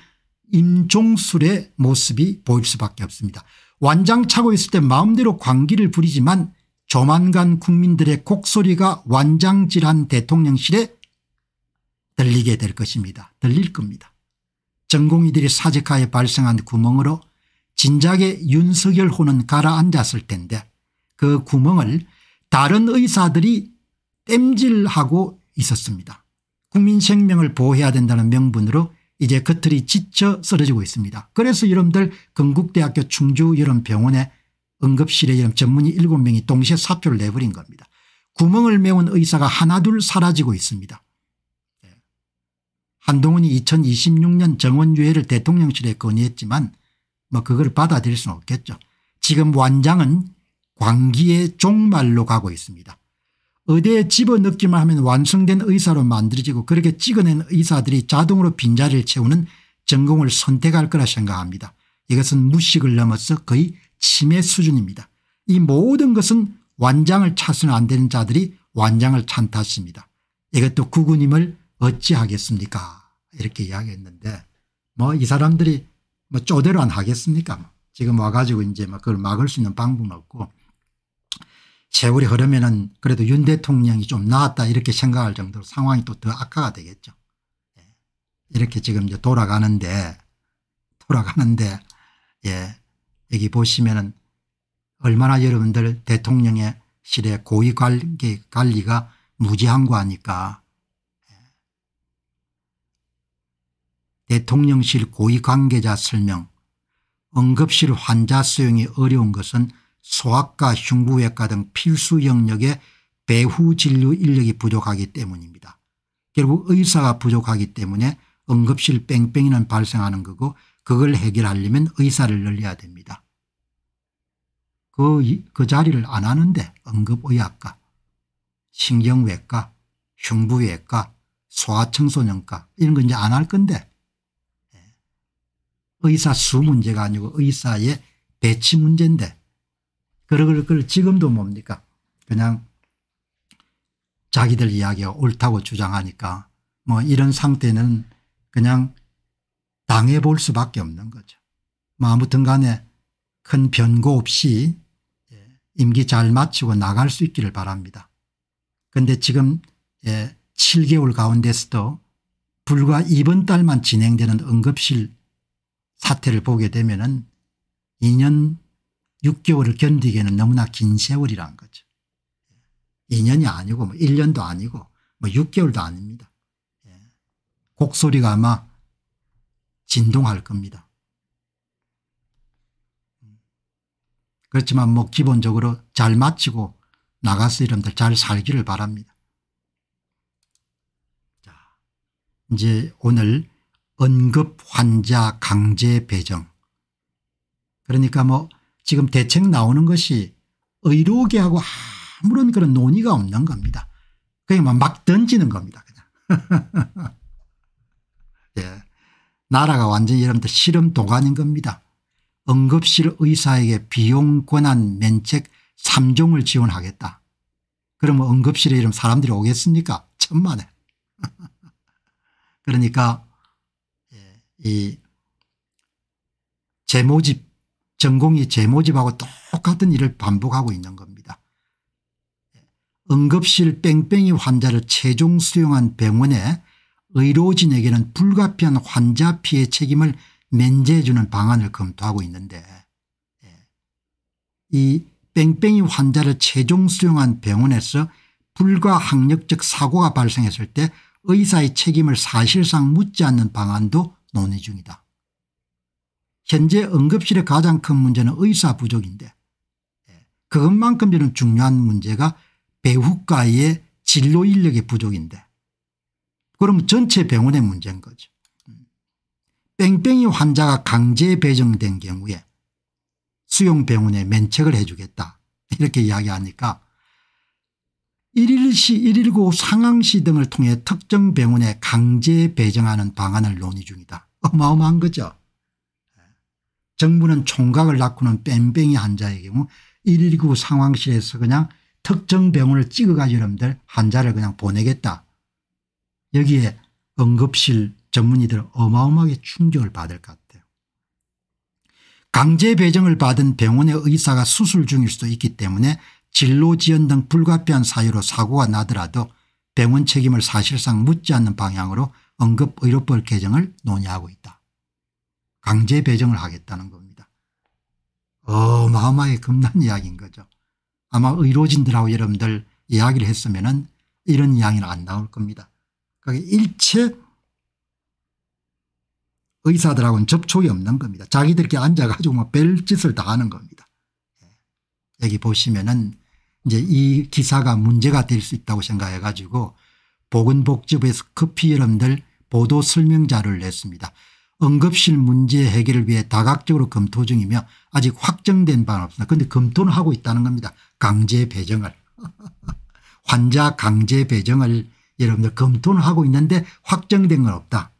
S1: 임종술의 모습이 보일 수밖에 없습니다. 완장차고 있을 때 마음대로 광기를 부리지만 조만간 국민들의 곡소리가 완장질한 대통령실에 들리게 될 것입니다. 들릴 겁니다. 전공의들이 사직하에 발생한 구멍으로 진작에 윤석열 호는 가라앉았을 텐데 그 구멍을 다른 의사들이 땜질하고 있었습니다. 국민 생명을 보호해야 된다는 명분으로 이제 겉틀이 지쳐 쓰러지고 있습니다. 그래서 여러분들 건국대학교 충주 여름병원에 응급실에 여름 전문의 7명이 동시에 사표를 내버린 겁니다. 구멍을 메운 의사가 하나둘 사라지고 있습니다. 예. 한동훈이 2026년 정원유예를 대통령실에 건의했지만 뭐 그걸 받아들일 수는 없겠죠. 지금 완장은 광기의 종말로 가고 있습니다. 의대에 집어넣기만 하면 완성된 의사로 만들어지고 그렇게 찍어낸 의사들이 자동으로 빈자리를 채우는 전공을 선택할 거라 생각합니다. 이것은 무식을 넘어서 거의 치매 수준입니다. 이 모든 것은 완장을 차서는 안 되는 자들이 완장을 찬 탓입니다. 이것도 구구님을 어찌하겠습니까 이렇게 이야기했는데 뭐 이 사람들이 뭐 쪼대로 안 하겠습니까 뭐 지금 와가지고 이제 막 뭐 그걸 막을 수 있는 방법은 없고 세월이 흐르면은 그래도 윤 대통령이 좀 나았다 이렇게 생각할 정도로 상황이 또 더 악화가 되겠죠. 예. 이렇게 지금 이제 돌아가는데 돌아가는데 예 여기 보시면은 얼마나 여러분들 대통령의 실의 고위 관리가 무지한 거 아니까 예. 대통령실 고위 관계자 설명 응급실 환자 수용이 어려운 것은 소아과 흉부외과 등 필수 영역에 배후 진료 인력이 부족하기 때문입니다. 결국 의사가 부족하기 때문에 응급실 뺑뺑이는 발생하는 거고 그걸 해결하려면 의사를 늘려야 됩니다. 그, 그 자리를 안 하는데 응급의학과, 신경외과, 흉부외과, 소아청소년과 이런 건 이제 안 할 건데 예. 의사 수 문제가 아니고 의사의 배치 문제인데 그걸, 러 그걸 지금도 뭡니까 그냥 자기들 이야기가 옳다고 주장하니까 뭐 이런 상태는 그냥 당해 볼 수밖에 없는 거죠. 뭐 아무튼 간에 큰 변고 없이 예, 임기 잘 마치고 나갈 수 있기를 바랍니다. 그런데 지금 7개월 예, 가운데서도 불과 이번 달만 진행되는 응급실 사태를 보게 되면 은 2년 6개월을 견디기에는 너무나 긴 세월이란 거죠. 2년이 아니고 뭐 1년도 아니고 뭐 6개월도 아닙니다. 예. 곡소리가 아마 진동할 겁니다. 그렇지만 뭐 기본적으로 잘 마치고 나가서 이름들 잘 살기를 바랍니다. 자, 이제 오늘 언급 환자 강제 배정. 그러니까 뭐 지금 대책 나오는 것이 의료계하고 아무런 그런 논의가 없는 겁니다. 그냥 막 던지는 겁니다. 그냥. 예. 나라가 완전히 여러분들 실험 도가인 겁니다. 응급실 의사에게 비용 권한 면책 3종을 지원하겠다. 그러면 응급실에 이런 사람들이 오겠습니까? 천만에. 그러니까 예, 이 재모집 전공이 재모집하고 똑같은 일을 반복하고 있는 겁니다. 응급실 뺑뺑이 환자를 최종 수용한 병원에 의료진에게는 불가피한 환자 피해 책임을 면제해주는 방안을 검토하고 있는데 예. 이 뺑뺑이 환자를 최종 수용한 병원에서 불가항력적 사고가 발생했을 때 의사의 책임을 사실상 묻지 않는 방안도 논의 중이다. 현재 응급실의 가장 큰 문제는 의사 부족인데 예, 그것만큼 저는 중요한 문제가 배후과의 진로 인력의 부족인데 그럼 전체 병원의 문제인 거죠. 음. 뺑뺑이 환자가 강제 배정된 경우에 수용병원에 면책을 해주겠다 이렇게 이야기하니까 1일시 1 119 상황시 등을 통해 특정 병원에 강제 배정하는 방안을 논의 중이다. 어마어마한 거죠. 정부는 총각을 낳고는 뺑뺑이 환자의 경우 119 상황실에서 그냥 특정 병원을 찍어가지고 여러분들 환자를 그냥 보내겠다. 여기에 응급실 전문의들 어마어마하게 충격을 받을 것 같아요. 강제 배정을 받은 병원의 의사가 수술 중일 수도 있기 때문에 진로 지연 등 불가피한 사유로 사고가 나더라도 병원 책임을 사실상 묻지 않는 방향으로 응급의료법 개정을 논의하고 있다. 강제 배정을 하겠다는 겁니다. 어마어마하게 겁난 이야기인 거죠. 아마 의료진들하고 여러분들 이야기를 했으면 은 이런 이야기는 안 나올 겁니다. 그러 일체 의사들하고는 접촉이 없는 겁니다. 자기들끼리 앉아가지고 막 별짓을 다 하는 겁니다. 예. 여기 보시면은 이제 이 기사가 문제가 될 수 있다고 생각해 가지고 보건복지부에서 급히 여러분들 보도 설명자를 냈습니다. 응급실 문제 해결을 위해 다각적으로 검토 중이며 아직 확정된 바는 없습니다. 그런데 검토는 하고 있다는 겁니다. 강제 배정을. 환자 강제 배정을 여러분들 검토는 하고 있는데 확정된 건 없다.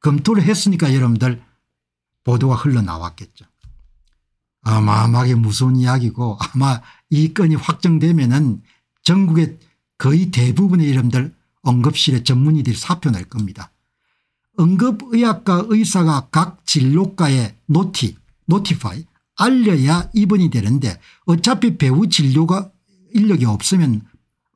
S1: 검토를 했으니까 여러분들 보도가 흘러나왔겠죠. 어마어마하게 무서운 이야기고 아마 이 건이 확정되면은 전국의 거의 대부분의 여러분들 응급실의 전문의들이 사표 낼 겁니다. 응급의학과 의사가 각 진료과에 노티 노티파이 알려야 입원이 되는데 어차피 배우 진료가 인력이 없으면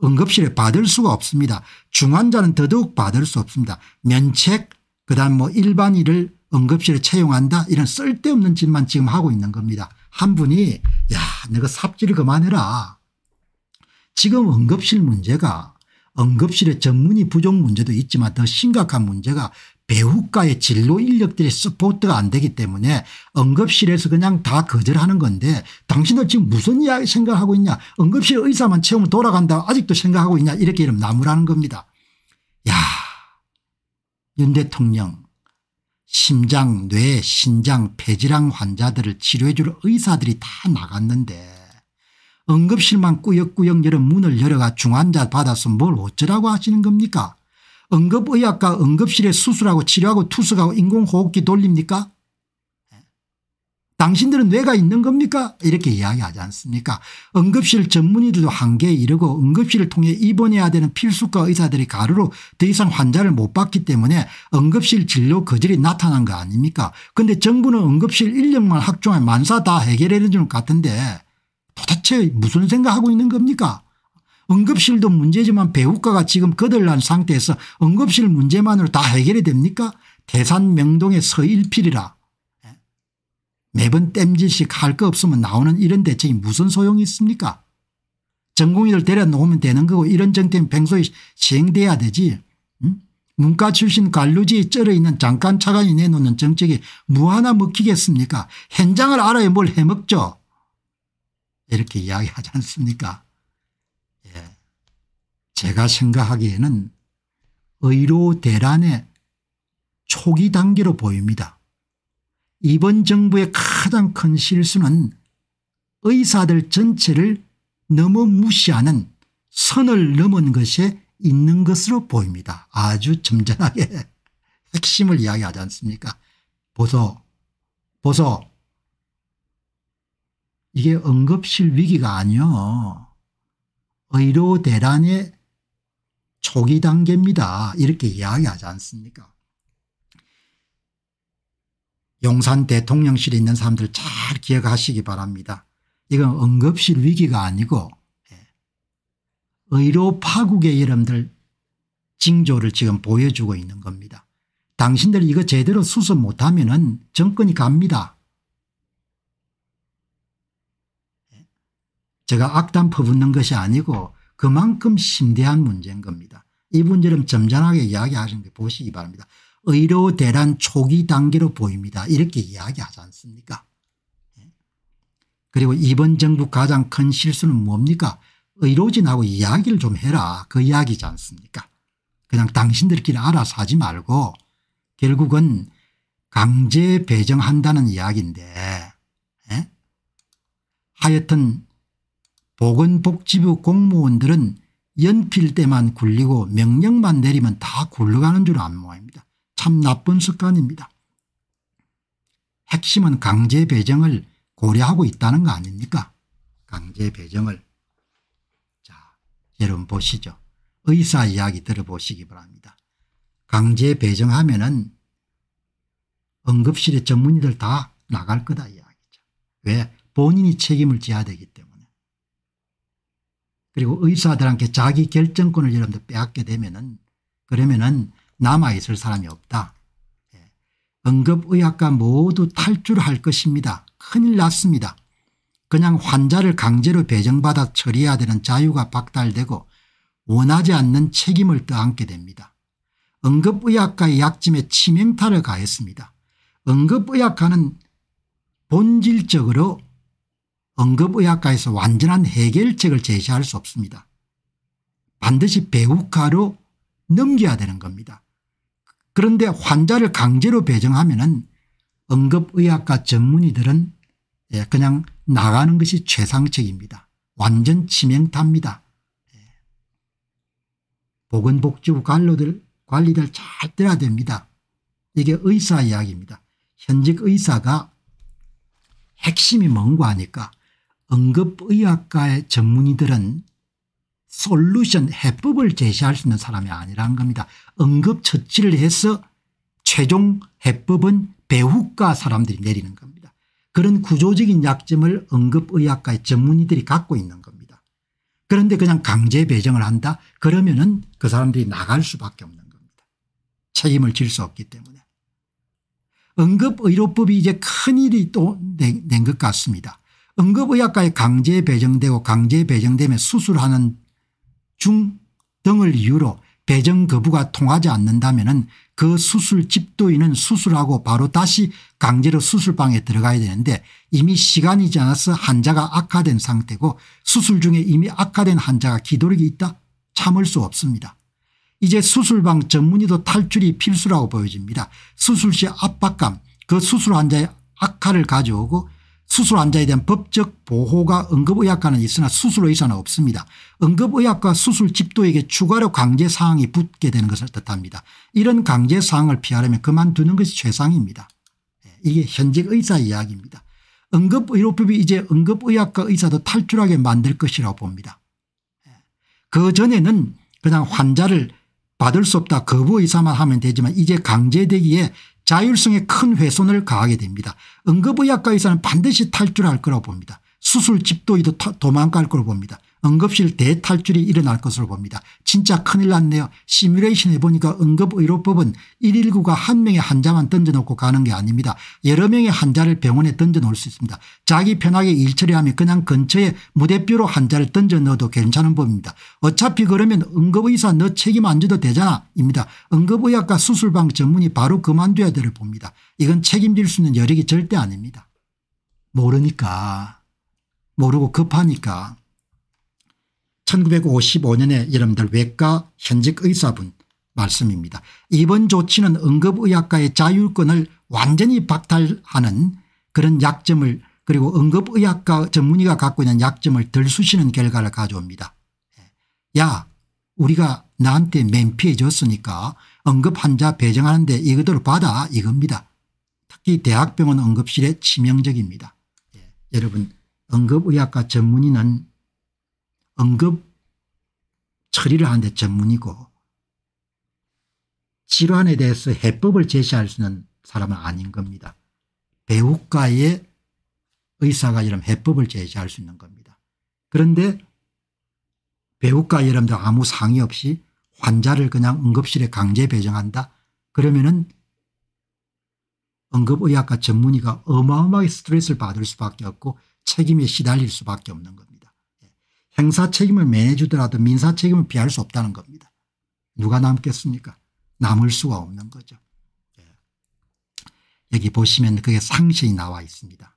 S1: 응급실에 받을 수가 없습니다. 중환자는 더더욱 받을 수 없습니다. 면책 그다음 뭐 일반인을 응급실에 채용한다 이런 쓸데없는 짓만 지금 하고 있는 겁니다. 한 분이 야 내가 삽질 그만해라. 지금 응급실 문제가 응급실의 전문의 부족 문제도 있지만 더 심각한 문제가 배우과의 진로 인력들의 서포트가 안 되기 때문에 응급실에서 그냥 다 거절하는 건데 당신들 지금 무슨 이야기 생각하고 있냐 응급실 의사만 채우면 돌아간다 아직도 생각하고 있냐 이렇게 이름 나무라는 겁니다. 야윤 대통령 심장 뇌 신장 폐질환 환자들을 치료해 줄 의사들이 다 나갔는데 응급실만 꾸역꾸역 열어 문을 열어가 중환자 받아서 뭘 어쩌라고 하시는 겁니까 응급의학과 응급실에 수술하고 치료하고 투석하고 인공호흡기 돌립니까? 예. 당신들은 뇌가 있는 겁니까? 이렇게 이야기하지 않습니까? 응급실 전문의들도 한계에 이르고 응급실을 통해 입원해야 되는 필수과 의사들이 가루로 더 이상 환자를 못 받기 때문에 응급실 진료 거절이 나타난 거 아닙니까? 근데 정부는 응급실 인력만 확충하면 만사 다 해결해 주는 것 같은데 도대체 무슨 생각하고 있는 겁니까? 응급실도 문제지만 배우가가 지금 거덜난 상태에서 응급실 문제만으로 다 해결이 됩니까 대산 명동의 서일필이라 예? 매번 땜질식 할 거 없으면 나오는 이런 대책이 무슨 소용이 있습니까 전공의들 데려놓으면 되는 거고 이런 정책은 평소에 시행돼야 되지 응? 문과 출신 관료지에 쩔어있는 잠깐 차관이 내놓는 정책이 무하나 뭐 먹히겠습니까 현장을 알아야 뭘 해먹죠 이렇게 이야기하지 않습니까 제가 생각하기에는 의료 대란의 초기 단계로 보입니다. 이번 정부의 가장 큰 실수는 의사들 전체를 너무 무시하는 선을 넘은 것에 있는 것으로 보입니다. 아주 점잖하게 핵심을 이야기하지 않습니까 보소 보소 이게 응급실 위기가 아니요. 의료 대란의 초기 단계입니다. 이렇게 이야기하지 않습니까? 용산 대통령실에 있는 사람들 잘 기억하시기 바랍니다. 이건 응급실 위기가 아니고 예, 의료 파국의 여러분들 징조를 지금 보여주고 있는 겁니다. 당신들 이거 제대로 수습 못하면 은 정권이 갑니다. 예, 제가 악담 퍼붓는 것이 아니고 그만큼 심대한 문제인 겁니다. 이 문제를 점잖하게 이야기하시게 보시기 바랍니다. 의료 대란 초기 단계로 보입니다. 이렇게 이야기하지 않습니까 예. 그리고 이번 정부 가장 큰 실수는 뭡니까 의료진하고 이야기를 좀 해라 그 이야기지 않습니까 그냥 당신들끼리 알아서 하지 말고 결국은 강제 배정한다는 이야기인데 에? 예? 하여튼 보건복지부 공무원들은 연필 때만 굴리고 명령만 내리면 다 굴러가는 줄 안 모입니다. 참 나쁜 습관입니다. 핵심은 강제 배정을 고려하고 있다는 거 아닙니까? 강제 배정을. 자, 여러분 보시죠. 의사 이야기 들어보시기 바랍니다. 강제 배정하면은 응급실에 전문의들 다 나갈 거다 이야기죠. 왜? 본인이 책임을 져야 되기 때문에. 그리고 의사들한테 자기 결정권을 여러분들 빼앗게 되면은 그러면은 남아있을 사람이 없다. 예. 응급의학과 모두 탈출할 것입니다. 큰일 났습니다. 그냥 환자를 강제로 배정받아 처리해야 되는 자유가 박탈되고 원하지 않는 책임을 떠안게 됩니다. 응급의학과의 약점에 치명타를 가했습니다. 응급의학과는 본질적으로 응급의학과에서 완전한 해결책을 제시할 수 없습니다. 반드시 배우과로 넘겨야 되는 겁니다. 그런데 환자를 강제로 배정하면 은 응급의학과 전문의들은 예, 그냥 나가는 것이 최상책입니다. 완전 치명타입니다. 예. 보건복지부 관료들 관리들 잘들야 됩니다. 이게 의사 이야기입니다. 현직 의사가 핵심이 뭔고 하니까 응급의학과의 전문의들은 솔루션 해법을 제시할 수 있는 사람이 아니라는 겁니다. 응급처치를 해서 최종 해법은 배후과 사람들이 내리는 겁니다. 그런 구조적인 약점을 응급의학과의 전문의들이 갖고 있는 겁니다. 그런데 그냥 강제 배정을 한다 그러면 은그 사람들이 나갈 수밖에 없는 겁니다. 책임을 질 수 없기 때문에. 응급의료법이 이제 큰일이 또 낸 것 같습니다. 응급의학과에 강제 배정되고 강제 배정되면 수술하는 중 등을 이유로 배정 거부가 통하지 않는다면 그 수술 집도인은 수술하고 바로 다시 강제로 수술방에 들어가야 되는데 이미 시간이 지나서 환자가 악화된 상태고 수술 중에 이미 악화된 환자가 기도력이 있다 참을 수 없습니다. 이제 수술방 전문의도 탈출이 필수라고 보여집니다. 수술 시 압박감 그 수술 환자의 악화를 가져오고 수술 환자에 대한 법적 보호가 응급의학과는 있으나 수술의사는 없습니다. 응급의학과 수술집도에게 추가로 강제사항이 붙게 되는 것을 뜻합니다. 이런 강제사항을 피하려면 그만두는 것이 최상입니다. 예, 이게 현직 의사 이야기입니다. 응급의료법이 이제 응급의학과 의사도 탈출하게 만들 것이라고 봅니다. 예, 그 전에는 그냥 환자를 받을 수 없다 거부의사만 하면 되지만 이제 강제되기에 자율성에 큰 훼손을 가하게 됩니다. 응급의학과에서는 반드시 탈출할 거라고 봅니다. 수술집도 도이 도망갈 거라고 봅니다. 응급실 대탈출이 일어날 것으로 봅니다. 진짜 큰일 났네요. 시뮬레이션 해보니까 응급의료법은 119가 한 명의 환자만 던져놓고 가는 게 아닙니다. 여러 명의 환자를 병원에 던져놓을 수 있습니다. 자기 편하게 일처리하면 그냥 근처에 무대뼈로 환자를 던져넣어도 괜찮은 법입니다. 어차피 그러면 응급의사 너 책임 안 져도 되잖아 입니다. 응급의학과 수술방 전문이 바로 그만둬야 될 봅니다. 이건 책임질 수 있는 여력이 절대 아닙니다. 모르니까 모르고 급하니까 1955년에 여러분들 외과 현직 의사분 말씀입니다. 이번 조치는 응급의학과의 자율권을 완전히 박탈하는 그런 약점을 그리고 응급의학과 전문의가 갖고 있는 약점을 덜 쑤시는 결과를 가져옵니다. 예. 야 우리가 나한테 맹피해 줬으니까 응급환자 배정하는데 이것들 받아 이겁니다. 특히 대학병원 응급실에 치명적입니다. 예. 여러분 응급의학과 전문의는 응급 처리를 하는 데 전문이고 질환에 대해서 해법을 제시할 수 있는 사람은 아닌 겁니다. 배우가의 의사가 이런 해법을 제시할 수 있는 겁니다. 그런데 배우가 여러분들 아무 상의 없이 환자를 그냥 응급실에 강제 배정한다. 그러면은 응급의학과 전문의가 어마어마하게 스트레스를 받을 수밖에 없고 책임에 시달릴 수밖에 없는 겁니다. 행사 책임을 매해주더라도 민사 책임을 피할 수 없다는 겁니다. 누가 남겠습니까? 남을 수가 없는 거죠. 예. 여기 보시면 그게 상세히 나와 있습니다.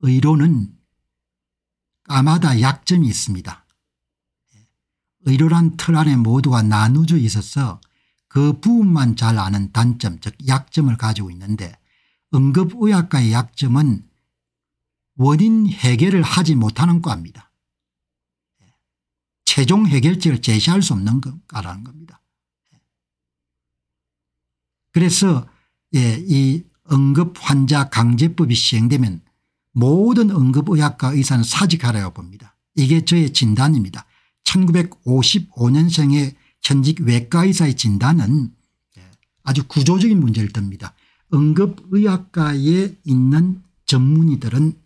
S1: 의료는 까마다 약점이 있습니다. 예. 의료란 틀 안에 모두가 나누져 있어서 그 부분만 잘 아는 단점 즉 약점을 가지고 있는데 응급의학과의 약점은 원인 해결을 하지 못하는 과입니다. 최종 해결책을 제시할 수 없는 거라는 겁니다. 그래서 예, 이 응급환자 강제법이 시행되면 모든 응급의학과 의사는 사직하라고 봅니다. 이게 저의 진단입니다. 1955년생의 현직 외과의사의 진단은 예, 아주 구조적인 문제를 듭니다. 응급의학과에 있는 전문의들은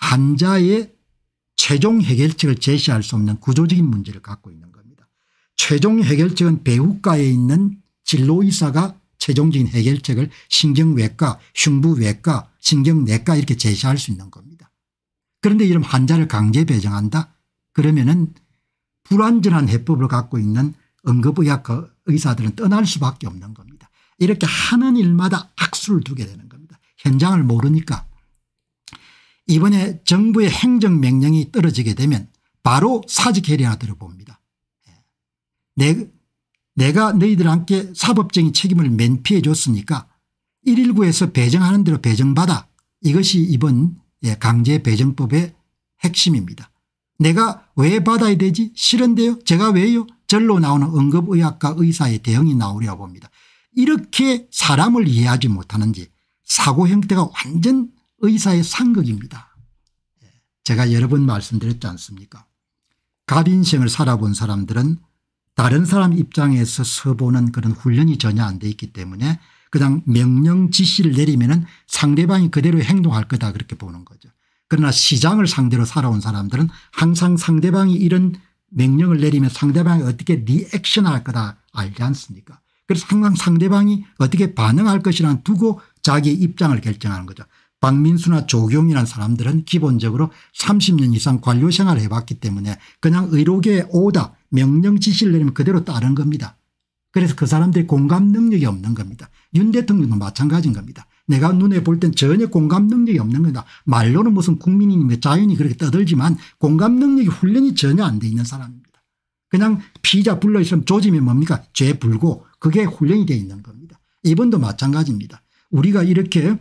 S1: 환자의 최종 해결책을 제시할 수 없는 구조적인 문제를 갖고 있는 겁니다. 최종 해결책은 배우가에 있는 진로의사가 최종적인 해결책을 신경외과 흉부외과 신경내과 이렇게 제시할 수 있는 겁니다. 그런데 이런 환자를 강제 배정한다 그러면 은 불완전한 해법을 갖고 있는 응급의학 의사들은 떠날 수밖에 없는 겁니다. 이렇게 하는 일마다 악수를 두게 되는 겁니다. 현장을 모르니까 이번에 정부의 행정명령이 떨어지게 되면 바로 사직해리나 들어봅니다. 예. 내, 내가 너희들 함께 사법적인 책임을 면피해 줬으니까 119에서 배정하는 대로 배정받아 이것이 이번 예, 강제 배정법의 핵심입니다. 내가 왜 받아야 되지 싫은데요 제가 왜요 절로 나오는 응급의학과 의사의 대응이 나오려 봅니다. 이렇게 사람을 이해하지 못하는지 사고 형태가 완전 의사의 상극입니다. 제가 여러 번 말씀드렸지 않습니까 갑인생을 살아본 사람들은 다른 사람 입장에서 서보는 그런 훈련이 전혀 안 돼 있기 때문에 그냥 명령 지시를 내리면 은 상대방이 그대로 행동할 거다 그렇게 보는 거죠. 그러나 시장을 상대로 살아온 사람들은 항상 상대방이 이런 명령을 내리면 상대방이 어떻게 리액션할 거다 알지 않습니까 그래서 항상 상대방이 어떻게 반응할 것이란 두고 자기의 입장을 결정하는 거죠. 박민수나 조경이라는 사람들은 기본적으로 30년 이상 관료 생활을 해봤기 때문에 그냥 의료계에 오다 명령 지시를 내리면 그대로 따른 겁니다. 그래서 그 사람들이 공감 능력이 없는 겁니다. 윤 대통령도 마찬가지인 겁니다. 내가 눈에 볼 땐 전혀 공감 능력이 없는 거다. 말로는 무슨 국민이니 자연이 그렇게 떠들지만 공감 능력이 훈련이 전혀 안 돼 있는 사람입니다. 그냥 피자 불러 있으면 조짐이 뭡니까 죄 불고 그게 훈련이 돼 있는 겁니다. 이번도 마찬가지입니다. 우리가 이렇게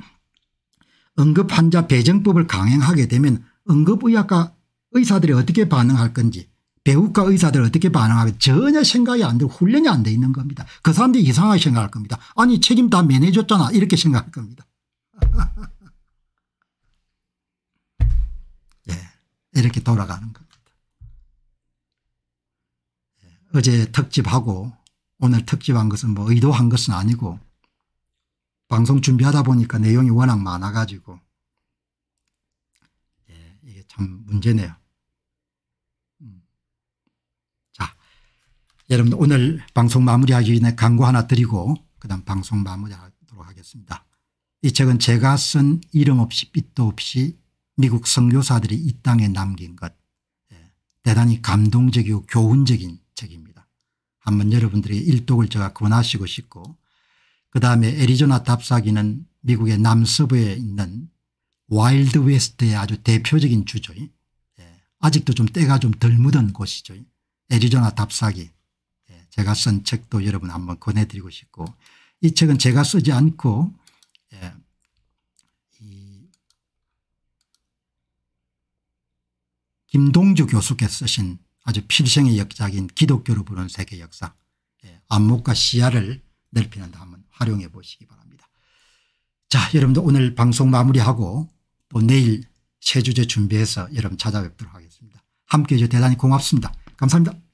S1: 응급환자 배정법을 강행하게 되면 응급의학과 의사들이 어떻게 반응할 건지 배우과 의사들 어떻게 반응하면 전혀 생각이 안 되고 훈련이 안 돼 있는 겁니다. 그 사람들이 이상하게 생각할 겁니다. 아니 책임 다 면해줬잖아 이렇게 생각할 겁니다. 예, 이렇게 돌아가는 겁니다. 예, 어제 특집하고 오늘 특집한 것은 뭐 의도한 것은 아니고 방송 준비하다 보니까 내용이 워낙 많아가지고 예, 이게 참 문제네요. 음. 자, 여러분 오늘 방송 마무리하기 전에 광고 하나 드리고 그다음 방송 마무리하도록 하겠습니다. 이 책은 제가 쓴 이름 없이 빛도 없이 미국 선교사들이 이 땅에 남긴 것 예, 대단히 감동적이고 교훈적인 책입니다. 한번 여러분들의 일독을 제가 권하시고 싶고 그다음에 애리조나 답사기는 미국의 남서부에 있는 와일드 웨스트의 아주 대표적인 주죠. 예. 아직도 좀 때가 좀 덜 묻은 곳이죠. 애리조나 답사기 예. 제가 쓴 책도 여러분 한번 권해드리고 싶고 이 책은 제가 쓰지 않고 예. 김동주 교수께서 쓰신 아주 필생의 역작인 기독교로 부르는 세계 역사 안목과 예, 시야를 넓히는 다 한번 활용해 보시기 바랍니다. 자 여러분들 오늘 방송 마무리하고 또 내일 새 주제 준비해서 여러분 찾아뵙도록 하겠습니다. 함께해 주셔서 대단히 고맙습니다. 감사합니다.